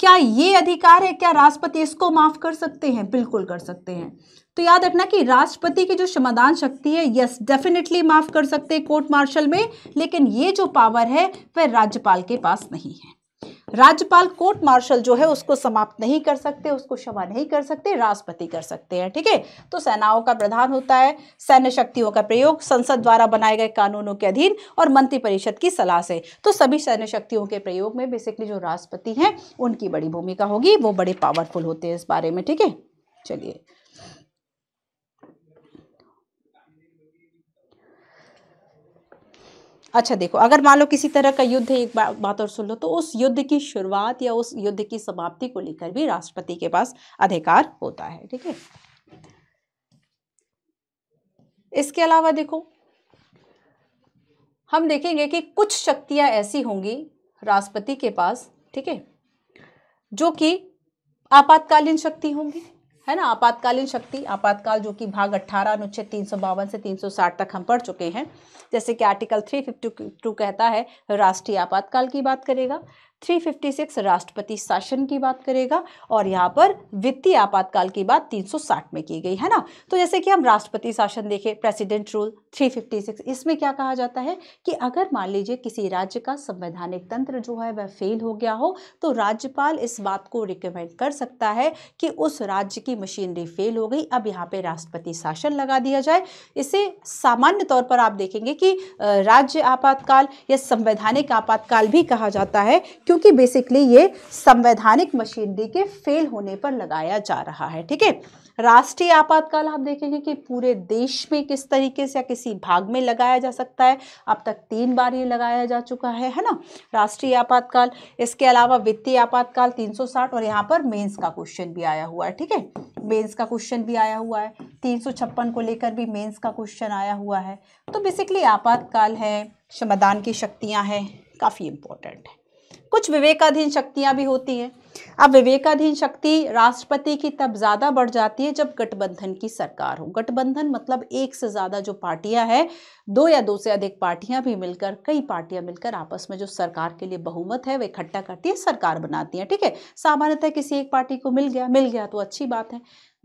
क्या ये अधिकार है क्या राष्ट्रपति इसको माफ कर सकते हैं बिल्कुल कर सकते हैं तो याद रखना कि राष्ट्रपति की जो क्षमादान शक्ति है यस डेफिनेटली माफ कर सकते हैं कोर्ट मार्शल में लेकिन ये जो पावर है वह राज्यपाल के पास नहीं है राज्यपाल कोर्ट मार्शल जो है उसको समाप्त नहीं कर सकते उसको क्षमा नहीं कर सकते राष्ट्रपति कर सकते हैं ठीक है ठीके? तो सेनाओं का प्रधान होता है सैन्य शक्तियों का प्रयोग संसद द्वारा बनाए गए कानूनों के अधीन और मंत्रिपरिषद की सलाह से तो सभी सैन्य शक्तियों के प्रयोग में बेसिकली जो राष्ट्रपति हैं उनकी बड़ी भूमिका होगी वो बड़े पावरफुल होते हैं इस बारे में ठीक है चलिए अच्छा देखो अगर मान लो किसी तरह का युद्ध एक बा, बात और सुन लो तो उस युद्ध की शुरुआत या उस युद्ध की समाप्ति को लेकर भी राष्ट्रपति के पास अधिकार होता है ठीक है इसके अलावा देखो हम देखेंगे कि कुछ शक्तियां ऐसी होंगी राष्ट्रपति के पास ठीक है जो कि आपातकालीन शक्ति होंगी है ना आपातकालीन शक्ति आपातकाल जो कि भाग 18 अनुच्छेद तीन सौ बावन से 360 तक हम पढ़ चुके हैं जैसे कि आर्टिकल 352 कहता है राष्ट्रीय आपातकाल की बात करेगा 356 राष्ट्रपति शासन की बात करेगा और यहाँ पर वित्तीय आपातकाल की बात 360 में की गई है ना तो जैसे कि हम राष्ट्रपति शासन देखें प्रेसिडेंट रूल 356 इसमें क्या कहा जाता है कि अगर मान लीजिए किसी राज्य का संवैधानिक तंत्र जो है वह फेल हो गया हो तो राज्यपाल इस बात को रिकमेंड कर सकता है कि उस राज्य की मशीनरी फेल हो गई अब यहाँ पर राष्ट्रपति शासन लगा दिया जाए इसे सामान्य तौर पर आप देखेंगे कि राज्य आपातकाल या संवैधानिक आपातकाल भी कहा जाता है क्योंकि बेसिकली ये संवैधानिक मशीनरी के फेल होने पर लगाया जा रहा है ठीक है राष्ट्रीय आपातकाल हम देखेंगे कि पूरे देश में किस तरीके से या किसी भाग में लगाया जा सकता है अब तक तीन बार ये लगाया जा चुका है है ना राष्ट्रीय आपातकाल इसके अलावा वित्तीय आपातकाल 360 और यहाँ पर मेंस का क्वेश्चन भी आया हुआ है ठीक है मेंस का क्वेश्चन भी आया हुआ है तीन को लेकर भी मेन्स का क्वेश्चन आया हुआ है तो बेसिकली आपातकाल है क्षमदान की शक्तियाँ हैं काफ़ी इम्पोर्टेंट है कुछ विवेकाधीन शक्तियां भी होती हैं अब विवेकाधीन शक्ति राष्ट्रपति की तब ज़्यादा बढ़ जाती है जब गठबंधन की सरकार हो गठबंधन मतलब एक से ज़्यादा जो पार्टियां हैं दो या दो से अधिक पार्टियां भी मिलकर कई पार्टियां मिलकर आपस में जो सरकार के लिए बहुमत है वे इकट्ठा करती है सरकार बनाती हैं ठीक है सामान्यतः किसी एक पार्टी को मिल गया मिल गया तो अच्छी बात है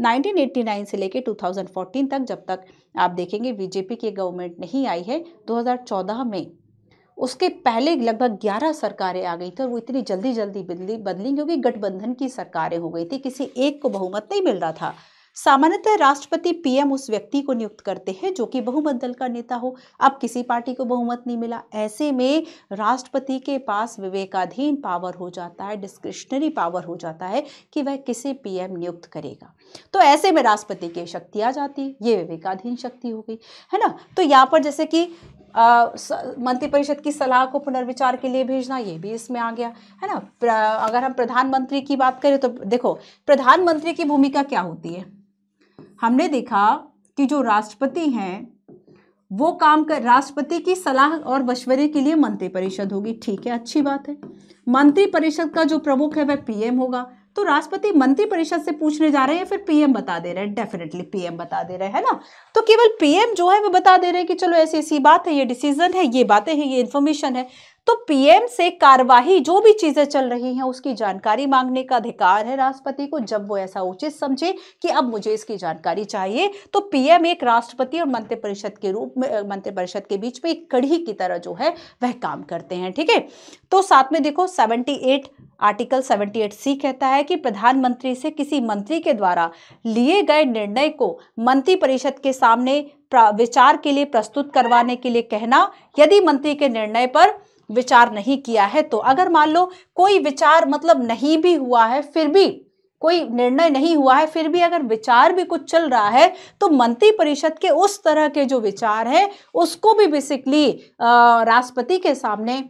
1989 से लेकर 2014 तक जब तक आप देखेंगे बीजेपी की गवर्नमेंट नहीं आई है 2014 में उसके पहले लगभग ग्यारह सरकारें आ गई थी और वो इतनी जल्दी जल्दी बदली बदली क्योंकि गठबंधन की सरकारें हो गई थी किसी एक को बहुमत नहीं मिल रहा था सामान्यतः राष्ट्रपति पीएम उस व्यक्ति को नियुक्त करते हैं जो कि बहुमत दल का नेता हो अब किसी पार्टी को बहुमत नहीं मिला ऐसे में राष्ट्रपति के पास विवेकाधीन पावर हो जाता है डिस्क्रिशनरी पावर हो जाता है कि वह किसे पीएम नियुक्त करेगा तो ऐसे में राष्ट्रपति की शक्ति आ जाती ये विवेकाधीन शक्ति हो गई है ना तो यहाँ पर जैसे कि मंत्रिपरिषद की सलाह को पुनर्विचार के लिए भेजना ये भी इसमें आ गया है ना अगर हम प्रधानमंत्री की बात करें तो देखो प्रधानमंत्री की भूमिका क्या होती है हमने देखा कि जो राष्ट्रपति हैं वो काम कर राष्ट्रपति की सलाह और मशवरे के लिए मंत्रिपरिषद होगी ठीक है अच्छी बात है मंत्रिपरिषद का जो प्रमुख है वह पीएम होगा तो राष्ट्रपति मंत्री परिषद से पूछने जा रहे हैं फिर पीएम बता दे रहे हैं डेफिनेटली पीएम बता दे रहे हैं ना तो केवल पीएम जो है वो बता दे रहे हैं कि चलो ऐसी ऐसी बात है ये डिसीजन है ये बातें हैं ये इन्फॉर्मेशन है तो पीएम से कार्यवाही जो भी चीजें चल रही हैं उसकी जानकारी मांगने का अधिकार है राष्ट्रपति को जब वो ऐसा उचित समझे कि अब मुझे इसकी जानकारी चाहिए तो पीएम एक राष्ट्रपति और मंत्रिपरिषद के रूप में मंत्रिपरिषद के बीच में एक कड़ी की तरह जो है वह काम करते हैं ठीक है तो साथ में देखो सेवेंटी आर्टिकल 78 सी कहता है कि प्रधानमंत्री से किसी मंत्री के द्वारा लिए गए निर्णय को मंत्रिपरिषद के सामने विचार के लिए प्रस्तुत करवाने के लिए कहना यदि मंत्री के निर्णय पर विचार नहीं किया है तो अगर मान लो कोई विचार मतलब नहीं भी हुआ है फिर भी कोई निर्णय नहीं हुआ है फिर भी अगर विचार भी कुछ चल रहा है तो मंत्रिपरिषद के उस तरह के जो विचार हैं उसको भी बेसिकली राष्ट्रपति के सामने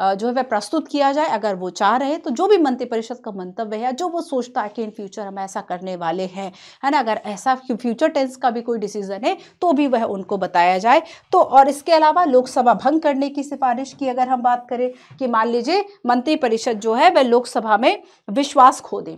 जो है वह प्रस्तुत किया जाए अगर वो चाह रहे तो जो भी मंत्रिपरिषद का मंतव्य है जो वो सोचता है कि इन फ्यूचर हम ऐसा करने वाले हैं है ना अगर ऐसा फ्यूचर टेंस का भी कोई डिसीजन है तो भी वह उनको बताया जाए तो और इसके अलावा लोकसभा भंग करने की सिफारिश की अगर हम बात करें कि मान लीजिए मंत्रिपरिषद जो है वह लोकसभा में विश्वास खो दें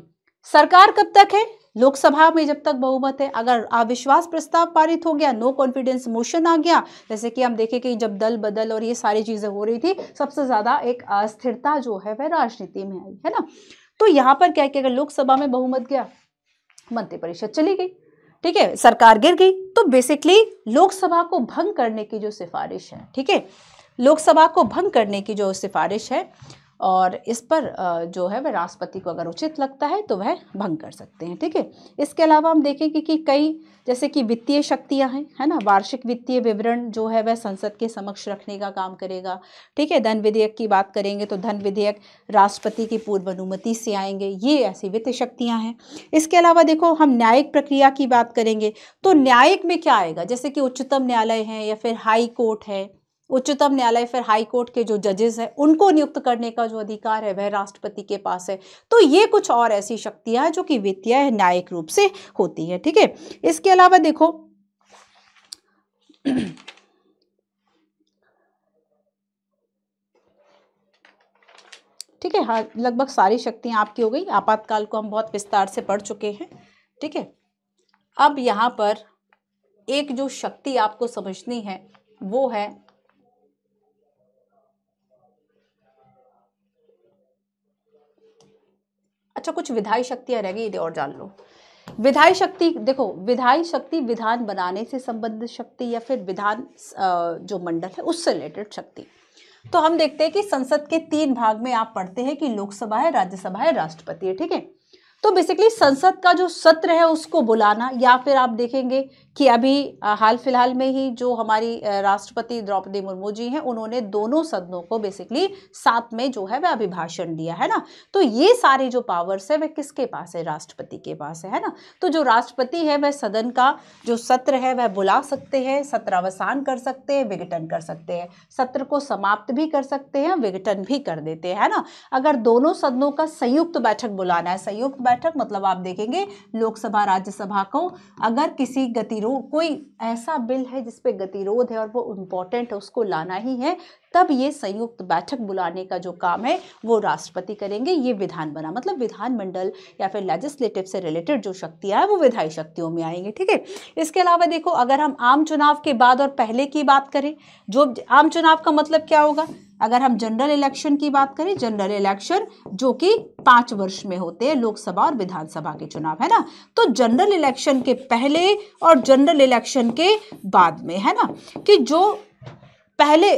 सरकार कब तक है लोकसभा में जब तक बहुमत है अगर अविश्वास प्रस्ताव पारित हो गया नो कॉन्फिडेंस मोशन आ गया जैसे कि हम देखें कि जब दल बदल और ये सारी चीज़ें हो रही थी सबसे ज़्यादा एक अस्थिरता जो है वह राजनीति में आई है ना तो यहाँ पर क्या किया लोकसभा में बहुमत गया मंत्रिपरिषद चली गई ठीक है सरकार गिर गई तो बेसिकली लोकसभा को भंग करने की जो सिफारिश है ठीक है लोकसभा को भंग करने की जो सिफारिश है और इस पर जो है वह राष्ट्रपति को अगर उचित लगता है तो वह भंग कर सकते हैं ठीक है इसके अलावा हम देखेंगे कि कई जैसे कि वित्तीय शक्तियाँ हैं है ना वार्षिक वित्तीय विवरण जो है वह संसद के समक्ष रखने का काम करेगा ठीक है धन विधेयक की बात करेंगे तो धन विधेयक राष्ट्रपति की पूर्व अनुमति से आएंगे ये ऐसी वित्तीय शक्तियाँ हैं इसके अलावा देखो हम न्यायिक प्रक्रिया की बात करेंगे तो न्यायिक में क्या आएगा जैसे कि उच्चतम न्यायालय है या फिर हाई कोर्ट है उच्चतम न्यायालय फिर हाई कोर्ट के जो जजेस हैं उनको नियुक्त करने का जो अधिकार है वह राष्ट्रपति के पास है तो ये कुछ और ऐसी शक्तियां जो कि वित्तीय न्यायिक रूप से होती है ठीक है इसके अलावा देखो ठीक है हाँ लगभग सारी शक्तियां आपकी हो गई आपातकाल को हम बहुत विस्तार से पढ़ चुके हैं ठीक है अब यहां पर एक जो शक्ति आपको समझनी है वो है अच्छा कुछ विधायी शक्तियां रह गई ये और जान लो विधायी शक्ति देखो विधायी शक्ति विधान बनाने से संबंधित शक्ति या फिर विधान जो मंडल है उससे रिलेटेड शक्ति तो हम देखते हैं कि संसद के तीन भाग में आप पढ़ते हैं कि लोकसभा है राज्यसभा है राष्ट्रपति है ठीक है तो बेसिकली संसद का जो सत्र है उसको बुलाना या फिर आप देखेंगे कि अभी हाल फिलहाल में ही जो हमारी राष्ट्रपति द्रौपदी मुर्मू जी हैं उन्होंने दोनों सदनों को बेसिकली साथ में जो है वह अभिभाषण दिया है ना तो ये सारे जो पावर्स है वह किसके पास है राष्ट्रपति के पास है, है ना तो जो राष्ट्रपति है वह सदन का जो सत्र है वह बुला सकते हैं सत्र अवसान कर सकते हैं विघटन कर सकते हैं सत्र को समाप्त भी कर सकते हैं विघटन भी कर देते हैं है ना अगर दोनों सदनों का संयुक्त बैठक बुलाना है संयुक्त बैठक मतलब आप देखेंगे लोकसभा राज्यसभा को अगर किसी गतिरोध कोई ऐसा बिल है जिसपे गतिरोध है और वो इम्पोर्टेंट है उसको लाना ही है तब ये संयुक्त बैठक बुलाने का जो काम है वो राष्ट्रपति करेंगे ये विधान बना मतलब विधानमंडल या फिर लेजिस्लेटिव से रिलेटेड जो शक्तियाँ हैं वो विधायी शक्तियों में आएंगे ठीक है इसके अलावा देखो अगर हम आम चुनाव के बाद और पहले की बात करें जो आम चुनाव का मतलब क्या होगा अगर हम जनरल इलेक्शन की बात करें जनरल इलेक्शन जो कि पांच वर्ष में होते हैं लोकसभा और विधानसभा के चुनाव है ना तो जनरल इलेक्शन के पहले और जनरल इलेक्शन के बाद में है ना कि जो पहले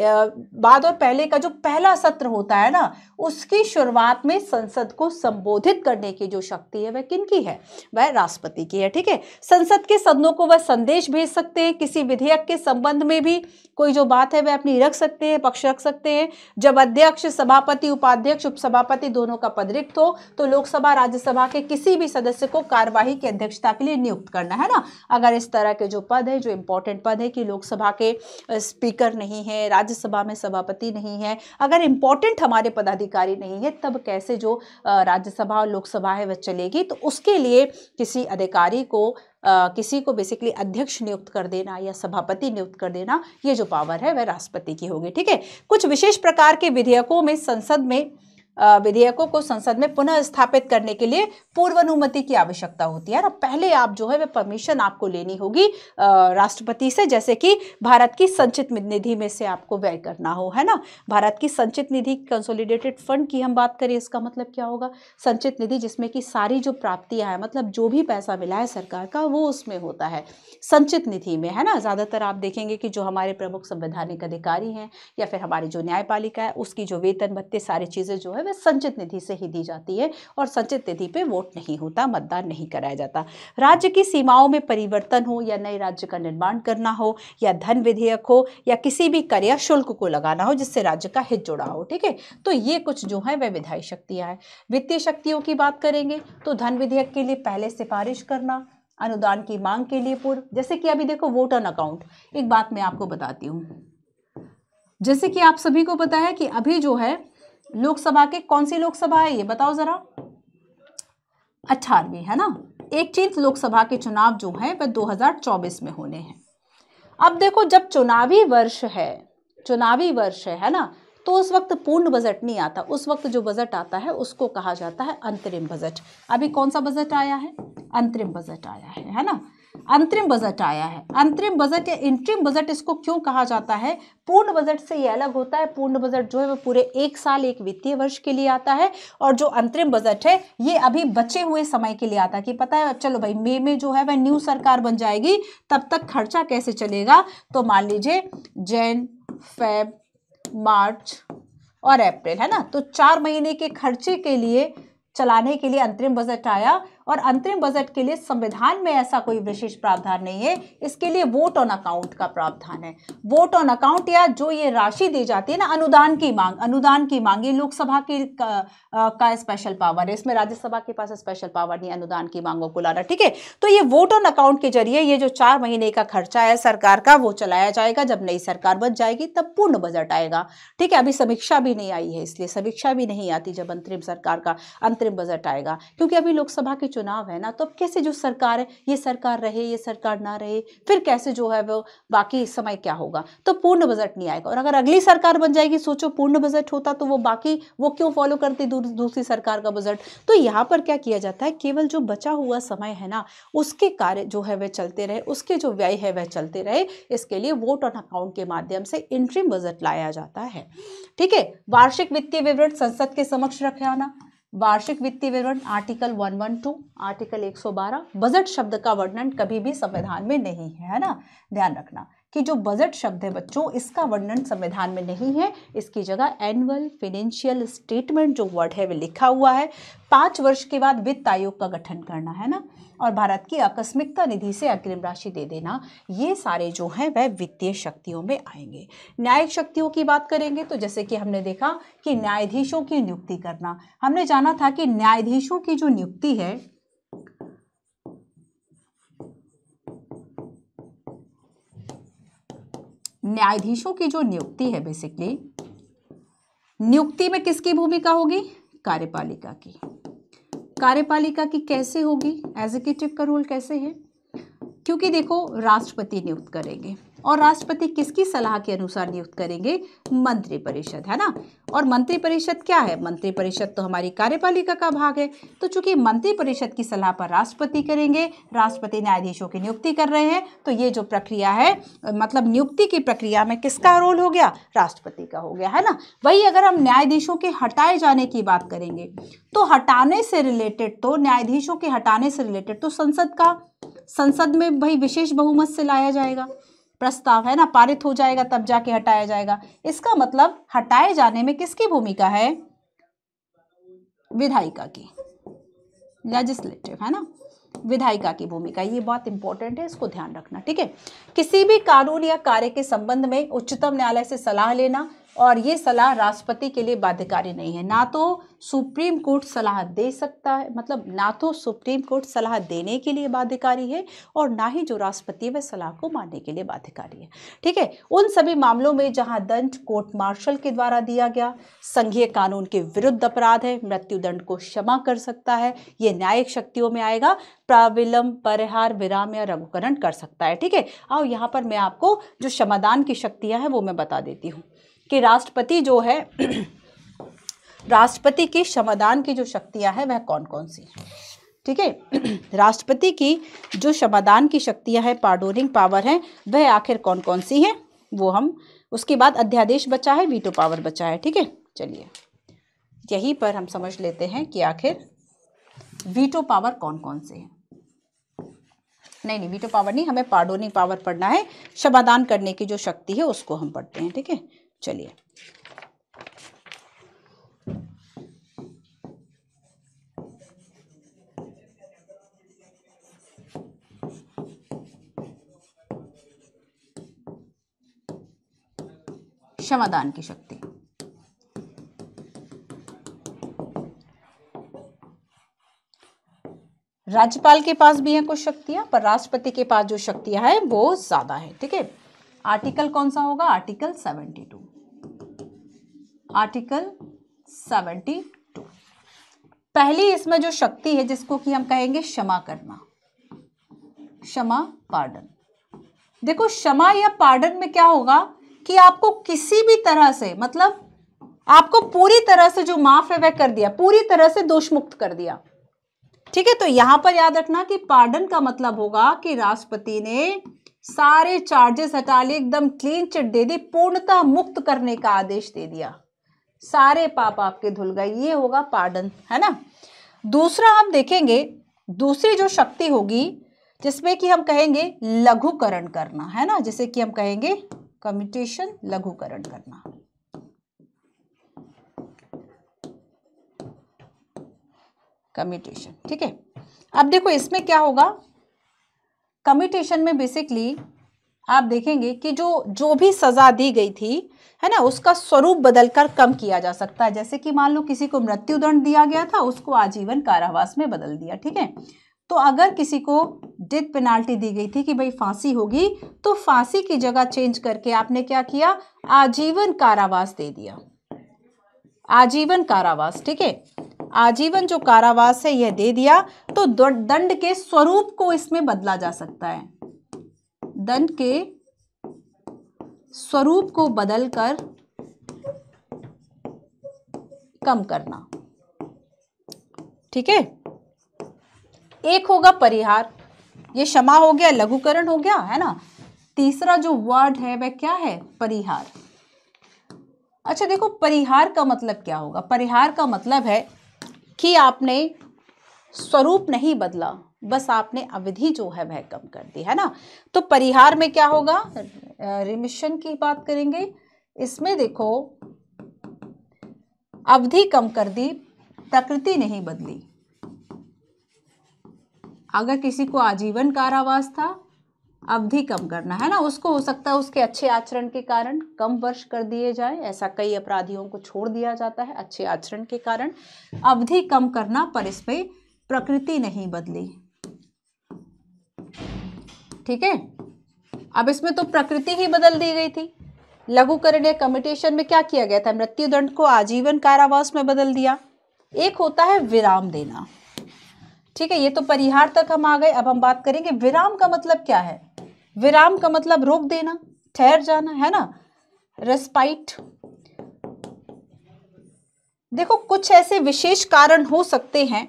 बाद और पहले का जो पहला सत्र होता है ना उसकी शुरुआत में संसद को संबोधित करने की जो शक्ति है वह किनकी है वह राष्ट्रपति की है ठीक है संसद के सदनों को वह संदेश भेज सकते हैं किसी विधेयक के संबंध में भी कोई जो बात है वह अपनी रख सकते हैं पक्ष रख सकते हैं जब अध्यक्ष सभापति उपाध्यक्ष उपसभापति दोनों का पद रिक्त हो तो लोकसभा राज्यसभा के किसी भी सदस्य को कार्यवाही की अध्यक्षता के लिए नियुक्त करना है ना अगर इस तरह के जो पद है जो इंपॉर्टेंट पद है कि लोकसभा के स्पीकर नहीं है है राज्यसभा में सभापति नहीं है अगर इंपॉर्टेंट हमारे पदाधिकारी नहीं है तब कैसे जो राज्यसभा और लोकसभा है वह चलेगी तो उसके लिए किसी अधिकारी को आ, किसी को बेसिकली अध्यक्ष नियुक्त कर देना या सभापति नियुक्त कर देना ये जो पावर है वह राष्ट्रपति की होगी ठीक है कुछ विशेष प्रकार के विधेयकों में संसद में विधेयकों को संसद में पुनः स्थापित करने के लिए पूर्वानुमति की आवश्यकता होती है और पहले आप जो है वह परमिशन आपको लेनी होगी राष्ट्रपति से जैसे कि भारत की संचित निधि में से आपको व्यय करना हो है ना भारत की संचित निधि कंसोलिडेटेड फंड की हम बात करें इसका मतलब क्या होगा संचित निधि जिसमें कि सारी जो प्राप्तियाँ हैं मतलब जो भी पैसा मिला है सरकार का वो उसमें होता है संचित निधि में है ना ज़्यादातर आप देखेंगे कि जो हमारे प्रमुख संवैधानिक अधिकारी हैं या फिर हमारी जो न्यायपालिका है उसकी जो वेतन भत्ते सारी चीज़ें जो है है वह संचित निधि से ही दी जाती है और संचित निधि पे वोट नहीं होता मतदान नहीं कराया जाता राज्य की सीमाओं में परिवर्तन हो या नए राज्य का निर्माण करना हो या धन विधेयक हो या किसी भी कर शुल्क को लगाना हो जिससे राज्य का हित जुड़ा हो ठीक है तो ये कुछ जो है वह विधायी शक्तियाँ हैं वित्तीय शक्तियों की बात करेंगे तो धन विधेयक के लिए पहले सिफारिश करना अनुदान की मांग के लिए पूर्व जैसे कि अभी देखो वोट ऑन अकाउंट एक बात मैं आपको बताती हूँ जैसे कि आप सभी को पता है कि अभी जो है लोकसभा के कौन सी लोकसभा है ये बताओ जरा अठारहवीं है ना एटीन लोकसभा के चुनाव जो है वह 2024 में होने हैं अब देखो जब चुनावी वर्ष है चुनावी वर्ष है है ना तो उस वक्त पूर्ण बजट नहीं आता उस वक्त जो बजट आता है उसको कहा जाता है अंतरिम बजट अभी कौन सा बजट आया है अंतरिम बजट आया है है ना अंतरिम बजट आया है अंतरिम बजट या इंट्रीम बजट इसको क्यों कहा जाता है पूर्ण बजट से ये अलग होता है पूर्ण बजट जो है वो पूरे एक साल एक वित्तीय वर्ष के लिए आता है और जो अंतरिम बजट है ये अभी बचे हुए समय के लिए आता है कि पता है चलो भाई मई में जो है वह न्यू सरकार बन जाएगी तब तक खर्चा कैसे चलेगा तो मान लीजिए जैन फेब मार्च और अप्रैल है ना तो चार महीने के खर्चे के लिए चलाने के लिए अंतरिम बजट आया और अंतरिम बजट के लिए संविधान में ऐसा कोई विशेष प्रावधान नहीं है इसके लिए वोट ऑन अकाउंट का प्रावधान है वोट ऑन अकाउंट या जो ये राशि दी जाती है ना अनुदान की मांग अनुदान की मांग ये लोकसभा की का, स्पेशल पावर है इसमें राज्यसभा के पास स्पेशल पावर नहीं अनुदान की मांगों को लाना ठीक है तो ये वोट ऑन अकाउंट के जरिए ये जो चार महीने का खर्चा है सरकार का वो चलाया जाएगा जब नई सरकार बन जाएगी तब पूर्ण बजट आएगा ठीक है अभी समीक्षा भी नहीं आई है इसलिए समीक्षा भी नहीं आती जब अंतरिम सरकार का अंतरिम बजट आएगा क्योंकि अभी लोकसभा के चुनाव है ना तो अब कैसे जो सरकार है ये सरकार रहे ये सरकार ना रहे फिर कैसे जो है वो बाकी समय क्या होगा तो पूर्ण बजट नहीं आएगा और अगर अगली सरकार बन जाएगी सोचो पूर्ण बजट होता तो वो बाकी वो क्यों फॉलो करती दूर, दूसरी सरकार का बजट तो यहाँ पर क्या किया जाता है केवल जो बचा हुआ समय है ना उसके कार्य जो है वह चलते रहे उसके जो व्यय है वह चलते रहे इसके लिए वोट ऑन अकाउंट के माध्यम से इंट्रीम बजट लाया जाता है ठीक है वार्षिक वित्तीय विवरण संसद के समक्ष रखे आना वार्षिक वित्तीय विवरण आर्टिकल 112, आर्टिकल 112 बजट शब्द का वर्णन कभी भी संविधान में नहीं है है ना ध्यान रखना कि जो बजट शब्द है बच्चों इसका वर्णन संविधान में नहीं है इसकी जगह एनुअल फिनेंशियल स्टेटमेंट जो वर्ड है वे लिखा हुआ है पाँच वर्ष के बाद वित्त आयोग का गठन करना है ना और भारत की आकस्मिकता निधि से अग्रिम राशि दे देना ये सारे जो हैं वह वित्तीय शक्तियों में आएंगे न्यायिक शक्तियों की बात करेंगे तो जैसे कि हमने देखा कि न्यायाधीशों की नियुक्ति करना हमने जाना था कि न्यायाधीशों की जो नियुक्ति है न्यायाधीशों की जो नियुक्ति है बेसिकली नियुक्ति में किसकी भूमिका होगी कार्यपालिका की कार्यपालिका की कैसे होगी एग्जीक्यूटिव का रोल कैसे है क्योंकि देखो राष्ट्रपति नियुक्त करेंगे और राष्ट्रपति किसकी सलाह के अनुसार नियुक्त करेंगे मंत्रिपरिषद है ना और मंत्रिपरिषद क्या है मंत्रिपरिषद तो हमारी कार्यपालिका का भाग है तो चूंकि मंत्रिपरिषद की सलाह पर राष्ट्रपति करेंगे राष्ट्रपति न्यायाधीशों की नियुक्ति कर रहे हैं तो ये जो प्रक्रिया है मतलब नियुक्ति की प्रक्रिया में किसका रोल हो गया राष्ट्रपति का हो गया है ना वही अगर हम न्यायाधीशों के हटाए जाने की बात करेंगे तो हटाने से रिलेटेड तो न्यायाधीशों के हटाने से रिलेटेड तो संसद का संसद में भाई विशेष बहुमत से लाया जाएगा प्रस्ताव है ना पारित हो जाएगा तब जाके हटाया जाएगा इसका मतलब हटाए जाने में किसकी भूमिका है विधायिका की लेजिस्लेटिव है ना विधायिका की भूमिका ये बहुत इंपॉर्टेंट है इसको ध्यान रखना ठीक है किसी भी कानून या कार्य के संबंध में उच्चतम न्यायालय से सलाह लेना और ये सलाह राष्ट्रपति के लिए बाध्यकारी नहीं है ना तो सुप्रीम कोर्ट सलाह दे सकता है मतलब ना तो सुप्रीम कोर्ट सलाह देने के लिए बाध्यकारी है और ना ही जो राष्ट्रपति वह सलाह को मानने के लिए बाध्यकारी है ठीक है उन सभी मामलों में जहां दंड कोर्ट मार्शल के द्वारा दिया गया संघीय कानून के विरुद्ध अपराध है मृत्युदंड को क्षमा कर सकता है ये न्यायिक शक्तियों में आएगा प्राविलंब परिहार विराम या रघुकरण कर सकता है ठीक है और यहाँ पर मैं आपको जो क्षमादान की शक्तियाँ हैं वो मैं बता देती हूँ कि राष्ट्रपति जो है राष्ट्रपति की क्षमादान की जो शक्तियां हैं वह कौन कौन सी ठीक है राष्ट्रपति की जो क्षमादान की शक्तियां हैं पार्डोनिंग पावर हैं वह आखिर कौन कौन सी हैं वो हम उसके बाद अध्यादेश बचा है वीटो पावर बचा है ठीक है चलिए यहीं पर हम समझ लेते हैं कि आखिर वीटो पावर कौन कौन से हैं नहीं नहीं वीटो पावर नहीं हमें पार्डोनिंग पावर पढ़ना है शबादान करने की जो शक्ति है उसको हम पढ़ते हैं ठीक है चलिए क्षमादान की शक्ति राज्यपाल के पास भी है कुछ शक्तियां पर राष्ट्रपति के पास जो शक्तियां हैं वो ज्यादा है ठीक है आर्टिकल कौन सा होगा article seventy two article seventy two पहली इसमें जो शक्ति है जिसको कि हम कहेंगे क्षमा करना क्षमा पार्डन देखो क्षमा या पार्डन में क्या होगा कि आपको किसी भी तरह से मतलब आपको पूरी तरह से जो माफ है वह कर दिया पूरी तरह से दोष मुक्त कर दिया ठीक है तो यहां पर याद रखना कि पार्डन का मतलब होगा कि राष्ट्रपति ने सारे चार्जेस हटा लिए एकदम क्लीन चिट दे दी पूर्णतः मुक्त करने का आदेश दे दिया सारे पाप आपके धुल गए ये होगा पार्डन है ना दूसरा हम देखेंगे दूसरी जो शक्ति होगी जिसमें कि हम कहेंगे लघुकरण करना है ना जैसे कि हम कहेंगे कम्यूटेशन लघुकरण करना कम्यूटेशन ठीक है अब देखो इसमें क्या होगा कम्यूटेशन में बेसिकली आप देखेंगे कि जो जो भी सज़ा दी गई थी है ना उसका स्वरूप बदलकर कम किया जा सकता है जैसे कि मान लो किसी को मृत्युदंड दिया गया था उसको आजीवन कारावास में बदल दिया ठीक है तो अगर किसी को डेथ पेनाल्टी दी गई थी कि भाई फांसी होगी तो फांसी की जगह चेंज करके आपने क्या किया आजीवन कारावास दे दिया आजीवन कारावास ठीक है आजीवन जो कारावास है यह दे दिया तो दंड के स्वरूप को इसमें बदला जा सकता है धन के स्वरूप को बदलकर कम करना ठीक है एक होगा परिहार ये क्षमा हो गया लघुकरण हो गया है ना तीसरा जो वर्ड है वह क्या है परिहार अच्छा देखो परिहार का मतलब क्या होगा परिहार का मतलब है कि आपने स्वरूप नहीं बदला बस आपने अवधि जो है वह कम कर दी है ना तो परिहार में क्या होगा रिमिशन की बात करेंगे इसमें देखो अवधि कम कर दी प्रकृति नहीं बदली अगर किसी को आजीवन कारावास था अवधि कम करना है ना उसको हो सकता है उसके अच्छे आचरण के कारण कम वर्ष कर दिए जाए ऐसा कई अपराधियों को छोड़ दिया जाता है अच्छे आचरण के कारण अवधि कम करना पर इसमें प्रकृति नहीं बदली ठीक है अब इसमें तो प्रकृति ही बदल दी गई थी लघुकरण या कमिटेशन में क्या किया गया था मृत्यु दंड को आजीवन कारावास में बदल दिया एक होता है विराम देना ठीक है ये तो परिहार तक हम आ गए अब हम बात करेंगे विराम का मतलब क्या है विराम का मतलब रोक देना ठहर जाना है ना रेस्पाइट देखो कुछ ऐसे विशेष कारण हो सकते हैं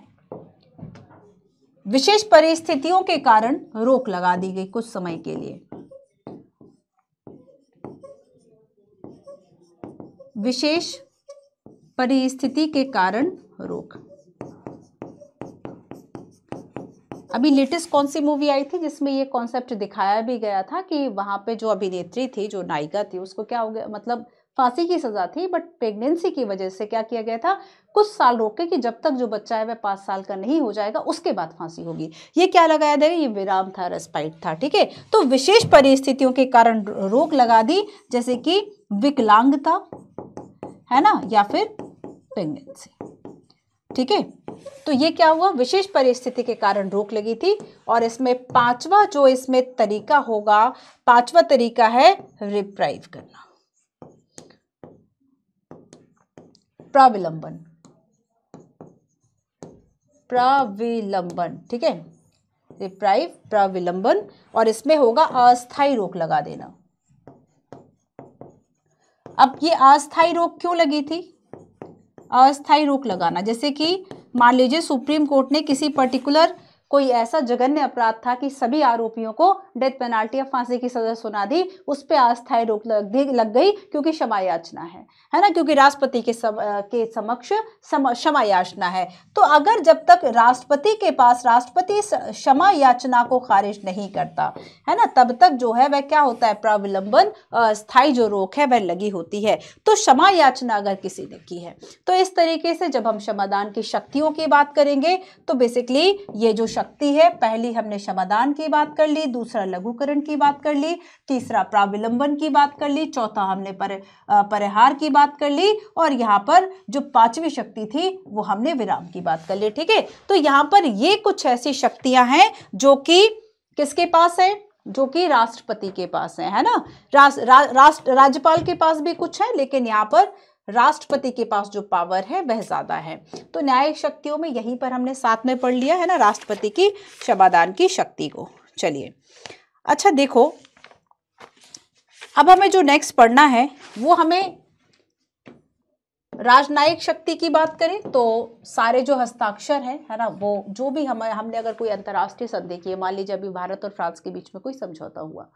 विशेष परिस्थितियों के कारण रोक लगा दी गई कुछ समय के लिए विशेष परिस्थिति के कारण रोक अभी लेटेस्ट कौन सी मूवी आई थी जिसमें ये कॉन्सेप्ट दिखाया भी गया था कि वहां पे जो अभिनेत्री थी जो नायिका थी उसको क्या हो गया मतलब फांसी की सज़ा थी बट प्रेगनेंसी की वजह से क्या किया गया था कुछ साल रोके कि जब तक जो बच्चा है वह पाँच साल का नहीं हो जाएगा उसके बाद फांसी होगी ये क्या लगाया जाएगा ये विराम था रेस्पाइट था ठीक है तो विशेष परिस्थितियों के कारण रोक लगा दी जैसे कि विकलांगता है ना या फिर प्रेगनेंसी ठीक है तो ये क्या हुआ विशेष परिस्थिति के कारण रोक लगी थी और इसमें पांचवा जो इसमें तरीका होगा पांचवा तरीका है रिप्राइव करना प्राविलंबन प्राविलंबन ठीक है रिप्राइव प्राविलंबन और इसमें होगा अस्थाई रोक लगा देना अब ये अस्थाई रोक क्यों लगी थी अस्थाई रोक लगाना जैसे कि मान लीजिए सुप्रीम कोर्ट ने किसी पर्टिकुलर कोई ऐसा जघन्य अपराध था कि सभी आरोपियों को डेथ पेनाल्टी या फांसी की सजा सुना दी उस पर अस्थायी रोक लग दी लग गई क्योंकि क्षमा याचना है है ना क्योंकि राष्ट्रपति के सम, के समक्ष क्षमा याचना है तो अगर जब तक राष्ट्रपति के पास राष्ट्रपति क्षमा याचना को खारिज नहीं करता है ना तब तक जो है वह क्या होता है प्राविलंबन स्थायी जो रोक है वह लगी होती है तो क्षमा याचना अगर किसी ने की है तो इस तरीके से जब हम क्षमादान की शक्तियों की बात करेंगे तो बेसिकली ये जो शक्ति है पहली हमने शमादान की बात कर ली दूसरा लघुकरण की बात कर ली तीसरा प्राविलंबन की बात कर ली चौथा हमने पर परिहार की बात कर ली और यहाँ पर जो पांचवी शक्ति थी वो हमने विराम की बात कर ली ठीक है तो यहाँ पर ये कुछ ऐसी शक्तियां हैं जो कि किसके पास है जो कि राष्ट्रपति के पास है है ना राष्ट्र रा, राज्यपाल के पास भी कुछ है लेकिन यहाँ पर राष्ट्रपति के पास जो पावर है वह ज़्यादा है तो न्यायिक शक्तियों में यहीं पर हमने साथ में पढ़ लिया है ना राष्ट्रपति की शबादान की शक्ति को चलिए अच्छा देखो अब हमें जो नेक्स्ट पढ़ना है वो हमें राजनयिक शक्ति की बात करें तो सारे जो हस्ताक्षर हैं है ना वो जो भी हम हमने अगर कोई अंतर्राष्ट्रीय संधि की मान लीजिए अभी भारत और फ्रांस के बीच में कोई समझौता हुआ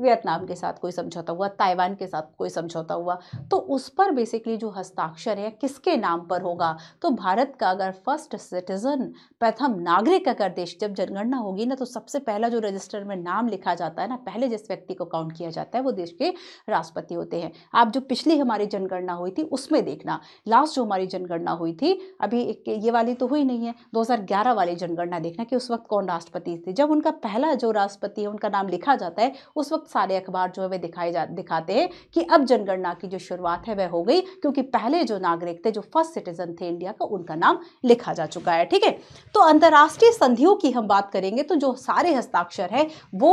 वियतनाम के साथ कोई समझौता हुआ ताइवान के साथ कोई समझौता हुआ तो उस पर बेसिकली जो हस्ताक्षर है किसके नाम पर होगा तो भारत का अगर फर्स्ट सिटीजन प्रथम नागरिक अगर देश जब जनगणना होगी ना तो सबसे पहला जो रजिस्टर में नाम लिखा जाता है ना पहले जिस व्यक्ति को काउंट किया जाता है वो देश के राष्ट्रपति होते हैं आप जो पिछली हमारी जनगणना हुई थी उसमें देखना लास्ट जो हमारी जनगणना हुई थी अभी एक ये वाली तो हुई नहीं है 2011 वाली जनगणना देखना कि उस वक्त कौन राष्ट्रपति थे जब उनका पहला जो राष्ट्रपति है उनका नाम लिखा जाता है उस वक्त बहुत सारे अखबार जो है वे दिखाए जा दिखाते हैं कि अब जनगणना की जो शुरुआत है वह हो गई क्योंकि पहले जो नागरिक थे जो फर्स्ट सिटीजन थे इंडिया का उनका नाम लिखा जा चुका है ठीक है तो अंतर्राष्ट्रीय संधियों की हम बात करेंगे तो जो सारे हस्ताक्षर है वो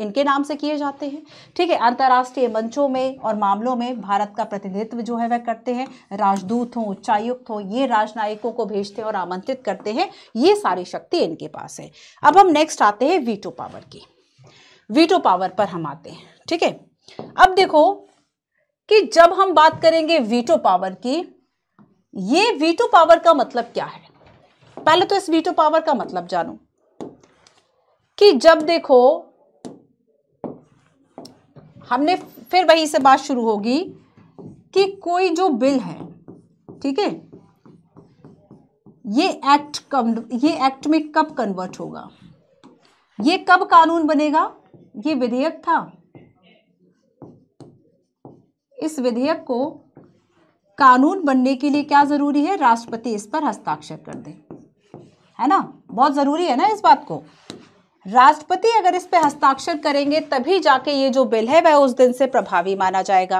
इनके नाम से किए जाते हैं ठीक है अंतर्राष्ट्रीय मंचों में और मामलों में भारत का प्रतिनिधित्व जो है वह करते हैं राजदूत हों उच्चायुक्त हों ये राजनयिकों को भेजते हैं और आमंत्रित करते हैं ये सारी शक्ति इनके पास है अब हम नेक्स्ट आते हैं वीटो पावर की वीटो पावर पर हम आते हैं ठीक है अब देखो कि जब हम बात करेंगे वीटो पावर की ये वीटो पावर का मतलब क्या है पहले तो इस वीटो पावर का मतलब जानो कि जब देखो हमने फिर वही से बात शुरू होगी कि कोई जो बिल है ठीक है ये एक्ट कब ये एक्ट में कब कन्वर्ट होगा ये कब कानून बनेगा ये विधेयक था इस विधेयक को कानून बनने के लिए क्या ज़रूरी है राष्ट्रपति इस पर हस्ताक्षर कर दे है ना बहुत ज़रूरी है ना इस बात को राष्ट्रपति अगर इस पर हस्ताक्षर करेंगे तभी जाके ये जो बिल है वह उस दिन से प्रभावी माना जाएगा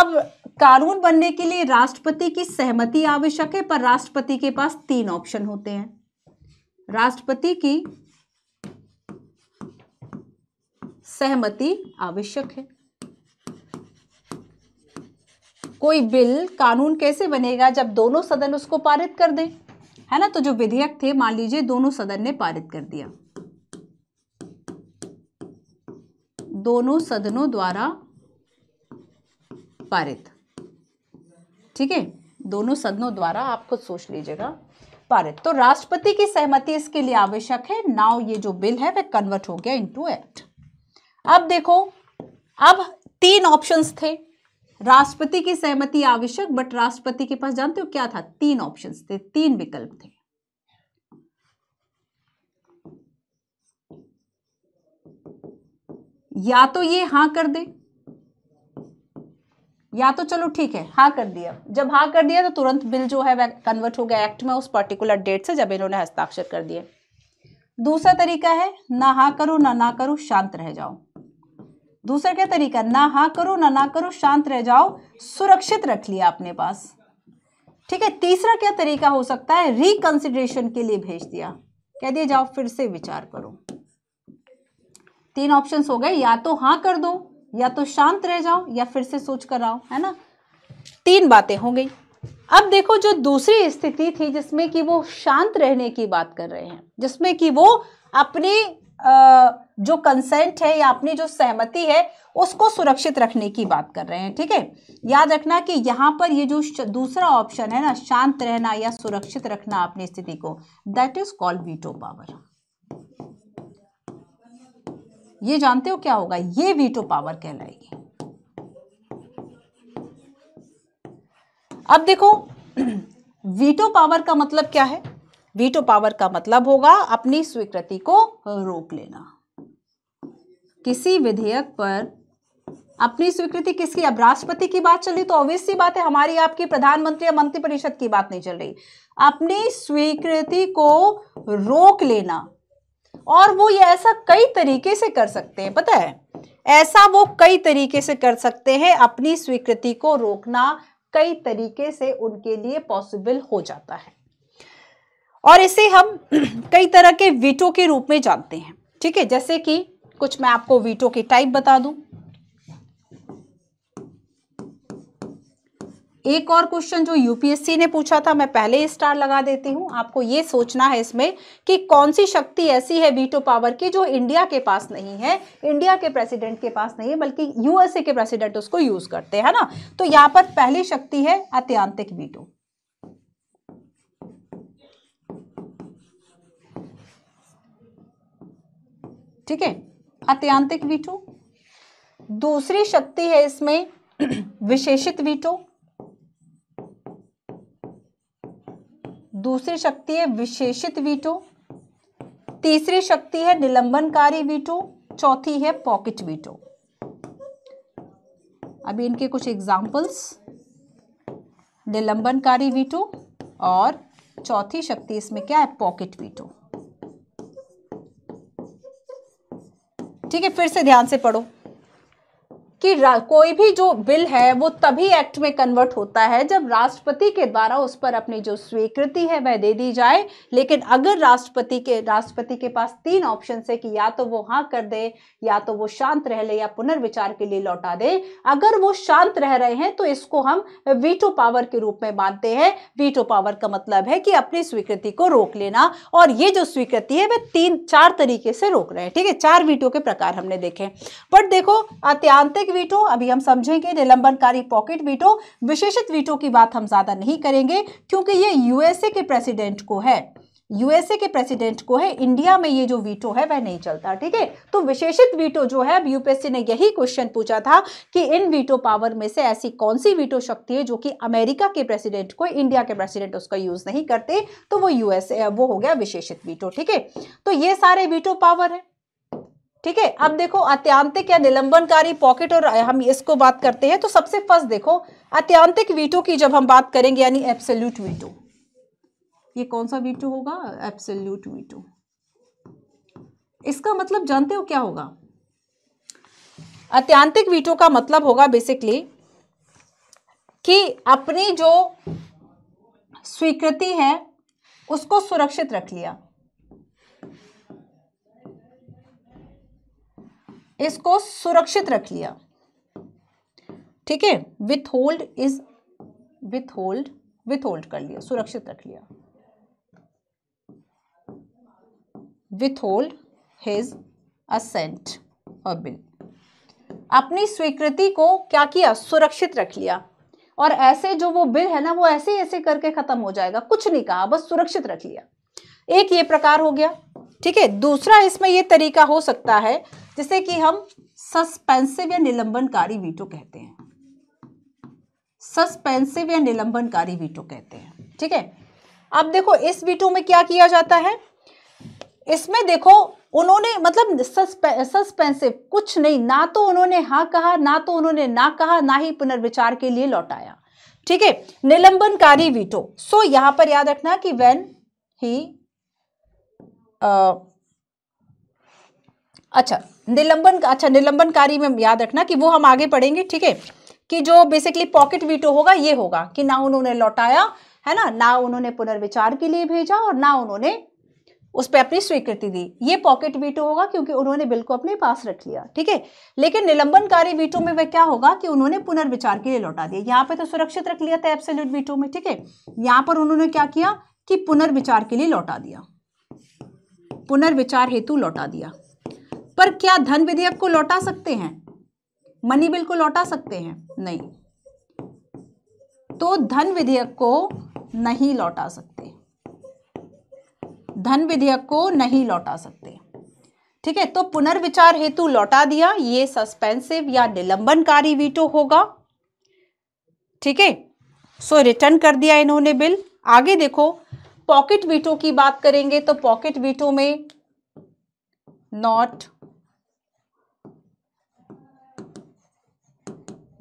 अब कानून बनने के लिए राष्ट्रपति की सहमति आवश्यक है पर राष्ट्रपति के पास तीन ऑप्शन होते हैं राष्ट्रपति की सहमति आवश्यक है कोई बिल कानून कैसे बनेगा जब दोनों सदन उसको पारित कर दें है ना तो जो विधेयक थे मान लीजिए दोनों सदन ने पारित कर दिया दोनों सदनों द्वारा पारित ठीक है दोनों सदनों द्वारा आप खुद सोच लीजिएगा पारित तो राष्ट्रपति की सहमति इसके लिए आवश्यक है नाउ ये जो बिल है वह कन्वर्ट हो गया इनटू एक्ट अब देखो अब तीन ऑप्शंस थे राष्ट्रपति की सहमति आवश्यक बट राष्ट्रपति के पास जानते हो क्या था तीन ऑप्शंस थे तीन विकल्प थे या तो ये हां कर दे या तो चलो ठीक है हाँ कर दिया जब हाँ कर दिया तो तुरंत बिल जो है कन्वर्ट हो गया एक्ट में उस पर्टिकुलर डेट से जब इन्होंने हस्ताक्षर कर दिए दूसरा तरीका है ना हाँ करो ना ना करो शांत रह जाओ दूसरा क्या तरीका ना हाँ करो ना ना करो शांत रह जाओ सुरक्षित रख लिया अपने पास ठीक है तीसरा क्या तरीका हो सकता है रिकंसिडरेशन के लिए भेज दिया कह दिया जाओ फिर से विचार करो तीन ऑप्शन हो गए या तो हाँ कर दो या तो शांत रह जाओ या फिर से सोच कर आओ है ना तीन बातें हो गई अब देखो जो दूसरी स्थिति थी जिसमें कि वो शांत रहने की बात कर रहे हैं जिसमें कि वो अपने जो कंसेंट है या अपनी जो सहमति है उसको सुरक्षित रखने की बात कर रहे हैं ठीक है याद रखना कि यहाँ पर ये जो दूसरा ऑप्शन है ना शांत रहना या सुरक्षित रखना अपनी स्थिति को that is called veto power ये जानते हो क्या होगा ये वीटो पावर कहलाएगी अब देखो वीटो <clears throat> पावर का मतलब क्या है वीटो पावर का मतलब होगा अपनी स्वीकृति को रोक लेना किसी विधेयक पर अपनी स्वीकृति किसकी अब राष्ट्रपति की बात चल रही तो सी बात है हमारी आपकी प्रधानमंत्री या मंत्रिपरिषद की बात नहीं चल रही अपनी स्वीकृति को रोक लेना और वो ये ऐसा कई तरीके से कर सकते हैं पता है ऐसा वो कई तरीके से कर सकते हैं अपनी स्वीकृति को रोकना कई तरीके से उनके लिए पॉसिबल हो जाता है और इसे हम <clears throat> कई तरह के वीटो के रूप में जानते हैं ठीक है जैसे कि कुछ मैं आपको वीटो के टाइप बता दूं एक और क्वेश्चन जो यूपीएससी ने पूछा था मैं पहले स्टार लगा देती हूं आपको ये सोचना है इसमें कि कौन सी शक्ति ऐसी है वीटो पावर की जो इंडिया के पास नहीं है इंडिया के प्रेसिडेंट के पास नहीं है बल्कि यूएसए के प्रेसिडेंट उसको यूज करते हैं ना तो यहां पर पहली शक्ति है अत्यांतिक वीटो ठीक है अत्यांतिक वीटो दूसरी शक्ति है इसमें <clears throat> विशेषित वीटो दूसरी शक्ति है विशेषित वीटो तीसरी शक्ति है निलंबनकारी वीटो चौथी है पॉकेट वीटो अभी इनके कुछ एग्जाम्पल्स निलंबनकारी वीटो और चौथी शक्ति इसमें क्या है पॉकेट वीटो ठीक है फिर से ध्यान से पढ़ो कि कोई भी जो बिल है वो तभी एक्ट में कन्वर्ट होता है जब राष्ट्रपति के द्वारा उस पर अपनी जो स्वीकृति है वह दे दी जाए लेकिन अगर राष्ट्रपति के राष्ट्रपति के पास तीन ऑप्शन है कि या तो वो हाँ कर दे या तो वो शांत रह ले या पुनर्विचार के लिए लौटा दे अगर वो शांत रह रहे हैं तो इसको हम वीटो पावर के रूप में मानते हैं वीटो पावर का मतलब है कि अपनी स्वीकृति को रोक लेना और ये जो स्वीकृति है वह तीन चार तरीके से रोक रहे हैं ठीक है चार वीटो के प्रकार हमने देखे बट देखो अत्यांतिक बेसिक वीटो अभी हम समझेंगे निलंबनकारी पॉकेट वीटो विशेषित वीटो की बात हम ज्यादा नहीं करेंगे क्योंकि ये यूएसए के प्रेसिडेंट को है यूएसए के प्रेसिडेंट को है इंडिया में ये जो वीटो है वह नहीं चलता ठीक है तो विशेषित वीटो जो है यूपीएससी ने यही क्वेश्चन पूछा था कि इन वीटो पावर में से ऐसी कौन सी वीटो शक्ति है जो कि अमेरिका के प्रेसिडेंट को इंडिया के प्रेसिडेंट उसका यूज नहीं करते तो वो यूएसए वो हो गया विशेषित वीटो ठीक है तो ये सारे वीटो पावर है ठीक है अब देखो अत्यांतिक या निलंबनकारी पॉकेट और हम इसको बात करते हैं तो सबसे फर्स्ट देखो अत्यांतिक वीटो की जब हम बात करेंगे यानी एप्सल्यूट वीटो ये कौन सा वीटो होगा एप्सल्यूट वीटो इसका मतलब जानते हो क्या होगा अत्यांतिक वीटो का मतलब होगा बेसिकली कि अपनी जो स्वीकृति है उसको सुरक्षित रख लिया इसको सुरक्षित रख लिया ठीक है withhold is withhold withhold कर लिया सुरक्षित रख लिया विथ होल्ड हिज असेंट और बिल अपनी स्वीकृति को क्या किया सुरक्षित रख लिया और ऐसे जो वो बिल है ना वो ऐसे ऐसे करके खत्म हो जाएगा कुछ नहीं कहा बस सुरक्षित रख लिया एक ये प्रकार हो गया ठीक है दूसरा इसमें ये तरीका हो सकता है जिसे कि हम सस्पेंसिव या निलंबनकारी वीटो कहते हैं सस्पेंसिव या निलंबनकारी वीटो कहते हैं ठीक है अब देखो इस वीटो में क्या किया जाता है इसमें देखो उन्होंने मतलब सस्पेंसिव कुछ नहीं ना तो उन्होंने हाँ कहा ना तो उन्होंने ना कहा ना ही पुनर्विचार के लिए लौटाया ठीक है निलंबनकारी वीटो सो so, यहां पर याद रखना कि वेन ही आ, अच्छा निलंबन अच्छा निलंबनकारी में याद रखना कि वो हम आगे पढ़ेंगे ठीक है कि जो बेसिकली पॉकेट वीटो होगा ये होगा कि ना उन्होंने लौटाया है ना ना उन्होंने पुनर्विचार के लिए भेजा और ना उन्होंने उस पर अपनी स्वीकृति दी ये पॉकेट वीटो होगा क्योंकि उन्होंने बिल को अपने पास रख लिया ठीक है लेकिन निलंबनकारी वीटो में वह क्या होगा कि उन्होंने पुनर्विचार के लिए लौटा दिया यहाँ पे तो सुरक्षित रख लिया था एब्सोल्यूट वीटो में ठीक है यहाँ पर उन्होंने क्या किया कि पुनर्विचार के लिए लौटा दिया पुनर्विचार हेतु लौटा दिया पर क्या धन विधेयक को लौटा सकते हैं मनी बिल को लौटा सकते हैं नहीं तो धन विधेयक को नहीं लौटा सकते धन विधेयक को नहीं लौटा सकते ठीक है तो पुनर्विचार हेतु लौटा दिया ये सस्पेंसिव या निलंबनकारी वीटो होगा ठीक है सो रिटर्न कर दिया इन्होंने बिल आगे देखो पॉकेट वीटो की बात करेंगे तो पॉकेट वीटो में नॉट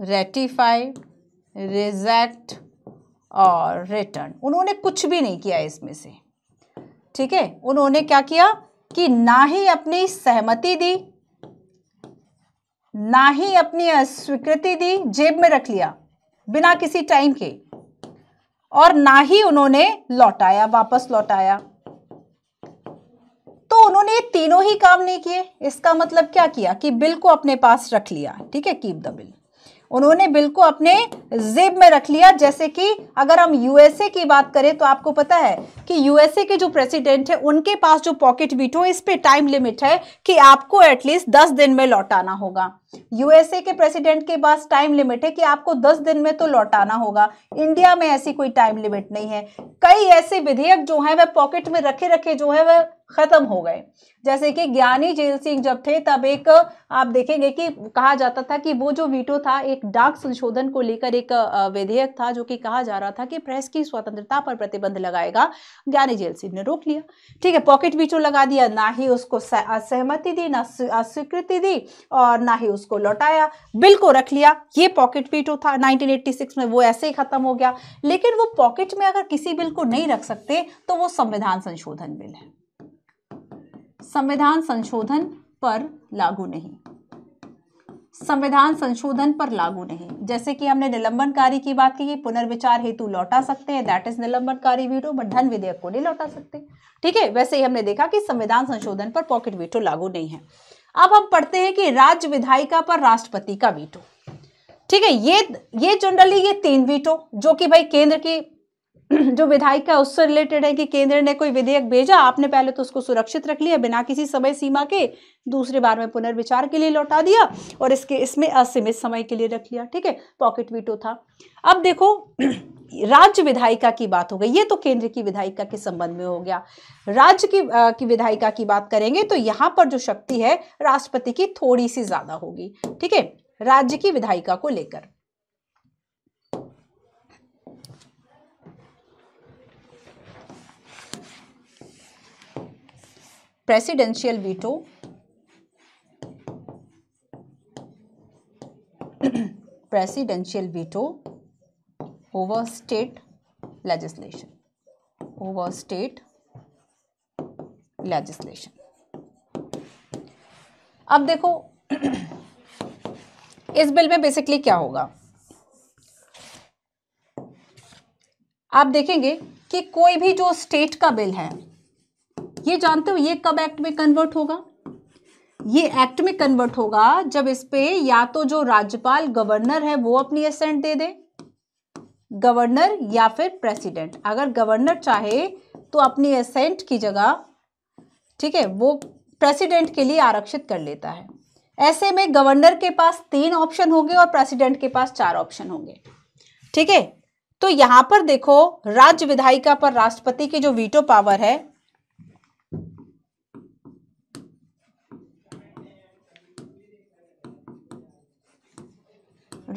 रेटिफाई रिजेक्ट और रिटर्न उन्होंने कुछ भी नहीं किया इसमें से ठीक है उन्होंने क्या किया कि ना ही अपनी सहमति दी ना ही अपनी अस्वीकृति दी जेब में रख लिया बिना किसी टाइम के और ना ही उन्होंने लौटाया वापस लौटाया तो उन्होंने ये तीनों ही काम नहीं किए इसका मतलब क्या किया कि बिल को अपने पास रख लिया ठीक है कीप द बिल उन्होंने बिल को अपने जेब में रख लिया जैसे कि अगर हम यूएसए की बात करें तो आपको पता है कि यूएसए के जो प्रेसिडेंट है उनके पास जो पॉकेट हो इस पे टाइम लिमिट है कि आपको एटलीस्ट दस दिन में लौटाना होगा यूएसए के प्रेसिडेंट के पास टाइम लिमिट है कि आपको दस दिन में तो लौटाना होगा इंडिया में ऐसी कोई टाइम लिमिट नहीं है कई ऐसे विधेयक जो है वह पॉकेट में रखे रखे जो है वह खत्म हो गए जैसे कि ज्ञानी जेल सिंह जब थे तब एक आप देखेंगे कि कहा जाता था कि वो जो वीटो था एक डाक संशोधन को लेकर एक विधेयक था जो कि कहा जा रहा था कि प्रेस की स्वतंत्रता पर प्रतिबंध लगाएगा ज्ञानी जेल सिंह ने रोक लिया ठीक है पॉकेट वीटो लगा दिया ना ही उसको सहमति दी ना स्वीकृति दी और ना ही उसको लौटाया बिल को रख लिया ये पॉकेट वीटो था नाइनटीन में वो ऐसे ही खत्म हो गया लेकिन वो पॉकेट में अगर किसी बिल को नहीं रख सकते तो वो संविधान संशोधन बिल है संविधान संशोधन पर लागू नहीं संविधान संशोधन पर लागू नहीं जैसे कि हमने निलंबनकारी की बात की पुनर्विचार हेतु लौटा सकते हैं दैट इज निलंबनकारी वीटो बट धन विधेयक को नहीं लौटा सकते ठीक है वैसे ही हमने देखा कि संविधान संशोधन पर पॉकेट वीटो लागू नहीं है अब हम पढ़ते हैं कि राज्य विधायिका पर राष्ट्रपति का वीटो ठीक है ये ये जनरली ये तीन वीटो जो कि भाई केंद्र की <clears throat> जो विधायिका है उससे रिलेटेड है कि केंद्र ने कोई विधेयक भेजा आपने पहले तो उसको सुरक्षित रख लिया बिना किसी समय सीमा के दूसरी बार में पुनर्विचार के लिए लौटा दिया और इसके इसमें असीमित समय के लिए रख लिया ठीक है पॉकेट वीटो था अब देखो <clears throat> राज्य विधायिका की बात हो गई ये तो केंद्र की विधायिका के संबंध में हो गया राज्य की की विधायिका की बात करेंगे तो यहाँ पर जो शक्ति है राष्ट्रपति की थोड़ी सी ज्यादा होगी ठीक है राज्य की विधायिका को लेकर presidential veto <clears throat> presidential veto over state legislation over state legislation अब देखो <clears throat> इस बिल में बेसिकली क्या होगा आप देखेंगे कि कोई भी जो स्टेट का बिल है ये जानते हो ये कब एक्ट में कन्वर्ट होगा ये एक्ट में कन्वर्ट होगा जब इस पे या तो जो राज्यपाल गवर्नर है वो अपनी असेंट दे दे गवर्नर या फिर प्रेसिडेंट अगर गवर्नर चाहे तो अपनी असेंट की जगह ठीक है वो प्रेसिडेंट के लिए आरक्षित कर लेता है ऐसे में गवर्नर के पास तीन ऑप्शन होंगे और प्रेसिडेंट के पास चार ऑप्शन होंगे ठीक है तो यहां पर देखो राज्य विधायिका पर राष्ट्रपति की जो वीटो पावर है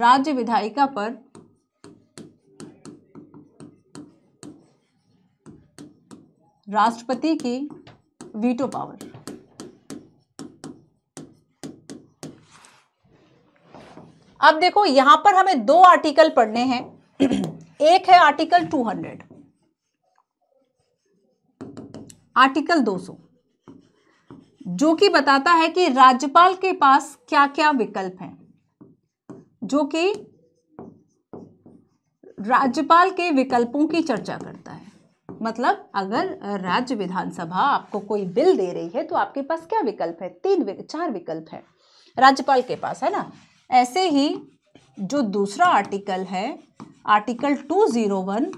राज्य विधायिका पर राष्ट्रपति की वीटो पावर अब देखो यहां पर हमें दो आर्टिकल पढ़ने हैं एक है आर्टिकल 200 आर्टिकल 200 जो कि बताता है कि राज्यपाल के पास क्या क्या विकल्प हैं जो कि राज्यपाल के विकल्पों की चर्चा करता है मतलब अगर राज्य विधानसभा आपको कोई बिल दे रही है तो आपके पास क्या विकल्प है तीन विक, चार विकल्प है राज्यपाल के पास है ना ऐसे ही जो दूसरा आर्टिकल है आर्टिकल टू जीरो वन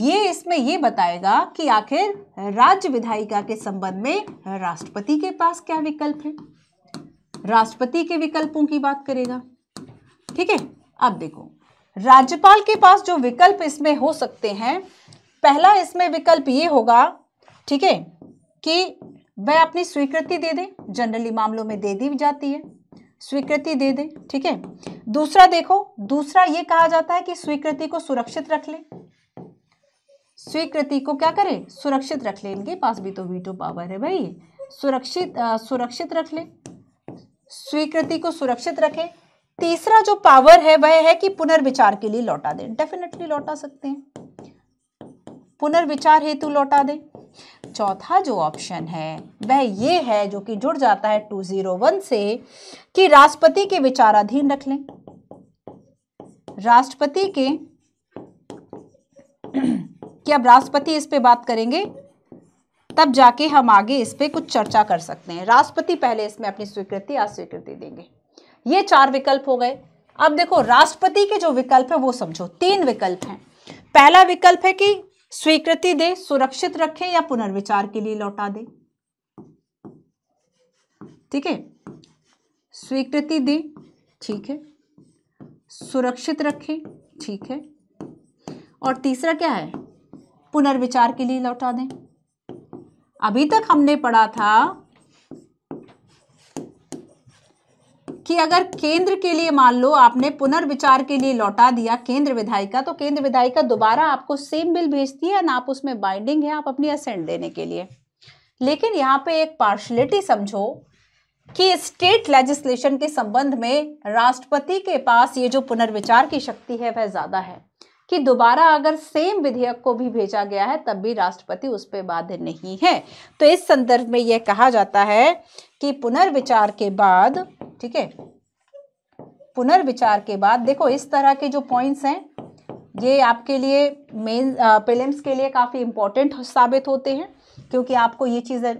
ये इसमें ये बताएगा कि आखिर राज्य विधायिका के संबंध में राष्ट्रपति के पास क्या विकल्प है राष्ट्रपति के विकल्पों की बात करेगा ठीक है अब देखो राज्यपाल के पास जो विकल्प इसमें हो सकते हैं पहला इसमें विकल्प ये होगा ठीक है कि वह अपनी स्वीकृति दे दे जनरली मामलों में दे दी जाती है स्वीकृति दे दे ठीक है दूसरा देखो दूसरा ये कहा जाता है कि स्वीकृति को सुरक्षित रख ले स्वीकृति को क्या करें सुरक्षित रख ले इनके पास भी तो वीटो पावर है भाई सुरक्षित आ, सुरक्षित रख ले स्वीकृति को सुरक्षित रखें तीसरा जो पावर है वह है कि पुनर्विचार के लिए लौटा दें डेफिनेटली लौटा सकते हैं पुनर्विचार हेतु लौटा दें चौथा जो ऑप्शन है वह ये है जो कि जुड़ जाता है टू जीरो वन से कि राष्ट्रपति के विचाराधीन रख लें राष्ट्रपति के कि अब राष्ट्रपति इस पे बात करेंगे तब जाके हम आगे इस पे कुछ चर्चा कर सकते हैं राष्ट्रपति पहले इसमें अपनी स्वीकृति अस्वीकृति देंगे ये चार विकल्प हो गए अब देखो राष्ट्रपति के जो विकल्प है वो समझो तीन विकल्प हैं पहला विकल्प है कि स्वीकृति दे सुरक्षित रखें या पुनर्विचार के लिए लौटा दे ठीक है स्वीकृति दे ठीक है सुरक्षित रखें ठीक है और तीसरा क्या है पुनर्विचार के लिए लौटा दें अभी तक हमने पढ़ा था कि अगर केंद्र के लिए मान लो आपने पुनर्विचार के लिए लौटा दिया केंद्र विधायिका तो केंद्र विधायिका दोबारा आपको सेम बिल भेजती है ना आप उसमें बाइंडिंग है आप अपनी असेंट देने के लिए लेकिन यहाँ पे एक पार्शलिटी समझो कि स्टेट लेजिस्लेशन के संबंध में राष्ट्रपति के पास ये जो पुनर्विचार की शक्ति है वह ज़्यादा है कि दोबारा अगर सेम विधेयक को भी भेजा गया है तब भी राष्ट्रपति उस पर बाध्य नहीं है तो इस संदर्भ में यह कहा जाता है कि पुनर्विचार के बाद ठीक है पुनर्विचार के बाद देखो इस तरह के जो पॉइंट्स हैं ये आपके लिए मेन प्रीलिम्स के लिए काफ़ी इम्पोर्टेंट साबित होते हैं क्योंकि आपको ये चीज़ें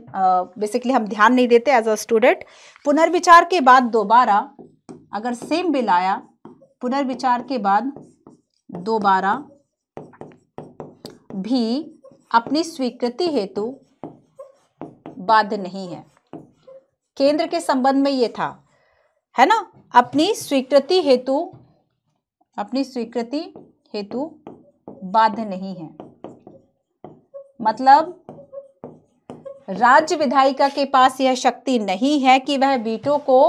बेसिकली हम ध्यान नहीं देते एज अ स्टूडेंट पुनर्विचार के बाद दोबारा अगर सेम बिल आया पुनर्विचार के बाद दोबारा भी अपनी स्वीकृति हेतु बाध्य नहीं है केंद्र के संबंध में ये था है ना अपनी स्वीकृति हेतु अपनी स्वीकृति हेतु बाध्य नहीं है मतलब राज्य विधायिका के पास यह शक्ति नहीं है कि वह वीटो को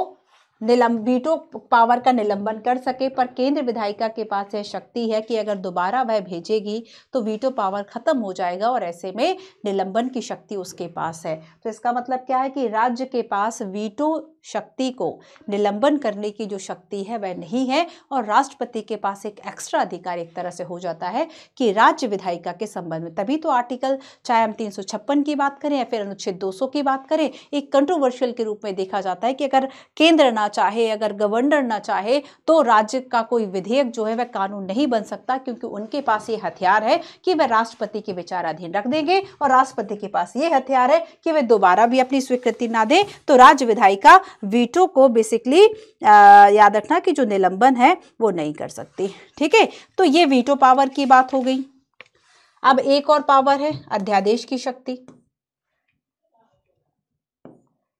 निलंबीटो पावर का निलंबन कर सके पर केंद्र विधायिका के पास यह शक्ति है कि अगर दोबारा वह भेजेगी तो वीटो पावर खत्म हो जाएगा और ऐसे में निलंबन की शक्ति उसके पास है तो इसका मतलब क्या है कि राज्य के पास वीटो शक्ति को निलंबन करने की जो शक्ति है वह नहीं है और राष्ट्रपति के पास एक एक्स्ट्रा अधिकार एक तरह से हो जाता है कि राज्य विधायिका के संबंध में तभी तो आर्टिकल चाहे हम तीन की बात करें या फिर अनुच्छेद दो की बात करें एक कंट्रोवर्शियल के रूप में देखा जाता है कि अगर केंद्र ना ना चाहे अगर गवर्नर ना चाहे तो राज्य का कोई विधेयक जो है वह कानून नहीं बन सकता क्योंकि उनके पास ये हथियार है कि वह राष्ट्रपति के विचाराधीन रख देंगे और राष्ट्रपति के पास ये हथियार है कि वह दोबारा भी अपनी स्वीकृति ना दे तो राज्य विधायिका वीटो को बेसिकली याद रखना कि जो निलंबन है वो नहीं कर सकती ठीक है तो ये वीटो पावर की बात हो गई अब एक और पावर है अध्यादेश की शक्ति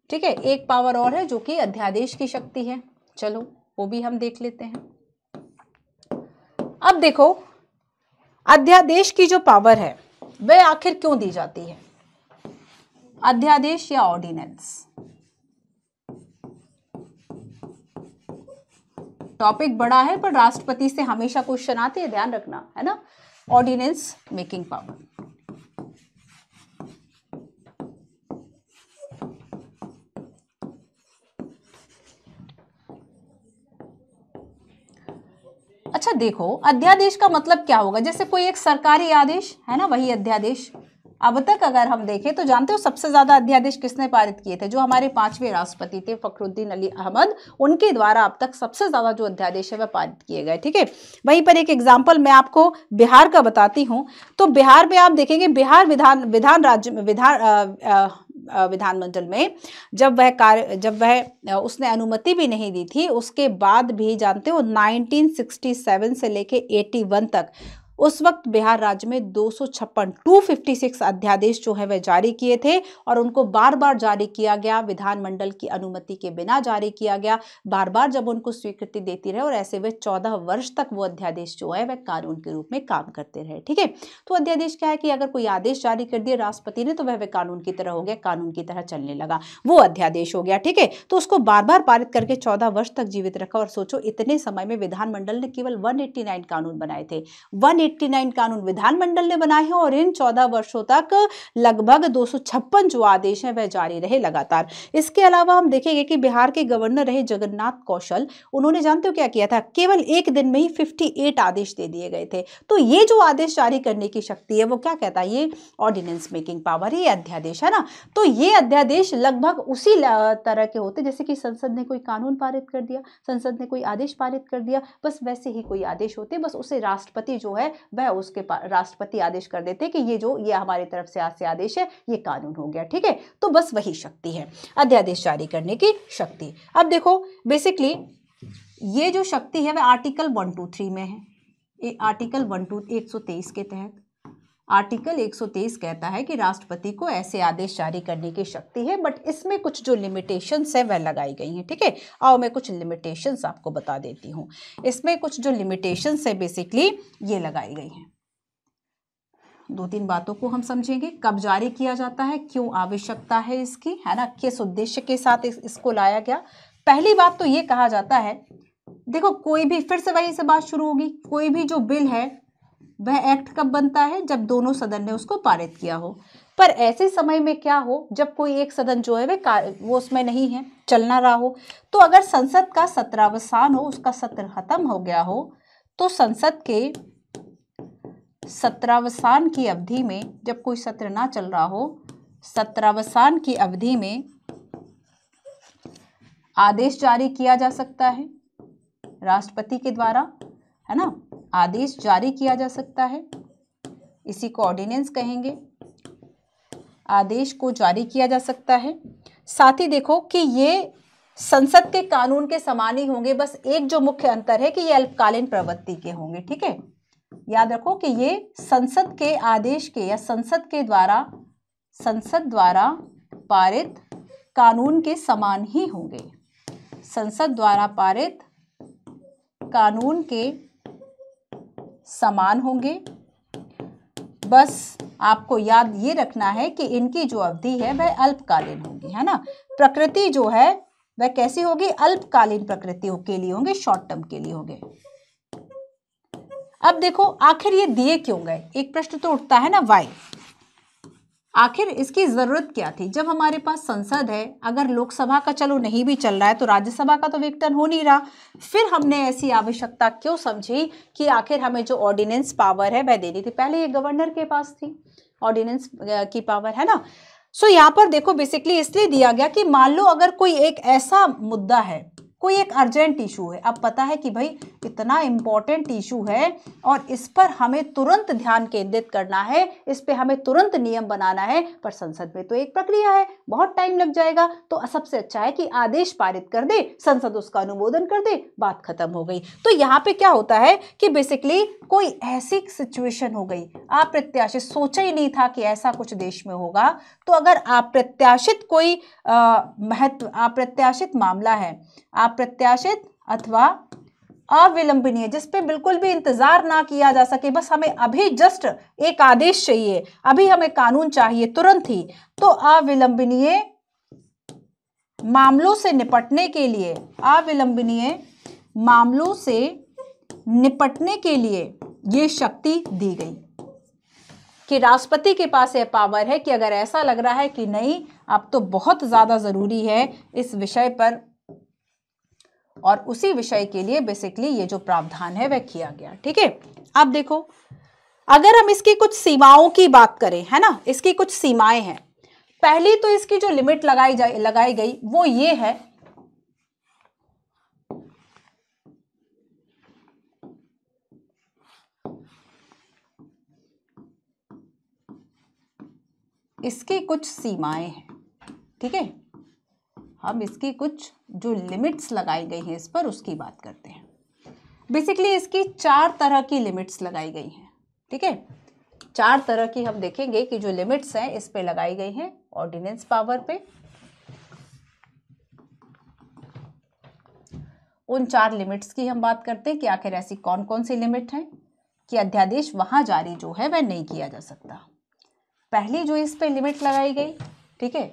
ठीक है एक पावर और है जो कि अध्यादेश की शक्ति है चलो वो भी हम देख लेते हैं अब देखो अध्यादेश की जो पावर है वह आखिर क्यों दी जाती है अध्यादेश या ऑर्डिनेंस टॉपिक बड़ा है पर राष्ट्रपति से हमेशा क्वेश्चन आते हैं ध्यान रखना है ना ऑर्डिनेंस मेकिंग पावर अच्छा देखो अध्यादेश का मतलब क्या होगा जैसे कोई एक सरकारी आदेश है ना वही अध्यादेश अब तक अगर हम देखें तो जानते हो सबसे ज़्यादा अध्यादेश किसने पारित किए थे जो हमारे पांचवें राष्ट्रपति थे फखरुद्दीन अली अहमद उनके द्वारा अब तक सबसे ज़्यादा जो अध्यादेश है वह पारित किए गए ठीक है वहीं पर एक एग्जाम्पल मैं आपको बिहार का बताती हूँ तो बिहार में आप देखेंगे बिहार विधान विधान राज्य विधान विधानमंडल में जब वह कार्य जब वह उसने अनुमति भी नहीं दी थी उसके बाद भी जानते हो 1967 से लेके 81 तक उस वक्त बिहार राज्य में दो सौ छप्पन टू फिफ्टी सिक्स अध्यादेश जो है वह जारी किए थे और उनको बार बार जारी किया गया विधानमंडल की अनुमति के बिना जारी किया गया बार बार जब उनको स्वीकृति देती रहे और ऐसे वे चौदह वर्ष तक वो अध्यादेश जो है वह कानून के रूप में काम करते रहे ठीक है तो अध्यादेश क्या है कि अगर कोई आदेश जारी कर दिया राष्ट्रपति ने तो वह वह कानून की तरह हो गया कानून की तरह चलने लगा वो अध्यादेश हो गया ठीक है तो उसको बार बार पारित करके चौदह वर्ष तक जीवित रखा और सोचो इतने समय में विधानमंडल ने केवल वन कानून बनाए थे वन 1989 कानून विधानमंडल ने बनाए हैं और इन 14 वर्षों तक लगभग दो जो आदेश हैं वह जारी रहे लगातार इसके अलावा हम देखेंगे कि बिहार के गवर्नर रहे जगन्नाथ कौशल उन्होंने जानते हो क्या किया था केवल एक दिन में ही 58 आदेश दे दिए गए थे तो ये जो आदेश जारी करने की शक्ति है वो क्या कहता है ये ऑर्डिनेंस मेकिंग पावर है ये अध्यादेश है ना तो ये अध्यादेश लगभग उसी तरह के होते जैसे कि संसद ने कोई कानून पारित कर दिया संसद ने कोई आदेश पारित कर दिया बस वैसे ही कोई आदेश होते बस उसे राष्ट्रपति जो है वह उसके राष्ट्रपति आदेश कर देते कि ये जो ये हमारी तरफ से आज से आदेश है ये कानून हो गया ठीक है तो बस वही शक्ति है अध्यादेश जारी करने की शक्ति अब देखो बेसिकली ये जो शक्ति है वह आर्टिकल वन टू थ्री में है आर्टिकल वन टू एक सौ तेईस के तहत आर्टिकल 123 कहता है कि राष्ट्रपति को ऐसे आदेश जारी करने की शक्ति है बट इसमें कुछ जो लिमिटेशंस है वह लगाई गई हैं ठीक है ठीके? आओ मैं कुछ लिमिटेशंस आपको बता देती हूँ इसमें कुछ जो लिमिटेशंस है बेसिकली ये लगाई गई हैं दो तीन बातों को हम समझेंगे कब जारी किया जाता है क्यों आवश्यकता है इसकी है ना किस उद्देश्य के साथ इस, इसको लाया गया पहली बात तो ये कहा जाता है देखो कोई भी फिर से वही से बात शुरू होगी कोई भी जो बिल है वह एक्ट कब बनता है जब दोनों सदन ने उसको पारित किया हो पर ऐसे समय में क्या हो जब कोई एक सदन जो है वे वो उसमें नहीं है चलना रहा हो तो अगर संसद का सत्रावसान हो उसका सत्र खत्म हो गया हो तो संसद के सत्रावसान की अवधि में जब कोई सत्र ना चल रहा हो सत्रावसान की अवधि में आदेश जारी किया जा सकता है राष्ट्रपति के द्वारा है ना आदेश जारी किया जा सकता है इसी को ऑर्डिनेंस कहेंगे आदेश को जारी किया जा सकता है साथ ही देखो कि ये संसद के कानून के समान ही होंगे बस एक जो मुख्य अंतर है कि ये अल्पकालीन प्रवृत्ति के होंगे ठीक है याद रखो कि ये संसद के आदेश के या संसद के द्वारा संसद द्वारा पारित कानून के समान ही होंगे संसद द्वारा पारित कानून के समान होंगे बस आपको याद ये रखना है कि इनकी जो अवधि है वह अल्पकालीन होगी है ना प्रकृति जो है वह कैसी होगी अल्पकालीन प्रकृति के लिए होंगे शॉर्ट टर्म के लिए होंगे अब देखो आखिर ये दिए क्यों गए एक प्रश्न तो उठता है ना वाई आखिर इसकी ज़रूरत क्या थी जब हमारे पास संसद है अगर लोकसभा का चलो नहीं भी चल रहा है तो राज्यसभा का तो विघटन हो नहीं रहा फिर हमने ऐसी आवश्यकता क्यों समझी कि आखिर हमें जो ऑर्डिनेंस पावर है वह देनी थी पहले ये गवर्नर के पास थी ऑर्डिनेंस की पावर है ना सो so, यहाँ पर देखो बेसिकली इसलिए दिया गया कि मान लो अगर कोई एक ऐसा मुद्दा है कोई एक अर्जेंट इशू है अब पता है कि भाई इतना इम्पॉर्टेंट इशू है और इस पर हमें तुरंत ध्यान केंद्रित करना है इस पर हमें तुरंत नियम बनाना है पर संसद में तो एक प्रक्रिया है बहुत टाइम लग जाएगा तो सबसे अच्छा है कि आदेश पारित कर दे संसद उसका अनुमोदन कर दे बात खत्म हो गई तो यहाँ पे क्या होता है कि बेसिकली कोई ऐसी सिचुएशन हो गई अप्रत्याशित सोचा ही नहीं था कि ऐसा कुछ देश में होगा तो अगर अप्रत्याशित कोई महत्व अप्रत्याशित मामला है अप्रत्याशित अथवा अविलंबनीय जिस पे बिल्कुल भी इंतजार ना किया जा सके बस हमें अभी जस्ट एक आदेश चाहिए अभी हमें कानून चाहिए तुरंत ही तो अविलंबनीय मामलों से निपटने के लिए अविलंबनीय मामलों से निपटने के लिए ये शक्ति दी गई कि राष्ट्रपति के पास यह पावर है कि अगर ऐसा लग रहा है कि नहीं अब तो बहुत ज़्यादा ज़रूरी है इस विषय पर और उसी विषय के लिए बेसिकली ये जो प्रावधान है वह किया गया ठीक है अब देखो अगर हम इसकी कुछ सीमाओं की बात करें है ना इसकी कुछ सीमाएं हैं पहली तो इसकी जो लिमिट लगाई जाए लगाई गई वो ये है इसकी कुछ सीमाएं हैं ठीक है हम इसकी कुछ जो लिमिट्स लगाई गई हैं इस पर उसकी बात करते हैं बेसिकली इसकी चार तरह की लिमिट्स लगाई गई हैं ठीक है ठीके? चार तरह की हम देखेंगे कि जो लिमिट्स हैं इस पे लगाई गई हैं ऑर्डिनेंस पावर पे उन चार लिमिट्स की हम बात करते हैं कि आखिर ऐसी कौन कौन सी लिमिट हैं कि अध्यादेश वहाँ जारी जो है वह नहीं किया जा सकता पहली जो इस पे लिमिट लगाई गई ठीक है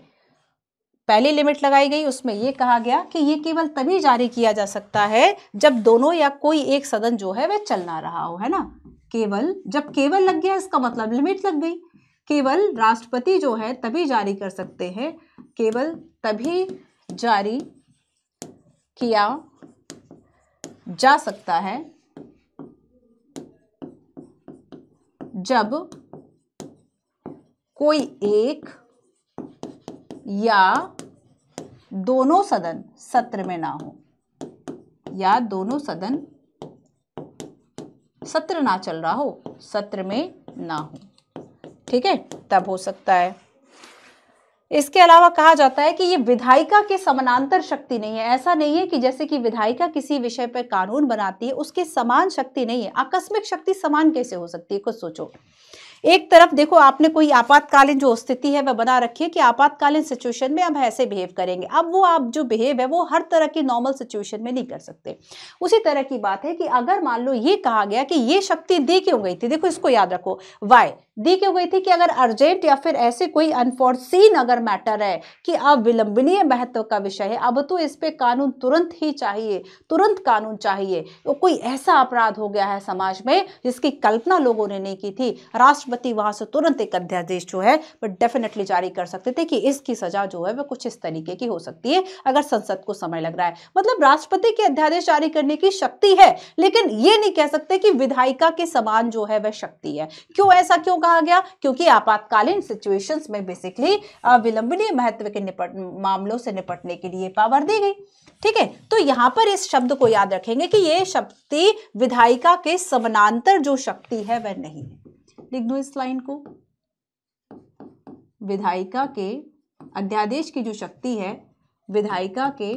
पहली लिमिट लगाई गई उसमें ये कहा गया कि ये केवल तभी जारी किया जा सकता है जब दोनों या कोई एक सदन जो है वह चलना रहा हो है ना केवल जब केवल लग गया इसका मतलब लिमिट लग गई केवल राष्ट्रपति जो है तभी जारी कर सकते हैं केवल तभी जारी किया जा सकता है जब कोई एक या दोनों सदन सत्र में ना हो या दोनों सदन सत्र ना चल रहा हो सत्र में ना हो ठीक है तब हो सकता है इसके अलावा कहा जाता है कि ये विधायिका के समानांतर शक्ति नहीं है ऐसा नहीं है कि जैसे कि विधायिका किसी विषय पर कानून बनाती है उसके समान शक्ति नहीं है आकस्मिक शक्ति समान कैसे हो सकती है कुछ सोचो एक तरफ देखो आपने कोई आपातकालीन जो स्थिति है वह बना रखी है कि आपातकालीन सिचुएशन में हम ऐसे बिहेव करेंगे अब वो आप जो बिहेव है वो हर तरह की नॉर्मल सिचुएशन में नहीं कर सकते उसी तरह की बात है कि अगर मान लो ये कहा गया कि ये शक्ति दी क्यों गई थी देखो इसको याद रखो वाई दी क्यों गई थी कि अगर अर्जेंट या फिर ऐसे कोई अनफोर्सीन अगर मैटर है कि अब विलंबनीय महत्व का विषय है अब तो इस पे कानून तुरंत ही चाहिए तुरंत कानून चाहिए तो कोई ऐसा अपराध हो गया है समाज में जिसकी कल्पना लोगों ने नहीं की थी राष्ट्रपति वहां से तुरंत एक अध्यादेश जो है वह डेफिनेटली जारी कर सकते थे कि इसकी सजा जो है वह कुछ इस तरीके की हो सकती है अगर संसद को समय लग रहा है मतलब राष्ट्रपति के अध्यादेश जारी करने की शक्ति है लेकिन ये नहीं कह सकते कि विधायिका के समान जो है वह शक्ति है क्यों ऐसा क्यों कहा गया क्योंकि आपातकालीन सिचुएशंस में बेसिकली विलंबनीय महत्व के निपट मामलों से निपटने के लिए पावर दी गई ठीक है तो यहाँ पर इस शब्द को याद रखेंगे कि ये शक्ति विधायिका के समानांतर जो शक्ति है वह नहीं है लिख दो इस लाइन को विधायिका के अध्यादेश की जो शक्ति है विधायिका के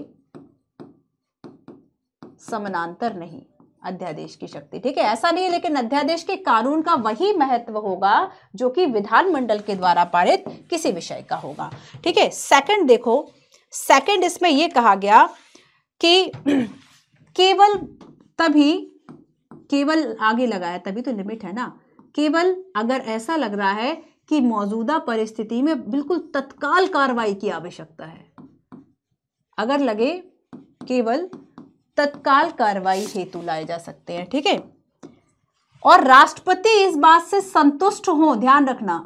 समानांतर नहीं अध्यादेश की शक्ति ठीक है ऐसा नहीं है लेकिन अध्यादेश के कानून का वही महत्व होगा जो कि विधानमंडल के द्वारा पारित किसी विषय का होगा ठीक है सेकंड देखो सेकंड इसमें यह कहा गया कि <clears throat> केवल तभी केवल आगे लगाया तभी तो लिमिट है ना केवल अगर ऐसा लग रहा है कि मौजूदा परिस्थिति में बिल्कुल तत्काल कार्रवाई की आवश्यकता है अगर लगे केवल तत्काल कार्रवाई हेतु लाए जा सकते हैं ठीक है और राष्ट्रपति इस बात से संतुष्ट हो ध्यान रखना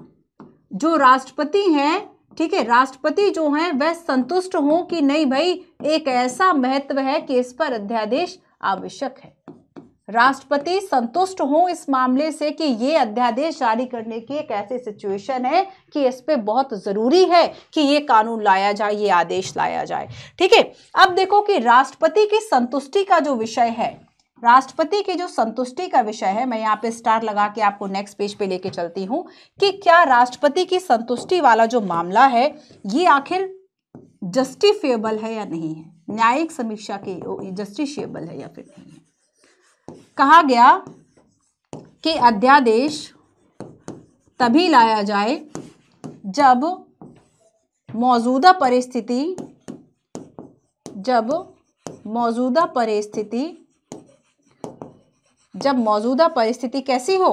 जो राष्ट्रपति हैं ठीक है राष्ट्रपति जो हैं वह संतुष्ट हो कि नहीं भाई एक ऐसा महत्व है कि इस पर अध्यादेश आवश्यक है राष्ट्रपति संतुष्ट हों इस मामले से कि ये अध्यादेश जारी करने की एक ऐसी सिचुएशन है कि इस पर बहुत ज़रूरी है कि ये कानून लाया जाए ये आदेश लाया जाए ठीक है अब देखो कि राष्ट्रपति की संतुष्टि का जो विषय है राष्ट्रपति की जो संतुष्टि का विषय है मैं यहाँ पे स्टार लगा के आपको नेक्स्ट पेज पे लेके चलती हूँ कि क्या राष्ट्रपति की संतुष्टि वाला जो मामला है ये आखिर जस्टिफिएबल है या नहीं है न्यायिक समीक्षा के जस्टिफिएबल है या फिर नहीं है कहा गया कि अध्यादेश तभी लाया जाए जब मौजूदा परिस्थिति जब मौजूदा परिस्थिति जब मौजूदा परिस्थिति कैसी हो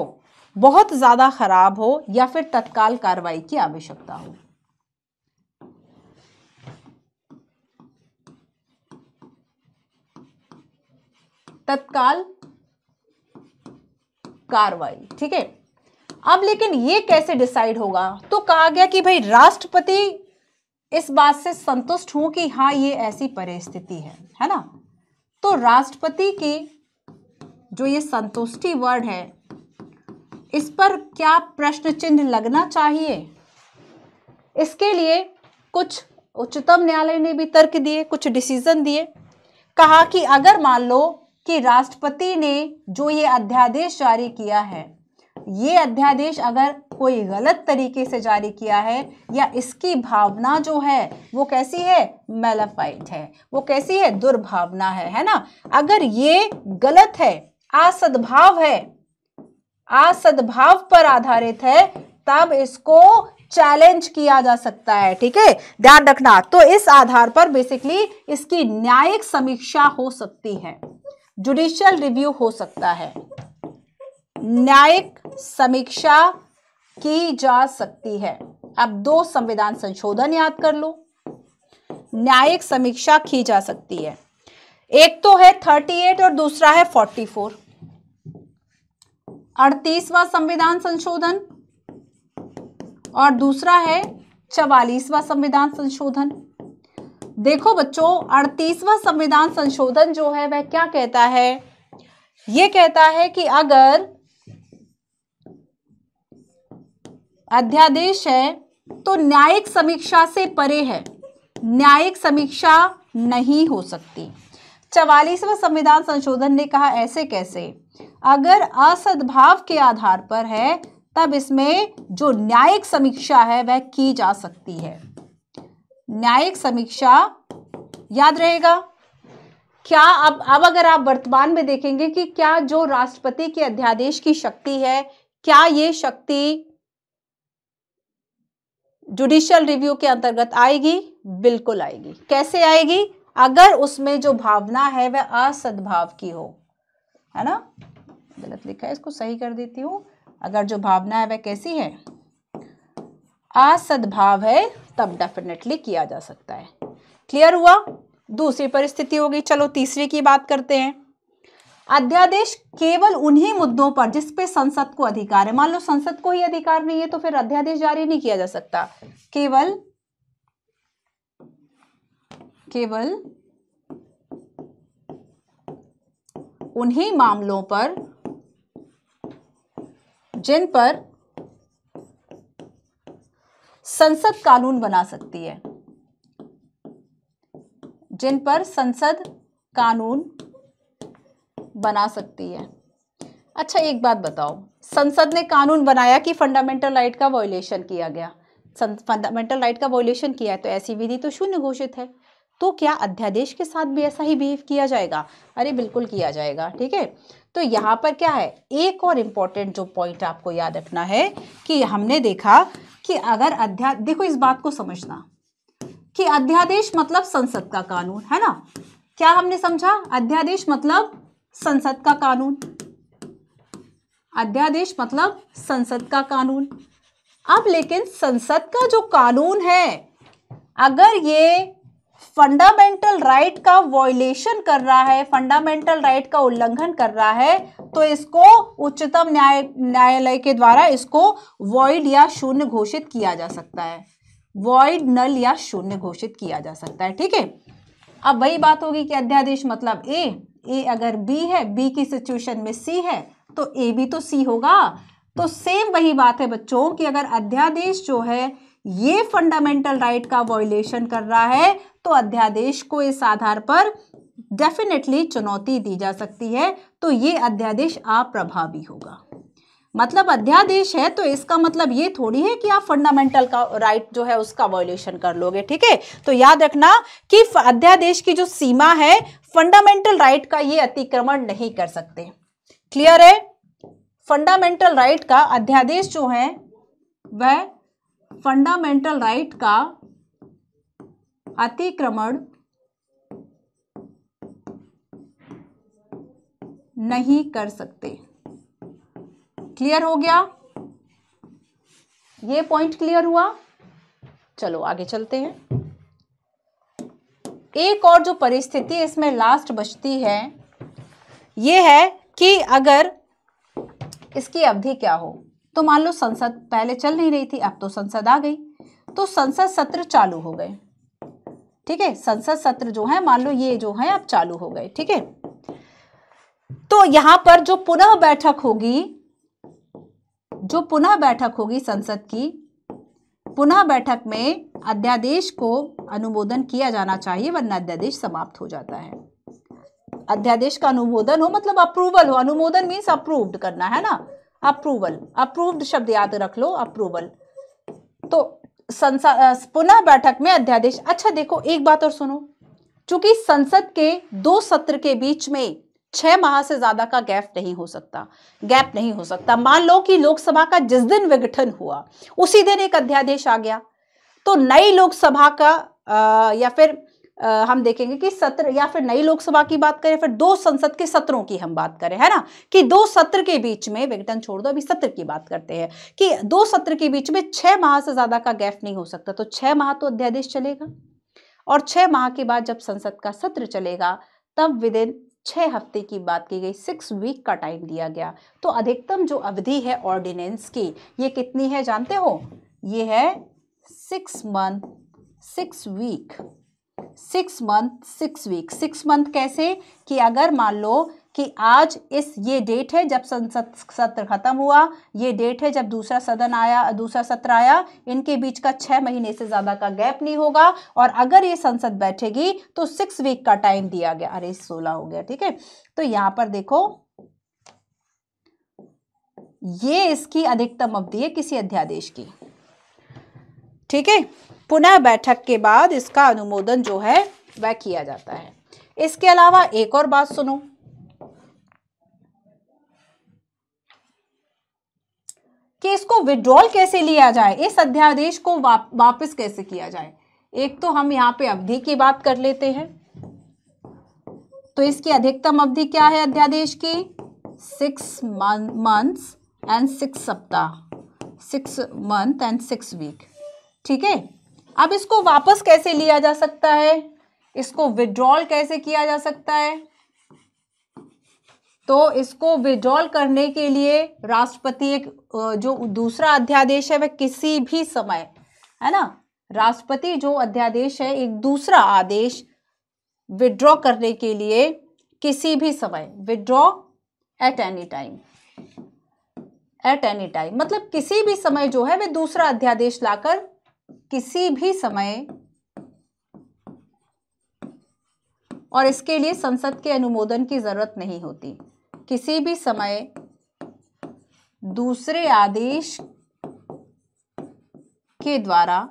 बहुत ज़्यादा ख़राब हो या फिर तत्काल कार्रवाई की आवश्यकता हो तत्काल कार्रवाई ठीक है अब लेकिन ये कैसे डिसाइड होगा तो कहा गया कि भाई राष्ट्रपति इस बात से संतुष्ट हूं कि हाँ ये ऐसी परिस्थिति है है ना तो राष्ट्रपति की जो ये संतुष्टि वर्ड है इस पर क्या प्रश्न चिन्ह लगना चाहिए इसके लिए कुछ उच्चतम न्यायालय ने भी तर्क दिए कुछ डिसीजन दिए कहा कि अगर मान लो कि राष्ट्रपति ने जो ये अध्यादेश जारी किया है ये अध्यादेश अगर कोई गलत तरीके से जारी किया है या इसकी भावना जो है वो कैसी है मेलाफाइट है वो कैसी है दुर्भावना है है ना अगर ये गलत है असदभाव है असदभाव पर आधारित है तब इसको चैलेंज किया जा सकता है ठीक है ध्यान रखना तो इस आधार पर बेसिकली इसकी न्यायिक समीक्षा हो सकती है जुडिशियल रिव्यू हो सकता है न्यायिक समीक्षा की जा सकती है अब दो संविधान संशोधन याद कर लो न्यायिक समीक्षा की जा सकती है एक तो है थर्टी एट और दूसरा है फोर्टी फोर अड़तीसवा संविधान संशोधन और दूसरा है चवालीसवा संविधान संशोधन देखो बच्चों अड़तीसवा संविधान संशोधन जो है वह क्या कहता है ये कहता है कि अगर अध्यादेश है तो न्यायिक समीक्षा से परे है न्यायिक समीक्षा नहीं हो सकती चवालीसवा संविधान संशोधन ने कहा ऐसे कैसे अगर असद्भाव के आधार पर है तब इसमें जो न्यायिक समीक्षा है वह की जा सकती है न्यायिक समीक्षा याद रहेगा क्या अब अब अगर आप वर्तमान में देखेंगे कि क्या जो राष्ट्रपति के अध्यादेश की शक्ति है क्या ये शक्ति जुडिशियल रिव्यू के अंतर्गत आएगी बिल्कुल आएगी कैसे आएगी अगर उसमें जो भावना है वह असद्भाव की हो है ना गलत लिखा है इसको सही कर देती हूँ अगर जो भावना है वह कैसी है असद्भाव है तब डेफिनेटली किया जा सकता है क्लियर हुआ दूसरी परिस्थिति होगी चलो तीसरी की बात करते हैं अध्यादेश केवल उन्हीं मुद्दों पर जिस पे संसद को अधिकार है मान लो संसद को ही अधिकार नहीं है तो फिर अध्यादेश जारी नहीं किया जा सकता केवल केवल उन्हीं मामलों पर जिन पर संसद कानून बना सकती है जिन पर संसद कानून बना सकती है अच्छा एक बात बताओ संसद ने कानून बनाया कि फंडामेंटल राइट का वॉयलेशन किया गया फंडामेंटल राइट का वॉयलेशन किया है तो ऐसी विधि तो शून्य घोषित है तो क्या अध्यादेश के साथ भी ऐसा ही बिहेव किया जाएगा अरे बिल्कुल किया जाएगा ठीक है तो यहाँ पर क्या है एक और इम्पॉर्टेंट जो पॉइंट आपको याद रखना है कि हमने देखा कि अगर अध्या देखो इस बात को समझना कि अध्यादेश मतलब संसद का कानून है ना क्या हमने समझा अध्यादेश मतलब संसद का कानून अध्यादेश मतलब संसद का कानून अब लेकिन संसद का जो कानून है अगर ये फंडामेंटल राइट का वॉयलेशन कर रहा है फंडामेंटल राइट का उल्लंघन कर रहा है तो इसको उच्चतम न्याय न्यायालय के द्वारा इसको वॉइड या शून्य घोषित किया जा सकता है वॉइड नल या शून्य घोषित किया जा सकता है ठीक है अब वही बात होगी कि अध्यादेश मतलब ए ए अगर बी है बी की सिचुएशन में सी है तो ए भी तो सी होगा तो सेम वही बात है बच्चों की अगर अध्यादेश जो है ये फंडामेंटल राइट का वॉयलेशन कर रहा है तो अध्यादेश को इस आधार पर डेफिनेटली चुनौती दी जा सकती है तो ये अध्यादेश अप्रभावी होगा मतलब अध्यादेश है तो इसका मतलब ये थोड़ी है कि आप फंडामेंटल का राइट जो है उसका वॉयलेशन कर लोगे ठीक है तो याद रखना कि अध्यादेश की जो सीमा है फंडामेंटल राइट का ये अतिक्रमण नहीं कर सकते क्लियर है फंडामेंटल राइट का अध्यादेश जो है वह फंडामेंटल राइट का अतिक्रमण नहीं कर सकते क्लियर हो गया ये पॉइंट क्लियर हुआ चलो आगे चलते हैं एक और जो परिस्थिति इसमें लास्ट बचती है ये है कि अगर इसकी अवधि क्या हो तो मान लो संसद पहले चल नहीं रही थी अब तो संसद आ गई तो संसद सत्र चालू हो गए ठीक है संसद सत्र जो है मान लो ये जो है अब चालू हो गए ठीक है तो यहां पर जो पुनः बैठक होगी जो पुनः बैठक होगी संसद की पुनः बैठक में अध्यादेश को अनुमोदन किया जाना चाहिए वरना अध्यादेश समाप्त हो जाता है अध्यादेश का अनुमोदन हो मतलब अप्रूवल हो अनुमोदन मीन्स अप्रूव्ड करना है ना अप्रूवल अप्रूव्ड शब्द याद रख लो अप्रूवल तो संसद पुनः बैठक में अध्यादेश अच्छा देखो एक बात और सुनो चूंकि संसद के दो सत्र के बीच में छह माह से ज्यादा का गैप नहीं हो सकता गैप नहीं हो सकता मान लो कि लोकसभा का जिस दिन विघटन हुआ उसी दिन एक अध्यादेश आ गया तो नई लोकसभा का आ, या फिर हम देखेंगे कि सत्र या फिर नई लोकसभा की बात करें फिर दो संसद के सत्रों की हम बात करें है ना कि दो सत्र के बीच में विघटन छोड़ दो अभी सत्र की बात करते हैं कि दो सत्र के बीच में छह माह से ज़्यादा का गैप नहीं हो सकता तो छह माह तो अध्यादेश चलेगा और छह माह के बाद जब संसद का सत्र चलेगा तब विद इन छह हफ्ते की बात की गई सिक्स वीक का टाइम दिया गया तो अधिकतम जो अवधि है ऑर्डिनेंस की ये कितनी है जानते हो ये है six month six week six month six week six month कैसे कि अगर मान लो कि आज इस ये डेट है जब संसद सत्र खत्म हुआ ये डेट है जब दूसरा सदन आया दूसरा सत्र आया इनके बीच का छः महीने से ज़्यादा का गैप नहीं होगा और अगर ये संसद बैठेगी तो सिक्स वीक का टाइम दिया गया अरे सोलह हो गया ठीक है तो यहाँ पर देखो ये इसकी अधिकतम अवधि है किसी अध्यादेश की ठीक है पुनः बैठक के बाद इसका अनुमोदन जो है वह किया जाता है इसके अलावा एक और बात सुनो कि इसको विड्रॉल कैसे लिया जाए इस अध्यादेश को वाप, वापस कैसे किया जाए एक तो हम यहां पे अवधि की बात कर लेते हैं तो इसकी अधिकतम अवधि क्या है अध्यादेश की सिक्स मंथ्स एंड सिक्स सप्ताह six month and six week ठीक है अब इसको वापस कैसे लिया जा सकता है इसको विड्रॉल कैसे किया जा सकता है तो इसको विड्रॉल करने के लिए राष्ट्रपति एक जो दूसरा अध्यादेश है वह किसी भी समय है ना राष्ट्रपति जो अध्यादेश है एक दूसरा आदेश विड्रॉ करने के लिए किसी भी समय withdraw at any time at any time मतलब किसी भी समय जो है वे दूसरा अध्यादेश लाकर किसी भी समय और इसके लिए संसद के अनुमोदन की ज़रूरत नहीं होती किसी भी समय दूसरे आदेश के द्वारा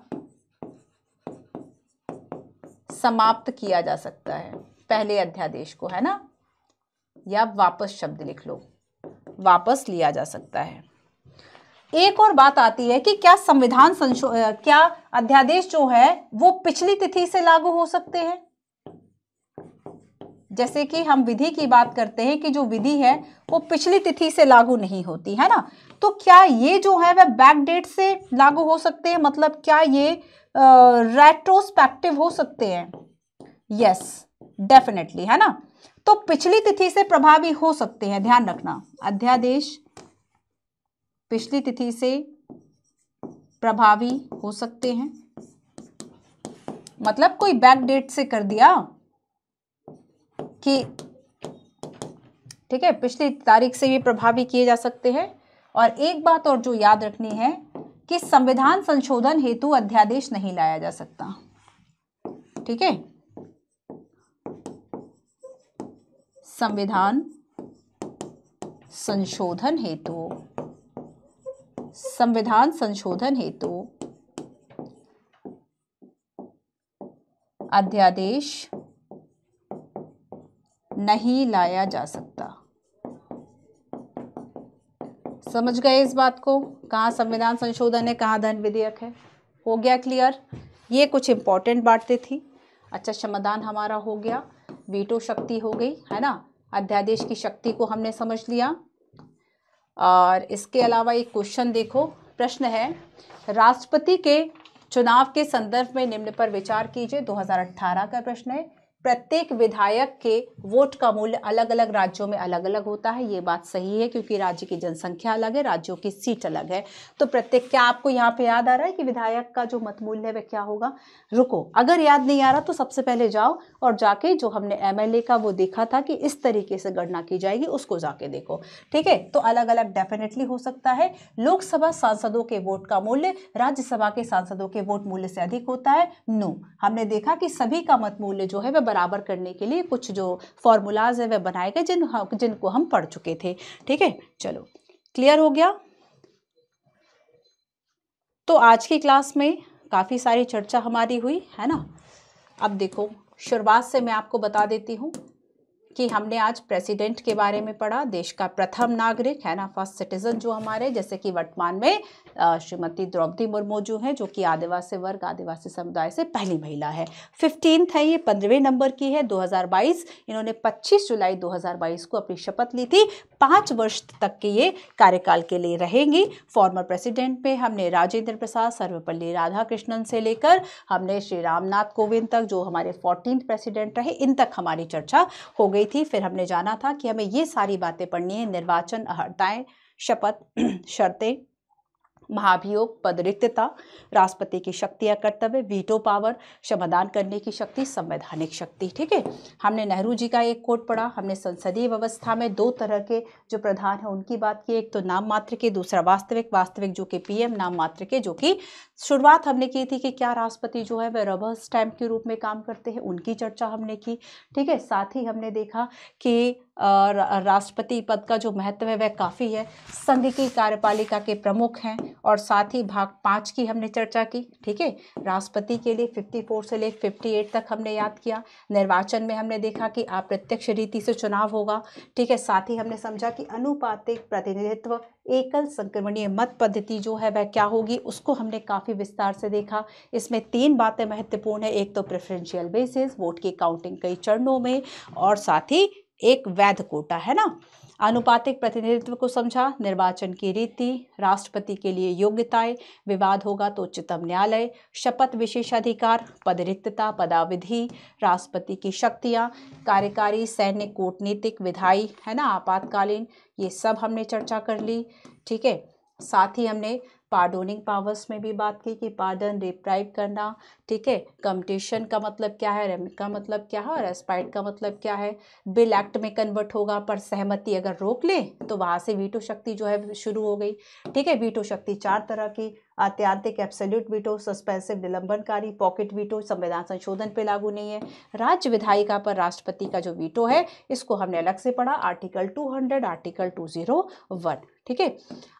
समाप्त किया जा सकता है पहले अध्यादेश को है ना या वापस शब्द लिख लो वापस लिया जा सकता है एक और बात आती है कि क्या संविधान संशो क्या अध्यादेश जो है वो पिछली तिथि से लागू हो सकते हैं जैसे कि हम विधि की बात करते हैं कि जो विधि है वो पिछली तिथि से लागू नहीं होती है ना तो क्या ये जो है वह बैक डेट से लागू हो सकते हैं मतलब क्या ये रेट्रोस्पेक्टिव हो सकते हैं यस डेफिनेटली है ना तो पिछली तिथि से प्रभावी हो सकते हैं ध्यान रखना अध्यादेश पिछली तिथि से प्रभावी हो सकते हैं मतलब कोई बैक डेट से कर दिया कि ठीक है पिछली तारीख से भी प्रभावी किए जा सकते हैं और एक बात और जो याद रखनी है कि संविधान संशोधन हेतु अध्यादेश नहीं लाया जा सकता ठीक है संविधान संशोधन हेतु संविधान संशोधन हेतु तो अध्यादेश नहीं लाया जा सकता समझ गए इस बात को कहाँ संविधान संशोधन है कहाँ धन विधेयक है हो गया क्लियर ये कुछ इंपॉर्टेंट बातें थी अच्छा समाधान हमारा हो गया वीटो शक्ति हो गई है ना अध्यादेश की शक्ति को हमने समझ लिया और इसके अलावा एक क्वेश्चन देखो प्रश्न है राष्ट्रपति के चुनाव के संदर्भ में निम्न पर विचार कीजिए 2018 का प्रश्न है प्रत्येक विधायक के वोट का मूल्य अलग अलग राज्यों में अलग अलग होता है ये बात सही है क्योंकि राज्य की जनसंख्या अलग है राज्यों की सीट अलग है तो प्रत्येक क्या आपको यहाँ पे याद आ रहा है कि विधायक का जो मत मूल्य है वह क्या होगा रुको अगर याद नहीं आ रहा तो सबसे पहले जाओ और जाके जो हमने एम का वो देखा था कि इस तरीके से गणना की जाएगी उसको जाके देखो ठीक है तो अलग अलग डेफिनेटली हो सकता है लोकसभा सांसदों के वोट का मूल्य राज्यसभा के सांसदों के वोट मूल्य से अधिक होता है नो हमने देखा कि सभी का मत मूल्य जो है वह बराबर करने के लिए कुछ जो फॉर्मूलाज है वह बनाए गए जिन जिनको हम पढ़ चुके थे ठीक है चलो क्लियर हो गया तो आज की क्लास में काफ़ी सारी चर्चा हमारी हुई है ना अब देखो शुरुआत से मैं आपको बता देती हूँ कि हमने आज प्रेसिडेंट के बारे में पढ़ा देश का प्रथम नागरिक है ना फर्स्ट सिटीजन जो हमारे जैसे कि वर्तमान में श्रीमती द्रौपदी मुर्मू जो हैं जो कि आदिवासी वर्ग आदिवासी समुदाय से पहली महिला है फिफ्टीन है ये पंद्रहवें नंबर की है 2022 इन्होंने 25 जुलाई 2022 को अपनी शपथ ली थी पाँच वर्ष तक के ये कार्यकाल के लिए रहेंगी फॉर्मर प्रेसिडेंट में हमने राजेंद्र प्रसाद सर्वपल्ली राधाकृष्णन से लेकर हमने श्री रामनाथ कोविंद तक जो हमारे फोर्टीन प्रेसिडेंट रहे इन तक हमारी चर्चा हो गई आई थी फिर हमने जाना था कि हमें ये सारी बातें पढ़नी है निर्वाचन अहर्ताएँ शपथ <clears throat> शर्तें महाभियोग पद रिक्तता राष्ट्रपति की शक्ति या कर्तव्य वीटो पावर क्षमादान करने की शक्ति संवैधानिक शक्ति ठीक है हमने नेहरू जी का एक कोट पढ़ा हमने संसदीय व्यवस्था में दो तरह के जो प्रधान हैं उनकी बात की एक तो नाम मात्र के दूसरा वास्तविक वास्तविक जो कि पीएम नाम मात्र के जो कि शुरुआत हमने की थी कि क्या राष्ट्रपति जो है वह रबर स्टैम्प के रूप में काम करते हैं उनकी चर्चा हमने की ठीक है साथ ही हमने देखा कि राष्ट्रपति पद का जो महत्व है वह काफ़ी है संघ की कार्यपालिका के प्रमुख हैं और साथ ही भाग पाँच की हमने चर्चा की ठीक है राष्ट्रपति के लिए 54 से ले 58 तक हमने याद किया निर्वाचन में हमने देखा कि अप्रत्यक्ष रीति से चुनाव होगा ठीक है साथ ही हमने समझा कि अनुपातिक प्रतिनिधित्व एकल संक्रमणीय मत पद्धति जो है वह क्या होगी उसको हमने काफ़ी विस्तार से देखा इसमें तीन बातें महत्वपूर्ण है एक तो प्रेफरेंशियल बेसिस वोट की काउंटिंग कई चरणों में और साथ ही एक वैध कोटा है ना आनुपातिक प्रतिनिधित्व को समझा निर्वाचन की रीति राष्ट्रपति के लिए योग्यताएं विवाद होगा तो उच्चतम न्यायालय शपथ विशेषाधिकार पद रिक्तता पदाविधि राष्ट्रपति की शक्तियाँ कार्यकारी सैन्य कूटनीतिक विधायी है ना आपातकालीन ये सब हमने चर्चा कर ली ठीक है साथ ही हमने पार्डोनिंग पावर्स में भी बात की कि पार्डन रिप्राइट करना ठीक है कम्पटिशन का मतलब क्या है रेम का मतलब क्या है और एस्पाइट का मतलब क्या है बिल एक्ट में कन्वर्ट होगा पर सहमति अगर रोक ले तो वहाँ से वीटो शक्ति जो है शुरू हो गई ठीक है वीटो शक्ति चार तरह की आत्यांतिक एब्सोल्यूट वीटो सस्पेंसिव निलंबनकारी पॉकेट वीटो संविधान संशोधन पे लागू नहीं है राज्य विधायिका पर राष्ट्रपति का जो वीटो है इसको हमने अलग से पढ़ा आर्टिकल 200 आर्टिकल 201 ठीक है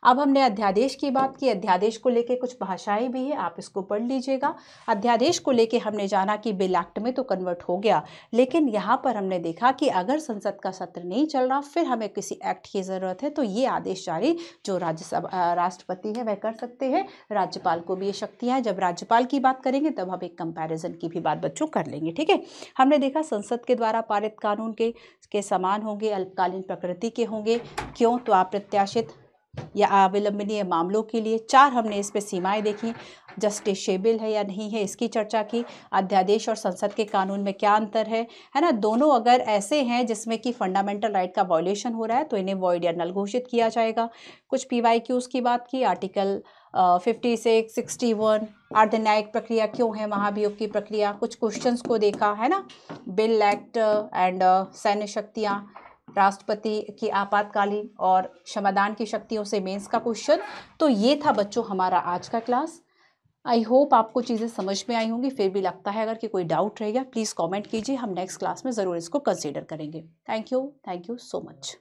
अब हमने अध्यादेश की बात की अध्यादेश को लेके कुछ भाषाएं भी है आप इसको पढ़ लीजिएगा अध्यादेश को लेके हमने जाना कि बिल एक्ट में तो कन्वर्ट हो गया लेकिन यहाँ पर हमने देखा कि अगर संसद का सत्र नहीं चल रहा फिर हमें किसी एक्ट की ज़रूरत है तो ये आदेश जारी जो राज्यसभा राष्ट्रपति है वह कर सकते हैं राज्यपाल को भी ये शक्ति है जब राज्यपाल की बात करेंगे तब हम एक कंपैरिजन की भी बात बच्चों कर लेंगे ठीक है हमने देखा संसद के द्वारा पारित कानून के के समान होंगे अल्पकालीन प्रकृति के होंगे क्यों तो अप्रत्याशित या अविलंबनीय मामलों के लिए चार हमने इस पर सीमाएँ देखी जस्टिसेबल है या नहीं है इसकी चर्चा की अध्यादेश और संसद के कानून में क्या अंतर है है ना दोनों अगर ऐसे हैं जिसमें कि फंडामेंटल राइट का वॉयलेशन हो रहा है तो इन्हें वॉइड या नल घोषित किया जाएगा कुछ पी वाई की बात की article fifty six sixty one आर्धनायिक प्रक्रिया क्यों है महाभियोग की प्रक्रिया कुछ क्वेश्चंस को देखा है ना बिल एक्ट एंड सैन्य शक्तियाँ राष्ट्रपति की आपातकालीन और क्षमादान की शक्तियों से मेंस का क्वेश्चन तो ये था बच्चों हमारा आज का क्लास आई होप आपको चीज़ें समझ में आई होंगी फिर भी लगता है अगर कि कोई डाउट रहेगा प्लीज़ कमेंट कीजिए हम नेक्स्ट क्लास में ज़रूर इसको कंसिडर करेंगे thank you thank you so much